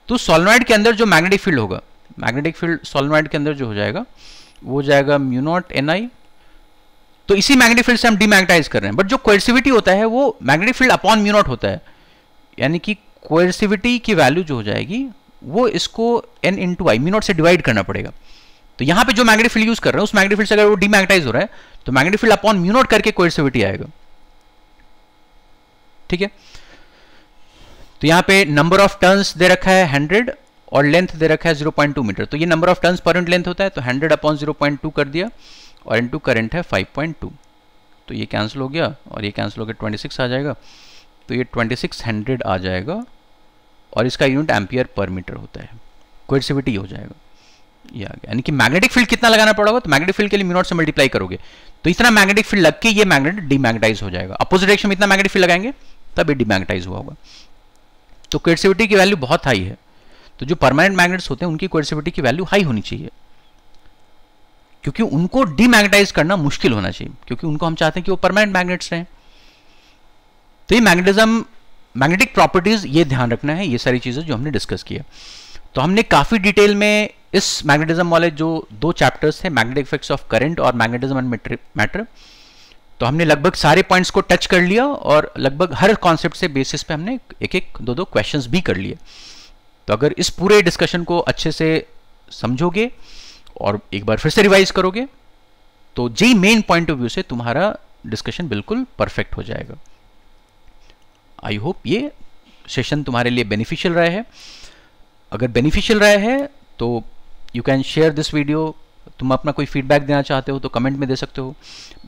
तो सोलनॉइड के अंदर जो मैग्नेटिक फील्ड होगा मैग्नेटिक फील्ड सोलनॉइड के अंदर जो हो जाएगा वो जाएगा म्यूनॉट एन आई तो इसी मैग्नेटिक फील्ड से हम डीमैग्नेटाइज कर रहे हैं बट जो कोएक्सिविटी होता है वो मैग्नेटिक फील्ड अपॉन म्यूनॉट होता है यानी कि कोएक्सिविटी की वैल्यू जो हो जाएगी वो इसको एन इंटू आई म्यूनॉट से डिवाइड करना पड़ेगा तो यहां पे जो मैग्नेटिक फील्ड यूज कर रहे हैं उस मैग्नेटिक फील्ड से अगर वो डीमैग्नेटाइज हो रहा है तो मैग्नेटिक फील्ड अपॉन म्यूनोट करके कोएसिविटी आएगा ठीक है तो यहां पे नंबर ऑफ टर्न्स दे रखा है 100 और लेंथ दे रखा है 0.2 मीटर तो ये number of turns per length होता है तो 100 अपॉन 0.2 कर दिया और इनटू करंट है 5.2 तो ये कैंसिल हो गया और ये कैंसिल हो गया 26 आ जाएगा तो ये 2600 आ जाएगा और इसका यूनिट एम्पियर पर मीटर होता है क्वेडसिविटी हो जाएगा ये आ गया यानी कि मैग्नेटिक फील्ड कितना लगाना पड़ेगा तो मैग्नेटिक फील्ड के लिए म्यूनॉट से मल्टीप्लाई करोगे तो इतना मैग्नेटिक फील्ड लग के ये मैग्नेट डिमैग्नेटाइज हो जाएगा अपोजिट डायरेक्शन में इतना मैग्नेटिक फील्ड लगाएंगे तब ये डिमैग्नेटाइज हुआ होगा तो क्वेडसिविटी की वैल्यू बहुत हाई है तो जो परमानेंट मैग्नेट्स होते हैं उनकी क्वेडसिविटी की वैल्यू हाई होनी चाहिए क्योंकि उनको डिमैग्नेटाइज करना मुश्किल होना चाहिए क्योंकि उनको हम चाहते हैं कि वो परमानेंट मैग्नेट्स रहे तो ये मैग्नेटिज्म मैग्नेटिक प्रॉपर्टीज ये ध्यान रखना है ये सारी चीज़ें जो हमने डिस्कस किया तो हमने काफ़ी डिटेल में इस मैग्नेटिज्म वाले जो दो चैप्टर्स थे मैग्नेटिक इफेक्ट्स ऑफ करंट और मैग्नेटिज्म एंड मैटर तो हमने लगभग सारे पॉइंट्स को टच कर लिया और लगभग हर कॉन्सेप्ट से बेसिस पे हमने एक एक दो दो क्वेश्चंस भी कर लिए तो अगर इस पूरे डिस्कशन को अच्छे से समझोगे और एक बार फिर से रिवाइज करोगे तो JEE main point of view से तुम्हारा डिस्कशन बिल्कुल परफेक्ट हो जाएगा आई होप ये सेशन तुम्हारे लिए बेनिफिशियल रहा है अगर बेनिफिशियल रहा है तो you can share this video तुम अपना कोई फीडबैक देना चाहते हो तो कमेंट में दे सकते हो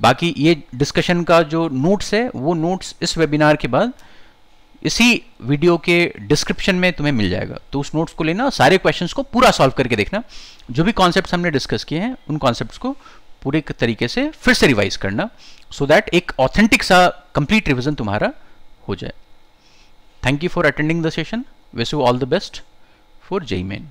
बाकी ये डिस्कशन का जो नोट्स है वो नोट्स इस वेबिनार के बाद इसी वीडियो के डिस्क्रिप्शन में तुम्हें मिल जाएगा तो उस नोट्स को लेना सारे क्वेश्चंस को पूरा सॉल्व करके देखना जो भी कॉन्सेप्ट हमने डिस्कस किए हैं उन कॉन्सेप्ट को पूरे तरीके से फिर से रिवाइज करना सो so दैट एक ऑथेंटिक सा कंप्लीट रिविजन तुम्हारा हो जाए thank you for attending the session wish you all the best for JEE main